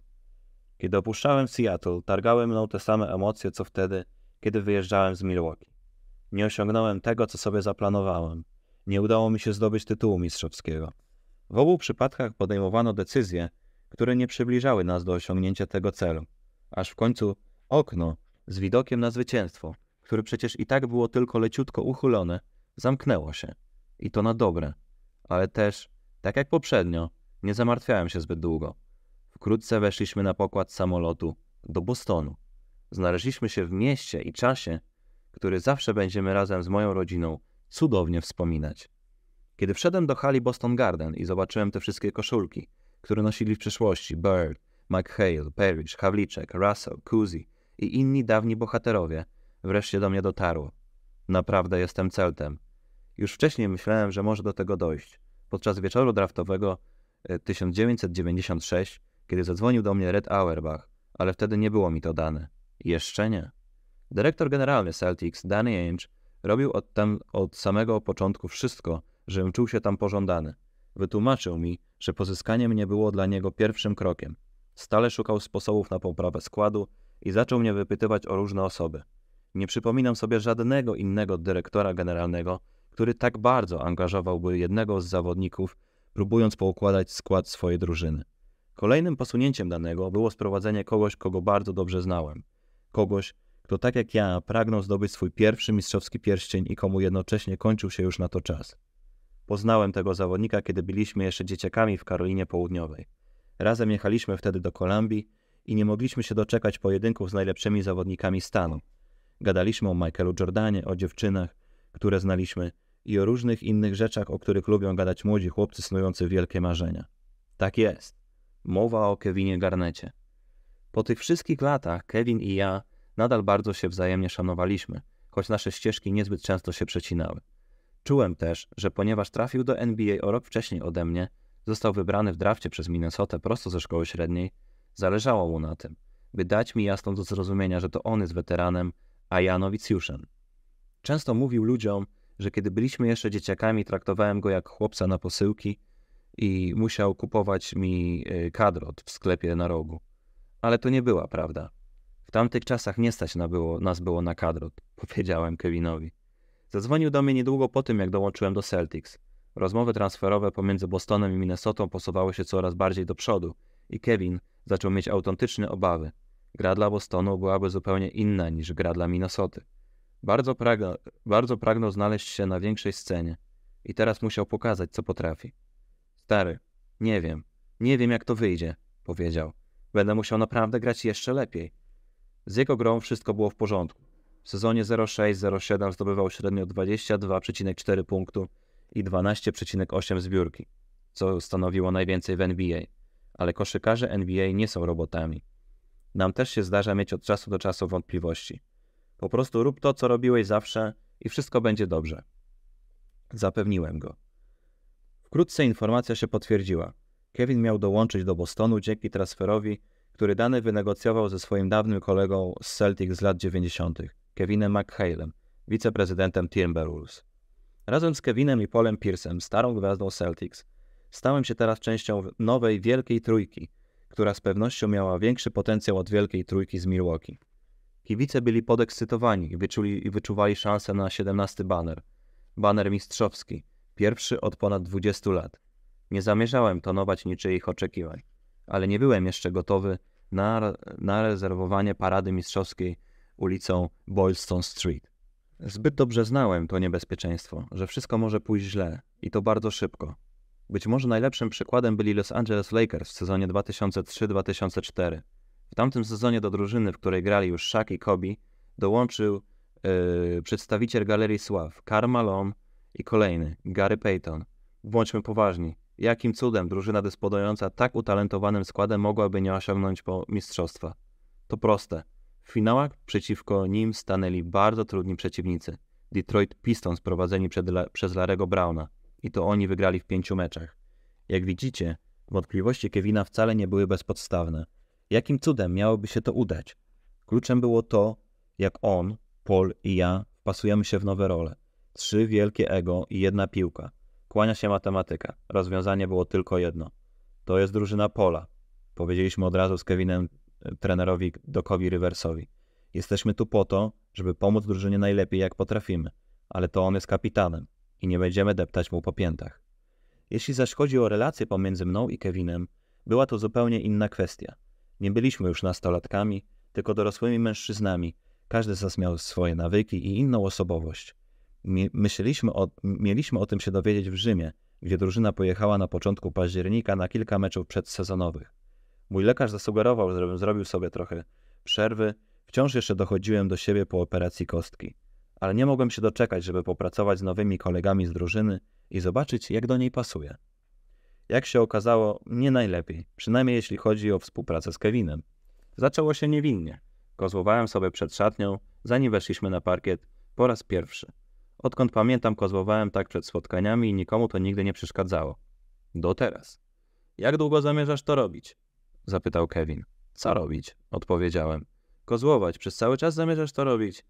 Kiedy opuszczałem Seattle, targały mną te same emocje, co wtedy, kiedy wyjeżdżałem z Milwaukee. Nie osiągnąłem tego, co sobie zaplanowałem. Nie udało mi się zdobyć tytułu mistrzowskiego. W obu przypadkach podejmowano decyzje, które nie przybliżały nas do osiągnięcia tego celu. Aż w końcu okno z widokiem na zwycięstwo, które przecież i tak było tylko leciutko uchylone, zamknęło się i to na dobre, ale też, tak jak poprzednio, nie zamartwiałem się zbyt długo. Wkrótce weszliśmy na pokład samolotu do Bostonu. Znaleźliśmy się w mieście i czasie, który zawsze będziemy razem z moją rodziną cudownie wspominać. Kiedy wszedłem do hali Boston Garden i zobaczyłem te wszystkie koszulki, które nosili w przeszłości Bird, McHale, Parrish, Havliczek, Russell, Cousy i inni dawni bohaterowie, wreszcie do mnie dotarło. Naprawdę jestem celtem już wcześniej myślałem, że może do tego dojść. Podczas wieczoru draftowego 1996, e, kiedy zadzwonił do mnie Red Auerbach, ale wtedy nie było mi to dane. Jeszcze nie. Dyrektor generalny Celtics, Danny Ainge, robił od, tam, od samego początku wszystko, żebym czuł się tam pożądany. Wytłumaczył mi, że pozyskanie mnie było dla niego pierwszym krokiem. Stale szukał sposobów na poprawę składu i zaczął mnie wypytywać o różne osoby. Nie przypominam sobie żadnego innego dyrektora generalnego, który tak bardzo angażowałby jednego z zawodników, próbując poukładać skład swojej drużyny. Kolejnym posunięciem danego było sprowadzenie kogoś, kogo bardzo dobrze znałem. Kogoś, kto tak jak ja pragnął zdobyć swój pierwszy mistrzowski pierścień i komu jednocześnie kończył się już na to czas. Poznałem tego zawodnika, kiedy byliśmy jeszcze dzieciakami w Karolinie Południowej. Razem jechaliśmy wtedy do Kolumbii i nie mogliśmy się doczekać pojedynków z najlepszymi zawodnikami stanu. Gadaliśmy o Michaelu Jordanie, o dziewczynach, które znaliśmy, i o różnych innych rzeczach, o których lubią gadać młodzi chłopcy snujący wielkie marzenia. Tak jest. Mowa o Kevinie Garnecie. Po tych wszystkich latach Kevin i ja nadal bardzo się wzajemnie szanowaliśmy, choć nasze ścieżki niezbyt często się przecinały. Czułem też, że ponieważ trafił do NBA o rok wcześniej ode mnie, został wybrany w drafcie przez Minnesotę prosto ze szkoły średniej, zależało mu na tym, by dać mi jasno do zrozumienia, że to on jest weteranem, a ja nowicjuszem. Często mówił ludziom, że kiedy byliśmy jeszcze dzieciakami, traktowałem go jak chłopca na posyłki i musiał kupować mi y, kadrot w sklepie na rogu. Ale to nie była prawda. W tamtych czasach nie stać na było, nas było na kadrot, powiedziałem Kevinowi. Zadzwonił do mnie niedługo po tym, jak dołączyłem do Celtics. Rozmowy transferowe pomiędzy Bostonem i Minnesotą posuwały się coraz bardziej do przodu i Kevin zaczął mieć autentyczne obawy. Gra dla Bostonu byłaby zupełnie inna niż gra dla Minnesoty. Bardzo, pragno, bardzo pragnął znaleźć się na większej scenie. I teraz musiał pokazać, co potrafi. Stary, nie wiem. Nie wiem, jak to wyjdzie, powiedział. Będę musiał naprawdę grać jeszcze lepiej. Z jego grą wszystko było w porządku. W sezonie 06-07 zdobywał średnio 22,4 punktu i 12,8 zbiórki, co stanowiło najwięcej w NBA. Ale koszykarze NBA nie są robotami. Nam też się zdarza mieć od czasu do czasu wątpliwości. Po prostu rób to, co robiłeś zawsze i wszystko będzie dobrze. Zapewniłem go. Wkrótce informacja się potwierdziła. Kevin miał dołączyć do Bostonu dzięki transferowi, który dany wynegocjował ze swoim dawnym kolegą z Celtic z lat 90., Kevinem McHale'em, wiceprezydentem Timberwolves. Razem z Kevinem i Polem Pearsem, starą gwiazdą Celtics, stałem się teraz częścią nowej Wielkiej Trójki, która z pewnością miała większy potencjał od Wielkiej Trójki z Milwaukee. Kibice byli podekscytowani i, wyczuli, i wyczuwali szansę na 17 baner. Baner mistrzowski, pierwszy od ponad 20 lat. Nie zamierzałem tonować niczyich oczekiwań, ale nie byłem jeszcze gotowy na, na rezerwowanie parady mistrzowskiej ulicą Boylston Street. Zbyt dobrze znałem to niebezpieczeństwo, że wszystko może pójść źle i to bardzo szybko. Być może najlepszym przykładem byli Los Angeles Lakers w sezonie 2003-2004. W tamtym sezonie do drużyny, w której grali już Shaq i Kobe, dołączył yy, przedstawiciel Galerii Sław, Karl Malone i kolejny, Gary Payton. Bądźmy poważni, jakim cudem drużyna dysponująca tak utalentowanym składem mogłaby nie osiągnąć po mistrzostwa? To proste. W finałach przeciwko nim stanęli bardzo trudni przeciwnicy. Detroit Pistons prowadzeni przez Larego Browna i to oni wygrali w pięciu meczach. Jak widzicie, wątpliwości Kevina wcale nie były bezpodstawne. Jakim cudem miałoby się to udać? Kluczem było to, jak on, Paul i ja pasujemy się w nowe role. Trzy wielkie ego i jedna piłka. Kłania się matematyka. Rozwiązanie było tylko jedno. To jest drużyna Pola. Powiedzieliśmy od razu z Kevinem e, trenerowi Dokowi Riversowi. Jesteśmy tu po to, żeby pomóc drużynie najlepiej jak potrafimy, ale to on jest kapitanem i nie będziemy deptać mu po piętach. Jeśli zaś chodzi o relacje pomiędzy mną i Kevinem, była to zupełnie inna kwestia. Nie byliśmy już nastolatkami, tylko dorosłymi mężczyznami. Każdy z nas miał swoje nawyki i inną osobowość. Myśleliśmy o, mieliśmy o tym się dowiedzieć w Rzymie, gdzie drużyna pojechała na początku października na kilka meczów przedsezonowych. Mój lekarz zasugerował, żebym zrobił sobie trochę przerwy. Wciąż jeszcze dochodziłem do siebie po operacji kostki, ale nie mogłem się doczekać, żeby popracować z nowymi kolegami z drużyny i zobaczyć, jak do niej pasuje jak się okazało, nie najlepiej, przynajmniej jeśli chodzi o współpracę z Kevinem. Zaczęło się niewinnie. Kozłowałem sobie przed szatnią, zanim weszliśmy na parkiet, po raz pierwszy. Odkąd pamiętam, kozłowałem tak przed spotkaniami i nikomu to nigdy nie przeszkadzało. Do teraz. Jak długo zamierzasz to robić? zapytał Kevin. Co robić? odpowiedziałem. Kozłować, przez cały czas zamierzasz to robić?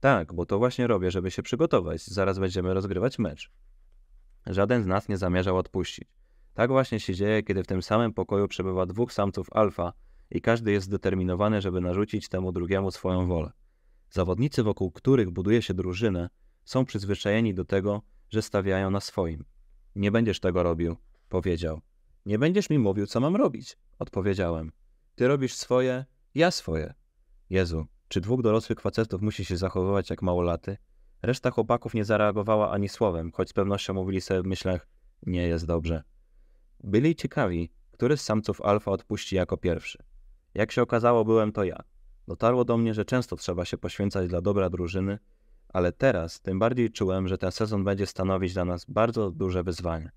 Tak, bo to właśnie robię, żeby się przygotować. Zaraz będziemy rozgrywać mecz. Żaden z nas nie zamierzał odpuścić. Tak właśnie się dzieje, kiedy w tym samym pokoju przebywa dwóch samców alfa i każdy jest zdeterminowany, żeby narzucić temu drugiemu swoją wolę. Zawodnicy, wokół których buduje się drużynę, są przyzwyczajeni do tego, że stawiają na swoim. Nie będziesz tego robił, powiedział. Nie będziesz mi mówił, co mam robić, odpowiedziałem. Ty robisz swoje, ja swoje. Jezu, czy dwóch dorosłych facetów musi się zachowywać jak małolaty? Reszta chłopaków nie zareagowała ani słowem, choć z pewnością mówili sobie w myślach, nie jest dobrze. Byli ciekawi, który z samców alfa odpuści jako pierwszy. Jak się okazało, byłem to ja. Dotarło do mnie, że często trzeba się poświęcać dla dobra drużyny, ale teraz tym bardziej czułem, że ten sezon będzie stanowić dla nas bardzo duże wyzwanie.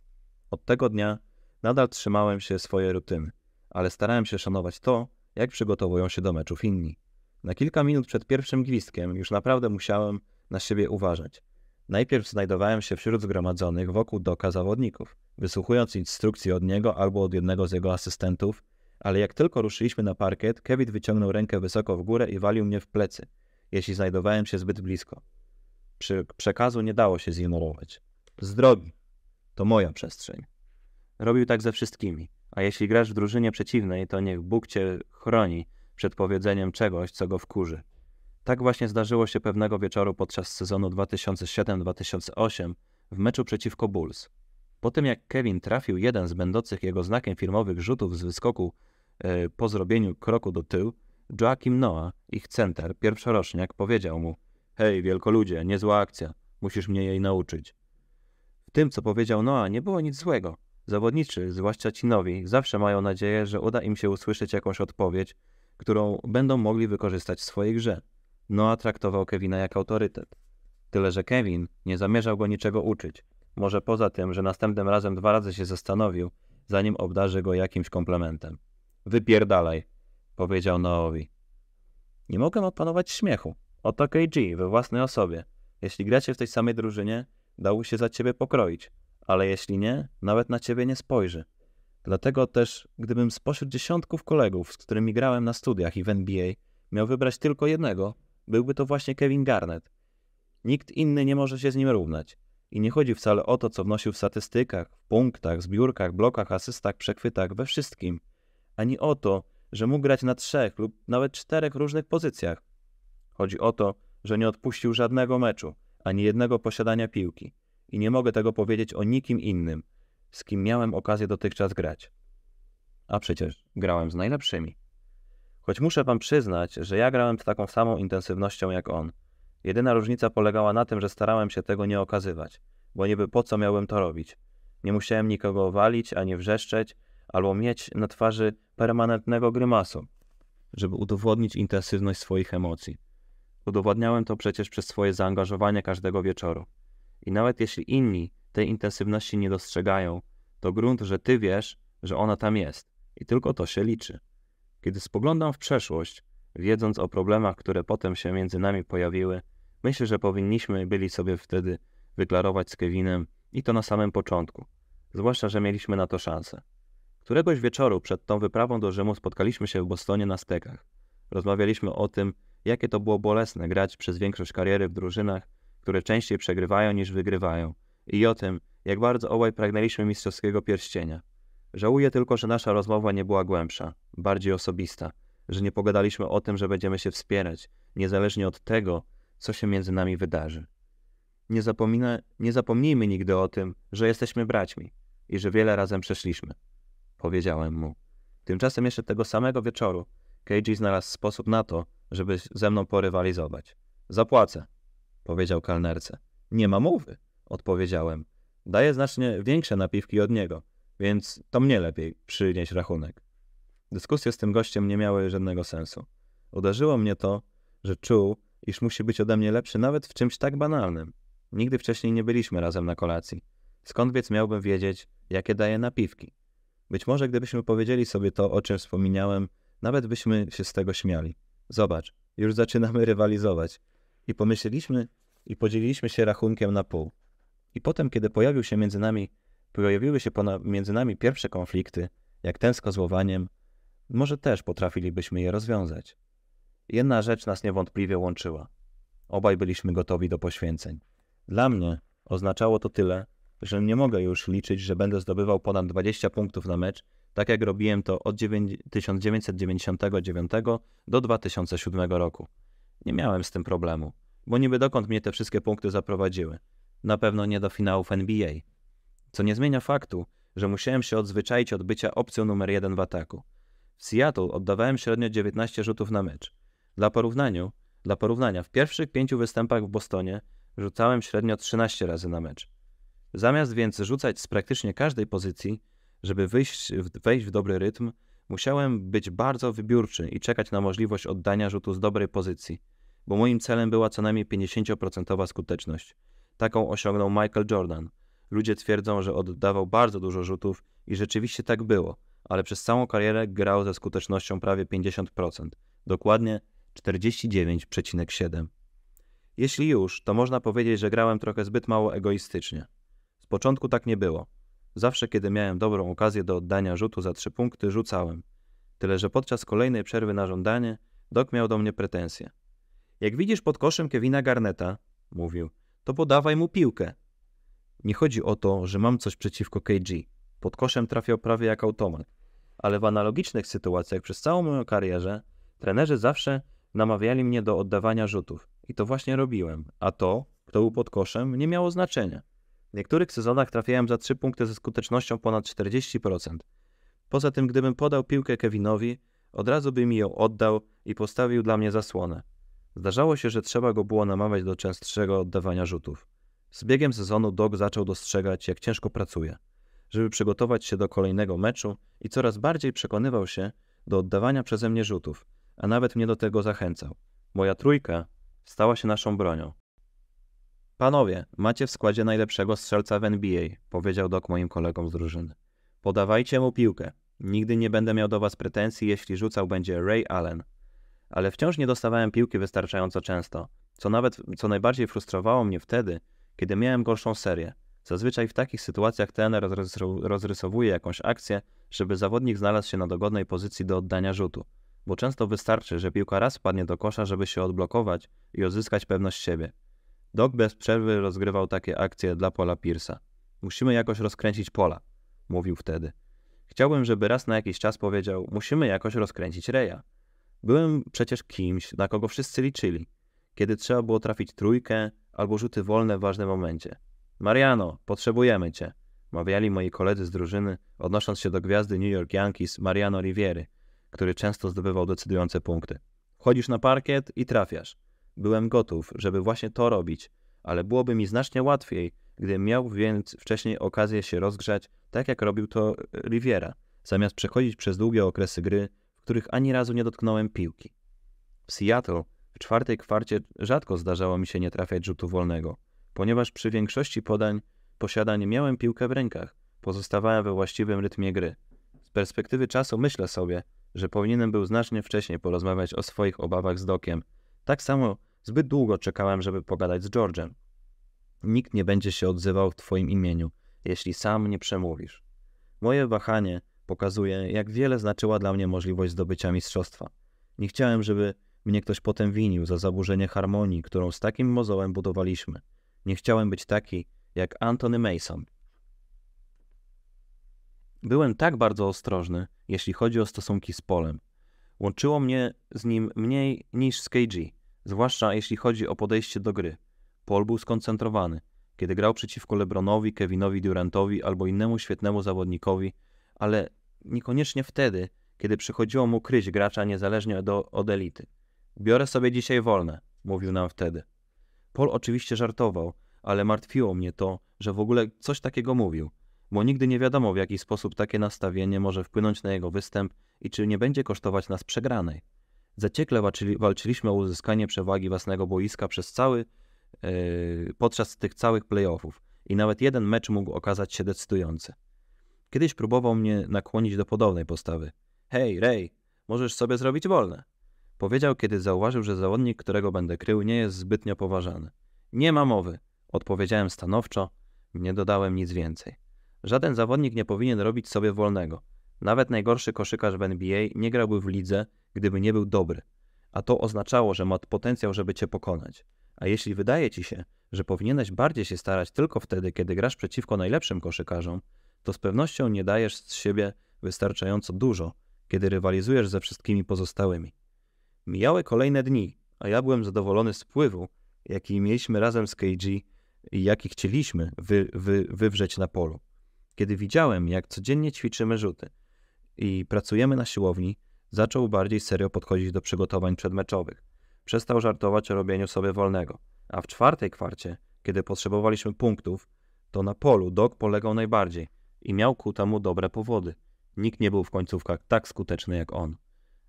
Od tego dnia nadal trzymałem się swojej rutyny, ale starałem się szanować to, jak przygotowują się do meczów inni. Na kilka minut przed pierwszym gwizdkiem już naprawdę musiałem na siebie uważać. Najpierw znajdowałem się wśród zgromadzonych wokół doka zawodników, wysłuchując instrukcji od niego albo od jednego z jego asystentów, ale jak tylko ruszyliśmy na parkiet, Kevin wyciągnął rękę wysoko w górę i walił mnie w plecy, jeśli znajdowałem się zbyt blisko. Przy przekazu nie dało się zignorować. Zdrowi. To moja przestrzeń. Robił tak ze wszystkimi, a jeśli grasz w drużynie przeciwnej, to niech Bóg cię chroni przed powiedzeniem czegoś, co go wkurzy. Tak właśnie zdarzyło się pewnego wieczoru podczas sezonu 2007-2008 w meczu przeciwko Bulls. Po tym jak Kevin trafił jeden z będących jego znakiem firmowych rzutów z wyskoku e, po zrobieniu kroku do tyłu, Joachim Noah, ich center, pierwszoroczniak, powiedział mu Hej, wielkoludzie, niezła akcja, musisz mnie jej nauczyć. W tym, co powiedział Noah, nie było nic złego. Zawodnicy, zwłaszcza ci nowi, zawsze mają nadzieję, że uda im się usłyszeć jakąś odpowiedź, którą będą mogli wykorzystać w swojej grze. Noah traktował Kevina jak autorytet. Tyle, że Kevin nie zamierzał go niczego uczyć. Może poza tym, że następnym razem dwa razy się zastanowił, zanim obdarzy go jakimś komplementem. Wypierdalaj, powiedział Noowi. Nie mogę opanować śmiechu. Oto KG we własnej osobie. Jeśli gracie w tej samej drużynie, dał się za ciebie pokroić, ale jeśli nie, nawet na ciebie nie spojrzy. Dlatego też, gdybym spośród dziesiątków kolegów, z którymi grałem na studiach i w NBA, miał wybrać tylko jednego, byłby to właśnie Kevin Garnett. Nikt inny nie może się z nim równać. I nie chodzi wcale o to, co wnosił w statystykach, w punktach, zbiórkach, blokach, asystach, przekwytach, we wszystkim. Ani o to, że mógł grać na trzech lub nawet czterech różnych pozycjach. Chodzi o to, że nie odpuścił żadnego meczu, ani jednego posiadania piłki. I nie mogę tego powiedzieć o nikim innym, z kim miałem okazję dotychczas grać. A przecież grałem z najlepszymi. Choć muszę wam przyznać, że ja grałem z taką samą intensywnością jak on. Jedyna różnica polegała na tym, że starałem się tego nie okazywać, bo niby po co miałem to robić. Nie musiałem nikogo walić ani wrzeszczeć, albo mieć na twarzy permanentnego grymasu, żeby udowodnić intensywność swoich emocji. Udowadniałem to przecież przez swoje zaangażowanie każdego wieczoru. I nawet jeśli inni tej intensywności nie dostrzegają, to grunt, że ty wiesz, że ona tam jest i tylko to się liczy. Kiedy spoglądam w przeszłość, wiedząc o problemach, które potem się między nami pojawiły, myślę, że powinniśmy byli sobie wtedy wyklarować z Kevinem i to na samym początku, zwłaszcza, że mieliśmy na to szansę. Któregoś wieczoru przed tą wyprawą do Rzymu spotkaliśmy się w Bostonie na stekach. Rozmawialiśmy o tym, jakie to było bolesne grać przez większość kariery w drużynach, które częściej przegrywają niż wygrywają, i o tym, jak bardzo obaj pragnęliśmy mistrzowskiego pierścienia. Żałuję tylko, że nasza rozmowa nie była głębsza bardziej osobista, że nie pogadaliśmy o tym, że będziemy się wspierać, niezależnie od tego, co się między nami wydarzy. Nie, zapomina, nie zapomnijmy nigdy o tym, że jesteśmy braćmi i że wiele razem przeszliśmy. Powiedziałem mu. Tymczasem jeszcze tego samego wieczoru Keiji znalazł sposób na to, żeby ze mną porywalizować. Zapłacę, powiedział kalnerce. Nie ma mowy, odpowiedziałem. Daję znacznie większe napiwki od niego, więc to mnie lepiej przynieść rachunek. Dyskusje z tym gościem nie miały żadnego sensu. Uderzyło mnie to, że czuł, iż musi być ode mnie lepszy nawet w czymś tak banalnym. Nigdy wcześniej nie byliśmy razem na kolacji. Skąd więc miałbym wiedzieć, jakie daje napiwki? Być może gdybyśmy powiedzieli sobie to, o czym wspominałem, nawet byśmy się z tego śmiali. Zobacz, już zaczynamy rywalizować. I pomyśleliśmy i podzieliliśmy się rachunkiem na pół. I potem, kiedy pojawił się między nami, pojawiły się między nami pierwsze konflikty, jak ten z kozłowaniem, może też potrafilibyśmy je rozwiązać. Jedna rzecz nas niewątpliwie łączyła. Obaj byliśmy gotowi do poświęceń. Dla mnie oznaczało to tyle, że nie mogę już liczyć, że będę zdobywał ponad 20 punktów na mecz, tak jak robiłem to od 1999 do 2007 roku. Nie miałem z tym problemu, bo niby dokąd mnie te wszystkie punkty zaprowadziły. Na pewno nie do finałów NBA. Co nie zmienia faktu, że musiałem się odzwyczaić od bycia opcją numer jeden w ataku. W Seattle oddawałem średnio 19 rzutów na mecz. Dla, porównaniu, dla porównania, w pierwszych pięciu występach w Bostonie rzucałem średnio 13 razy na mecz. Zamiast więc rzucać z praktycznie każdej pozycji, żeby wyjść, wejść w dobry rytm, musiałem być bardzo wybiórczy i czekać na możliwość oddania rzutu z dobrej pozycji, bo moim celem była co najmniej 50% skuteczność. Taką osiągnął Michael Jordan. Ludzie twierdzą, że oddawał bardzo dużo rzutów i rzeczywiście tak było – ale przez całą karierę grał ze skutecznością prawie 50%, dokładnie 49,7%. Jeśli już, to można powiedzieć, że grałem trochę zbyt mało egoistycznie. Z początku tak nie było. Zawsze, kiedy miałem dobrą okazję do oddania rzutu za trzy punkty, rzucałem. Tyle, że podczas kolejnej przerwy na żądanie, dok miał do mnie pretensje. Jak widzisz pod koszem Kevina Garneta, mówił, to podawaj mu piłkę. Nie chodzi o to, że mam coś przeciwko KG. Pod koszem trafiał prawie jak automat ale w analogicznych sytuacjach przez całą moją karierę trenerzy zawsze namawiali mnie do oddawania rzutów. I to właśnie robiłem, a to, kto był pod koszem, nie miało znaczenia. W niektórych sezonach trafiałem za trzy punkty ze skutecznością ponad 40%. Poza tym, gdybym podał piłkę Kevinowi, od razu by mi ją oddał i postawił dla mnie zasłonę. Zdarzało się, że trzeba go było namawiać do częstszego oddawania rzutów. Z biegiem sezonu Dog zaczął dostrzegać, jak ciężko pracuje żeby przygotować się do kolejnego meczu i coraz bardziej przekonywał się do oddawania przeze mnie rzutów, a nawet mnie do tego zachęcał. Moja trójka stała się naszą bronią. Panowie, macie w składzie najlepszego strzelca w NBA, powiedział Doc moim kolegom z drużyny. Podawajcie mu piłkę. Nigdy nie będę miał do was pretensji, jeśli rzucał będzie Ray Allen. Ale wciąż nie dostawałem piłki wystarczająco często, co nawet co najbardziej frustrowało mnie wtedy, kiedy miałem gorszą serię – Zazwyczaj w takich sytuacjach trener rozrysowuje jakąś akcję, żeby zawodnik znalazł się na dogodnej pozycji do oddania rzutu, bo często wystarczy, że piłka raz padnie do kosza, żeby się odblokować i odzyskać pewność siebie. Doc bez przerwy rozgrywał takie akcje dla Pola Pierce'a. Musimy jakoś rozkręcić pola, mówił wtedy. Chciałbym, żeby raz na jakiś czas powiedział: Musimy jakoś rozkręcić Reja. Byłem przecież kimś, na kogo wszyscy liczyli, kiedy trzeba było trafić trójkę albo rzuty wolne w ważnym momencie. Mariano, potrzebujemy cię, mawiali moi koledzy z drużyny, odnosząc się do gwiazdy New York Yankees Mariano Riviery, który często zdobywał decydujące punkty. Chodzisz na parkiet i trafiasz. Byłem gotów, żeby właśnie to robić, ale byłoby mi znacznie łatwiej, gdybym miał więc wcześniej okazję się rozgrzać, tak jak robił to e, Riviera, zamiast przechodzić przez długie okresy gry, w których ani razu nie dotknąłem piłki. W Seattle w czwartej kwarcie rzadko zdarzało mi się nie trafiać rzutu wolnego – ponieważ przy większości podań posiadań miałem piłkę w rękach, pozostawałem we właściwym rytmie gry. Z perspektywy czasu myślę sobie, że powinienem był znacznie wcześniej porozmawiać o swoich obawach z Dokiem. Tak samo zbyt długo czekałem, żeby pogadać z George'em. Nikt nie będzie się odzywał w twoim imieniu, jeśli sam nie przemówisz. Moje wahanie pokazuje, jak wiele znaczyła dla mnie możliwość zdobycia mistrzostwa. Nie chciałem, żeby mnie ktoś potem winił za zaburzenie harmonii, którą z takim mozołem budowaliśmy. Nie chciałem być taki jak Anthony Mason. Byłem tak bardzo ostrożny, jeśli chodzi o stosunki z Polem. Łączyło mnie z nim mniej niż z KG, zwłaszcza jeśli chodzi o podejście do gry. Paul był skoncentrowany. Kiedy grał przeciwko Lebronowi, Kevinowi Durantowi albo innemu świetnemu zawodnikowi, ale niekoniecznie wtedy, kiedy przychodziło mu kryć gracza niezależnie od elity. Biorę sobie dzisiaj wolne, mówił nam wtedy. Paul oczywiście żartował, ale martwiło mnie to, że w ogóle coś takiego mówił, bo nigdy nie wiadomo w jaki sposób takie nastawienie może wpłynąć na jego występ i czy nie będzie kosztować nas przegranej. Zaciekle walczyli, walczyliśmy o uzyskanie przewagi własnego boiska przez cały, yy, podczas tych całych playoffów i nawet jeden mecz mógł okazać się decydujący. Kiedyś próbował mnie nakłonić do podobnej postawy. Hej, Ray, możesz sobie zrobić wolne. Powiedział, kiedy zauważył, że zawodnik, którego będę krył, nie jest zbytnio poważany. Nie ma mowy, odpowiedziałem stanowczo, nie dodałem nic więcej. Żaden zawodnik nie powinien robić sobie wolnego. Nawet najgorszy koszykarz w NBA nie grałby w lidze, gdyby nie był dobry. A to oznaczało, że ma potencjał, żeby cię pokonać. A jeśli wydaje ci się, że powinieneś bardziej się starać tylko wtedy, kiedy grasz przeciwko najlepszym koszykarzom, to z pewnością nie dajesz z siebie wystarczająco dużo, kiedy rywalizujesz ze wszystkimi pozostałymi. Mijały kolejne dni, a ja byłem zadowolony z wpływu, jaki mieliśmy razem z KG i jaki chcieliśmy wy, wy, wywrzeć na polu. Kiedy widziałem, jak codziennie ćwiczymy rzuty i pracujemy na siłowni, zaczął bardziej serio podchodzić do przygotowań przedmeczowych. Przestał żartować o robieniu sobie wolnego. A w czwartej kwarcie, kiedy potrzebowaliśmy punktów, to na polu Dok polegał najbardziej i miał ku temu dobre powody. Nikt nie był w końcówkach tak skuteczny jak on.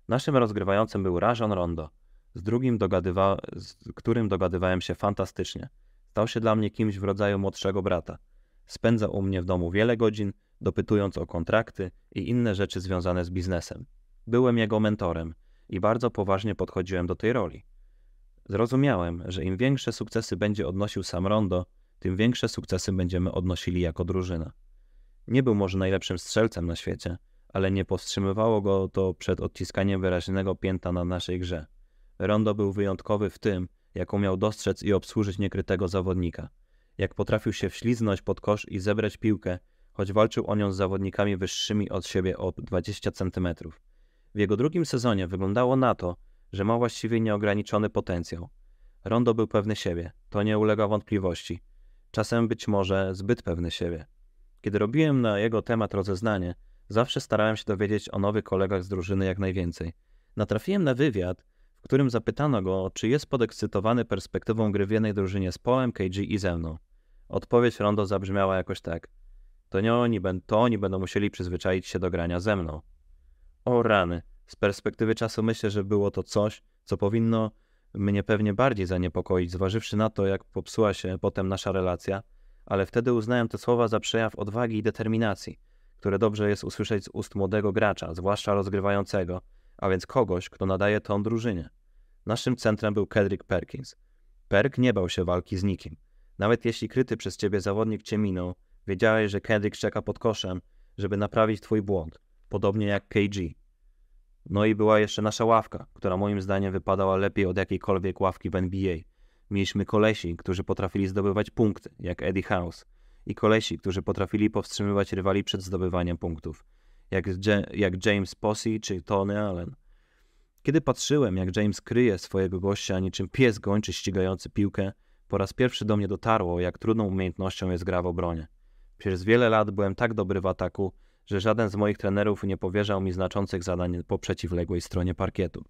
Naszym rozgrywającym był Rajon Rondo, z, drugim dogadywa... z którym dogadywałem się fantastycznie. Stał się dla mnie kimś w rodzaju młodszego brata. Spędzał u mnie w domu wiele godzin, dopytując o kontrakty i inne rzeczy związane z biznesem. Byłem jego mentorem i bardzo poważnie podchodziłem do tej roli. Zrozumiałem, że im większe sukcesy będzie odnosił sam Rondo, tym większe sukcesy będziemy odnosili jako drużyna. Nie był może najlepszym strzelcem na świecie, ale nie powstrzymywało go to przed odciskaniem wyraźnego pięta na naszej grze. Rondo był wyjątkowy w tym, jak miał dostrzec i obsłużyć niekrytego zawodnika. Jak potrafił się wśliznąć pod kosz i zebrać piłkę, choć walczył o nią z zawodnikami wyższymi od siebie o 20 cm. W jego drugim sezonie wyglądało na to, że ma właściwie nieograniczony potencjał. Rondo był pewny siebie, to nie ulega wątpliwości. Czasem być może zbyt pewny siebie. Kiedy robiłem na jego temat rozeznanie, Zawsze starałem się dowiedzieć o nowych kolegach z drużyny jak najwięcej. Natrafiłem na wywiad, w którym zapytano go, czy jest podekscytowany perspektywą gry w jednej drużynie z Polem, KG i ze mną. Odpowiedź Rondo zabrzmiała jakoś tak. To nie oni, to oni będą musieli przyzwyczaić się do grania ze mną. O rany, z perspektywy czasu myślę, że było to coś, co powinno mnie pewnie bardziej zaniepokoić, zważywszy na to, jak popsuła się potem nasza relacja, ale wtedy uznałem te słowa za przejaw odwagi i determinacji – które dobrze jest usłyszeć z ust młodego gracza, zwłaszcza rozgrywającego, a więc kogoś, kto nadaje ton drużynie. Naszym centrem był Kedrick Perkins. Perk nie bał się walki z nikim. Nawet jeśli kryty przez ciebie zawodnik cię minął, wiedziałeś, że Kedrick czeka pod koszem, żeby naprawić twój błąd, podobnie jak KG. No i była jeszcze nasza ławka, która moim zdaniem wypadała lepiej od jakiejkolwiek ławki w NBA. Mieliśmy kolesi, którzy potrafili zdobywać punkty, jak Eddie House – i kolesi, którzy potrafili powstrzymywać rywali przed zdobywaniem punktów, jak, jak James Posse czy Tony Allen. Kiedy patrzyłem, jak James kryje swojego gościa, niczym pies gończy ścigający piłkę, po raz pierwszy do mnie dotarło, jak trudną umiejętnością jest gra w obronie. Przez wiele lat byłem tak dobry w ataku, że żaden z moich trenerów nie powierzał mi znaczących zadań po przeciwległej stronie parkietu.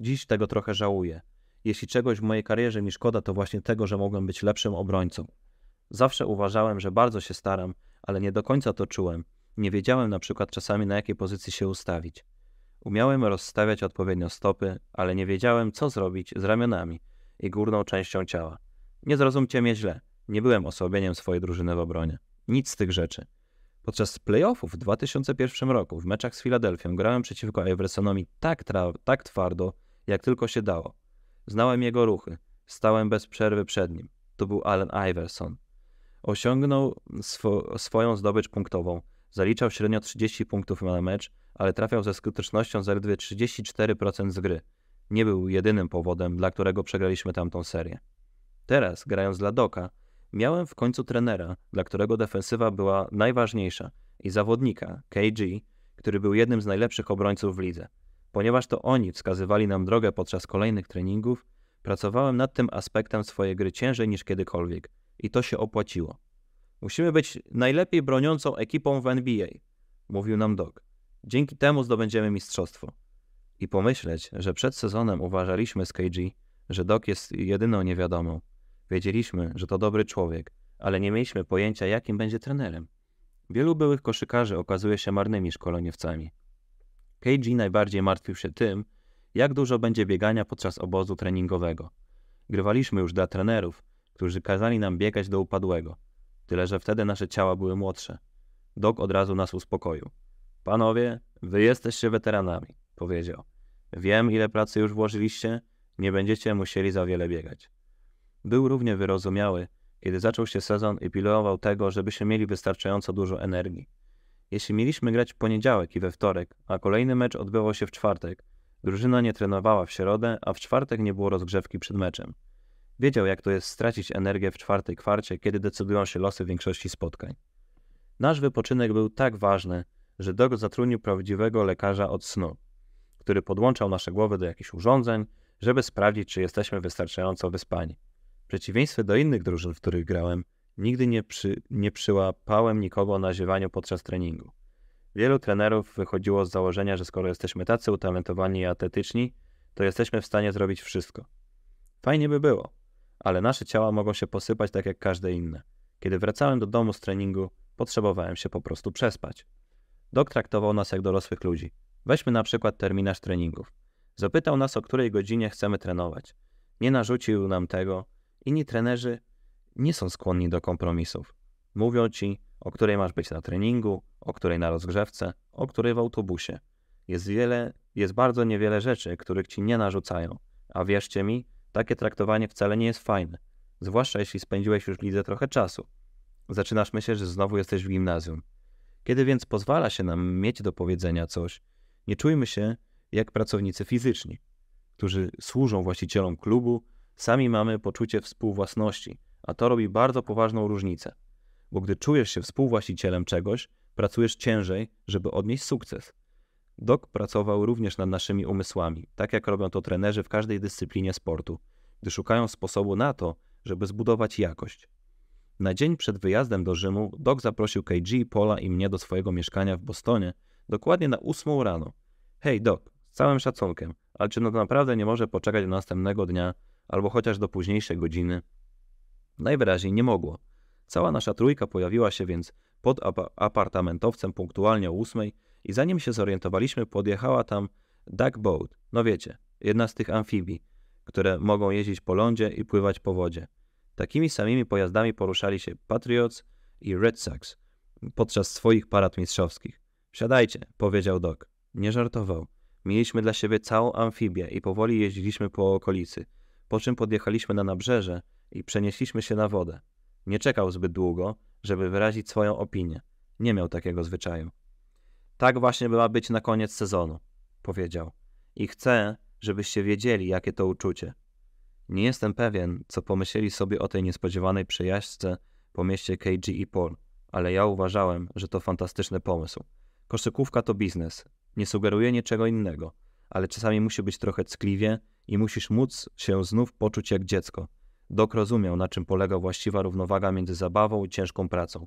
Dziś tego trochę żałuję. Jeśli czegoś w mojej karierze mi szkoda, to właśnie tego, że mogłem być lepszym obrońcą. Zawsze uważałem, że bardzo się staram, ale nie do końca to czułem. Nie wiedziałem na przykład czasami na jakiej pozycji się ustawić. Umiałem rozstawiać odpowiednio stopy, ale nie wiedziałem, co zrobić z ramionami i górną częścią ciała. Nie zrozumcie mnie źle, nie byłem osłabieniem swojej drużyny w obronie. Nic z tych rzeczy. Podczas playoffów w 2001 roku w meczach z Filadelfią grałem przeciwko Iversonowi tak, tak twardo, jak tylko się dało. Znałem jego ruchy, stałem bez przerwy przed nim. To był Allen Iverson. Osiągnął swoją zdobycz punktową. Zaliczał średnio 30 punktów na mecz, ale trafiał ze skutecznością zaledwie 34% z gry. Nie był jedynym powodem, dla którego przegraliśmy tamtą serię. Teraz, grając dla Doka, miałem w końcu trenera, dla którego defensywa była najważniejsza i zawodnika, KG, który był jednym z najlepszych obrońców w lidze. Ponieważ to oni wskazywali nam drogę podczas kolejnych treningów, pracowałem nad tym aspektem swojej gry ciężej niż kiedykolwiek – i to się opłaciło. Musimy być najlepiej broniącą ekipą w NBA, mówił nam Doc. Dzięki temu zdobędziemy mistrzostwo. I pomyśleć, że przed sezonem uważaliśmy z KG, że Doc jest jedyną niewiadomą. Wiedzieliśmy, że to dobry człowiek, ale nie mieliśmy pojęcia, jakim będzie trenerem. Wielu byłych koszykarzy okazuje się marnymi szkoleniowcami. KG najbardziej martwił się tym, jak dużo będzie biegania podczas obozu treningowego. Grywaliśmy już dla trenerów, którzy kazali nam biegać do upadłego, tyle że wtedy nasze ciała były młodsze. Dok od razu nas uspokoił. Panowie, wy jesteście weteranami, powiedział. Wiem, ile pracy już włożyliście, nie będziecie musieli za wiele biegać. Był równie wyrozumiały, kiedy zaczął się sezon i pilnował tego, żebyśmy mieli wystarczająco dużo energii. Jeśli mieliśmy grać w poniedziałek i we wtorek, a kolejny mecz odbywał się w czwartek, drużyna nie trenowała w środę, a w czwartek nie było rozgrzewki przed meczem. Wiedział, jak to jest stracić energię w czwartej kwarcie, kiedy decydują się losy większości spotkań. Nasz wypoczynek był tak ważny, że Doc zatrudnił prawdziwego lekarza od snu, który podłączał nasze głowy do jakichś urządzeń, żeby sprawdzić, czy jesteśmy wystarczająco wyspani. W przeciwieństwie do innych drużyn, w których grałem, nigdy nie, przy, nie przyłapałem nikogo na ziewaniu podczas treningu. Wielu trenerów wychodziło z założenia, że skoro jesteśmy tacy utalentowani i atetyczni, to jesteśmy w stanie zrobić wszystko. Fajnie by było, ale nasze ciała mogą się posypać tak jak każde inne. Kiedy wracałem do domu z treningu, potrzebowałem się po prostu przespać. Dok traktował nas jak dorosłych ludzi. Weźmy na przykład terminarz treningów. Zapytał nas, o której godzinie chcemy trenować. Nie narzucił nam tego. Inni trenerzy nie są skłonni do kompromisów. Mówią ci, o której masz być na treningu, o której na rozgrzewce, o której w autobusie. Jest wiele, jest bardzo niewiele rzeczy, których ci nie narzucają. A wierzcie mi, takie traktowanie wcale nie jest fajne, zwłaszcza jeśli spędziłeś już w lidze trochę czasu. Zaczynasz myśleć, że znowu jesteś w gimnazjum. Kiedy więc pozwala się nam mieć do powiedzenia coś, nie czujmy się jak pracownicy fizyczni, którzy służą właścicielom klubu, sami mamy poczucie współwłasności, a to robi bardzo poważną różnicę. Bo gdy czujesz się współwłaścicielem czegoś, pracujesz ciężej, żeby odnieść sukces. Doc pracował również nad naszymi umysłami, tak jak robią to trenerzy w każdej dyscyplinie sportu, gdy szukają sposobu na to, żeby zbudować jakość. Na dzień przed wyjazdem do Rzymu Doc zaprosił KG, Paula i mnie do swojego mieszkania w Bostonie, dokładnie na ósmą rano. Hej Doc, z całym szacunkiem, ale czy no naprawdę nie może poczekać do następnego dnia albo chociaż do późniejszej godziny? Najwyraźniej nie mogło. Cała nasza trójka pojawiła się więc pod ap apartamentowcem punktualnie o ósmej, i zanim się zorientowaliśmy, podjechała tam duck boat, no wiecie, jedna z tych amfibii, które mogą jeździć po lądzie i pływać po wodzie. Takimi samymi pojazdami poruszali się Patriots i Red Sox podczas swoich parad mistrzowskich. Siadajcie, powiedział Doc. Nie żartował. Mieliśmy dla siebie całą amfibię i powoli jeździliśmy po okolicy, po czym podjechaliśmy na nabrzeże i przenieśliśmy się na wodę. Nie czekał zbyt długo, żeby wyrazić swoją opinię. Nie miał takiego zwyczaju. Tak właśnie ma być na koniec sezonu, powiedział. I chcę, żebyście wiedzieli, jakie to uczucie. Nie jestem pewien, co pomyśleli sobie o tej niespodziewanej przejażdżce po mieście KG i Paul, ale ja uważałem, że to fantastyczny pomysł. Koszykówka to biznes, nie sugeruje niczego innego, ale czasami musi być trochę ckliwie i musisz móc się znów poczuć jak dziecko. Dok rozumiał, na czym polega właściwa równowaga między zabawą i ciężką pracą.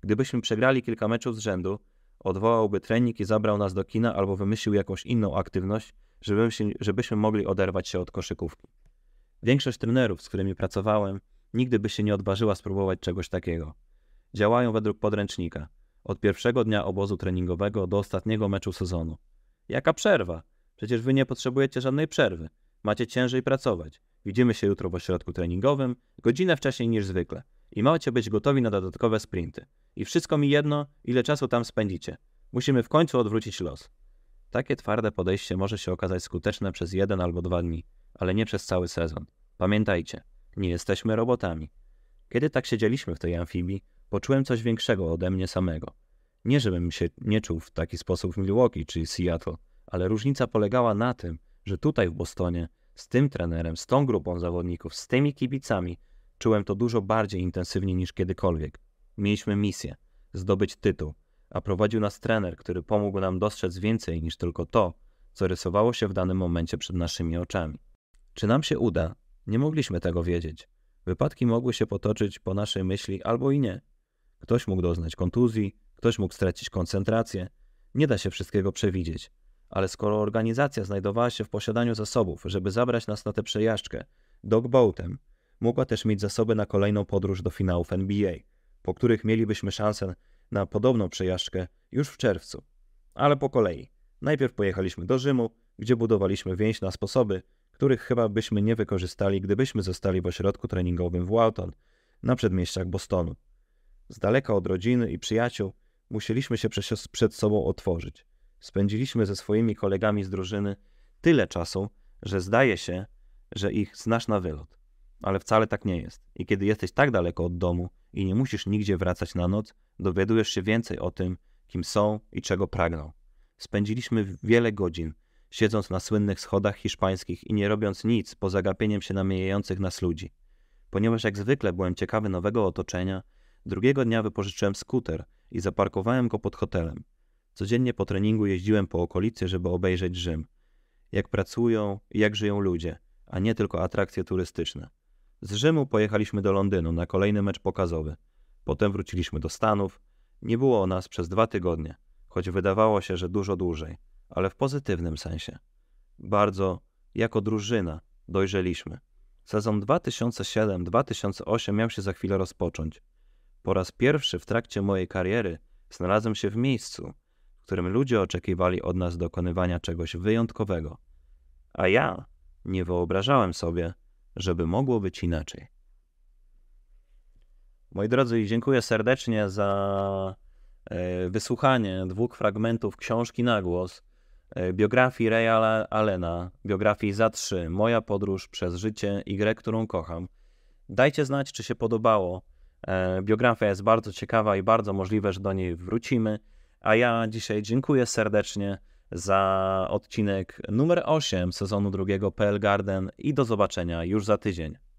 Gdybyśmy przegrali kilka meczów z rzędu, odwołałby trening i zabrał nas do kina albo wymyślił jakąś inną aktywność, żebyśmy, żebyśmy mogli oderwać się od koszykówki. Większość trenerów, z którymi pracowałem, nigdy by się nie odważyła spróbować czegoś takiego. Działają według podręcznika. Od pierwszego dnia obozu treningowego do ostatniego meczu sezonu. Jaka przerwa? Przecież wy nie potrzebujecie żadnej przerwy. Macie ciężej pracować. Widzimy się jutro w ośrodku treningowym, godzinę wcześniej niż zwykle i macie być gotowi na dodatkowe sprinty. I wszystko mi jedno, ile czasu tam spędzicie. Musimy w końcu odwrócić los. Takie twarde podejście może się okazać skuteczne przez jeden albo dwa dni, ale nie przez cały sezon. Pamiętajcie, nie jesteśmy robotami. Kiedy tak siedzieliśmy w tej amfibii, poczułem coś większego ode mnie samego. Nie żebym się nie czuł w taki sposób w Milwaukee czy Seattle, ale różnica polegała na tym, że tutaj w Bostonie, z tym trenerem, z tą grupą zawodników, z tymi kibicami, Czułem to dużo bardziej intensywnie niż kiedykolwiek. Mieliśmy misję zdobyć tytuł, a prowadził nas trener, który pomógł nam dostrzec więcej niż tylko to, co rysowało się w danym momencie przed naszymi oczami. Czy nam się uda? Nie mogliśmy tego wiedzieć. Wypadki mogły się potoczyć po naszej myśli albo i nie. Ktoś mógł doznać kontuzji, ktoś mógł stracić koncentrację. Nie da się wszystkiego przewidzieć. Ale skoro organizacja znajdowała się w posiadaniu zasobów, żeby zabrać nas na tę przejażdżkę dogboatem, mogła też mieć zasoby na kolejną podróż do finałów NBA, po których mielibyśmy szansę na podobną przejażdżkę już w czerwcu. Ale po kolei. Najpierw pojechaliśmy do Rzymu, gdzie budowaliśmy więź na sposoby, których chyba byśmy nie wykorzystali, gdybyśmy zostali w ośrodku treningowym w Walton, na przedmieściach Bostonu. Z daleka od rodziny i przyjaciół musieliśmy się przed sobą otworzyć. Spędziliśmy ze swoimi kolegami z drużyny tyle czasu, że zdaje się, że ich znasz na wylot ale wcale tak nie jest. I kiedy jesteś tak daleko od domu i nie musisz nigdzie wracać na noc, dowiadujesz się więcej o tym, kim są i czego pragną. Spędziliśmy wiele godzin siedząc na słynnych schodach hiszpańskich i nie robiąc nic poza gapieniem się na mijających nas ludzi. Ponieważ jak zwykle byłem ciekawy nowego otoczenia, drugiego dnia wypożyczyłem skuter i zaparkowałem go pod hotelem. Codziennie po treningu jeździłem po okolicy, żeby obejrzeć Rzym. Jak pracują i jak żyją ludzie, a nie tylko atrakcje turystyczne. Z Rzymu pojechaliśmy do Londynu na kolejny mecz pokazowy. Potem wróciliśmy do Stanów. Nie było o nas przez dwa tygodnie, choć wydawało się, że dużo dłużej, ale w pozytywnym sensie. Bardzo, jako drużyna, dojrzeliśmy. Sezon 2007-2008 miał się za chwilę rozpocząć. Po raz pierwszy w trakcie mojej kariery znalazłem się w miejscu, w którym ludzie oczekiwali od nas dokonywania czegoś wyjątkowego. A ja nie wyobrażałem sobie, żeby mogło być inaczej. Moi drodzy, dziękuję serdecznie za e, wysłuchanie dwóch fragmentów książki na głos, e, biografii Rejala Allena, biografii Za 3, Moja podróż przez życie i grę, którą kocham. Dajcie znać, czy się podobało. E, biografia jest bardzo ciekawa i bardzo możliwe, że do niej wrócimy. A ja dzisiaj dziękuję serdecznie za odcinek numer 8 sezonu drugiego PL Garden i do zobaczenia już za tydzień.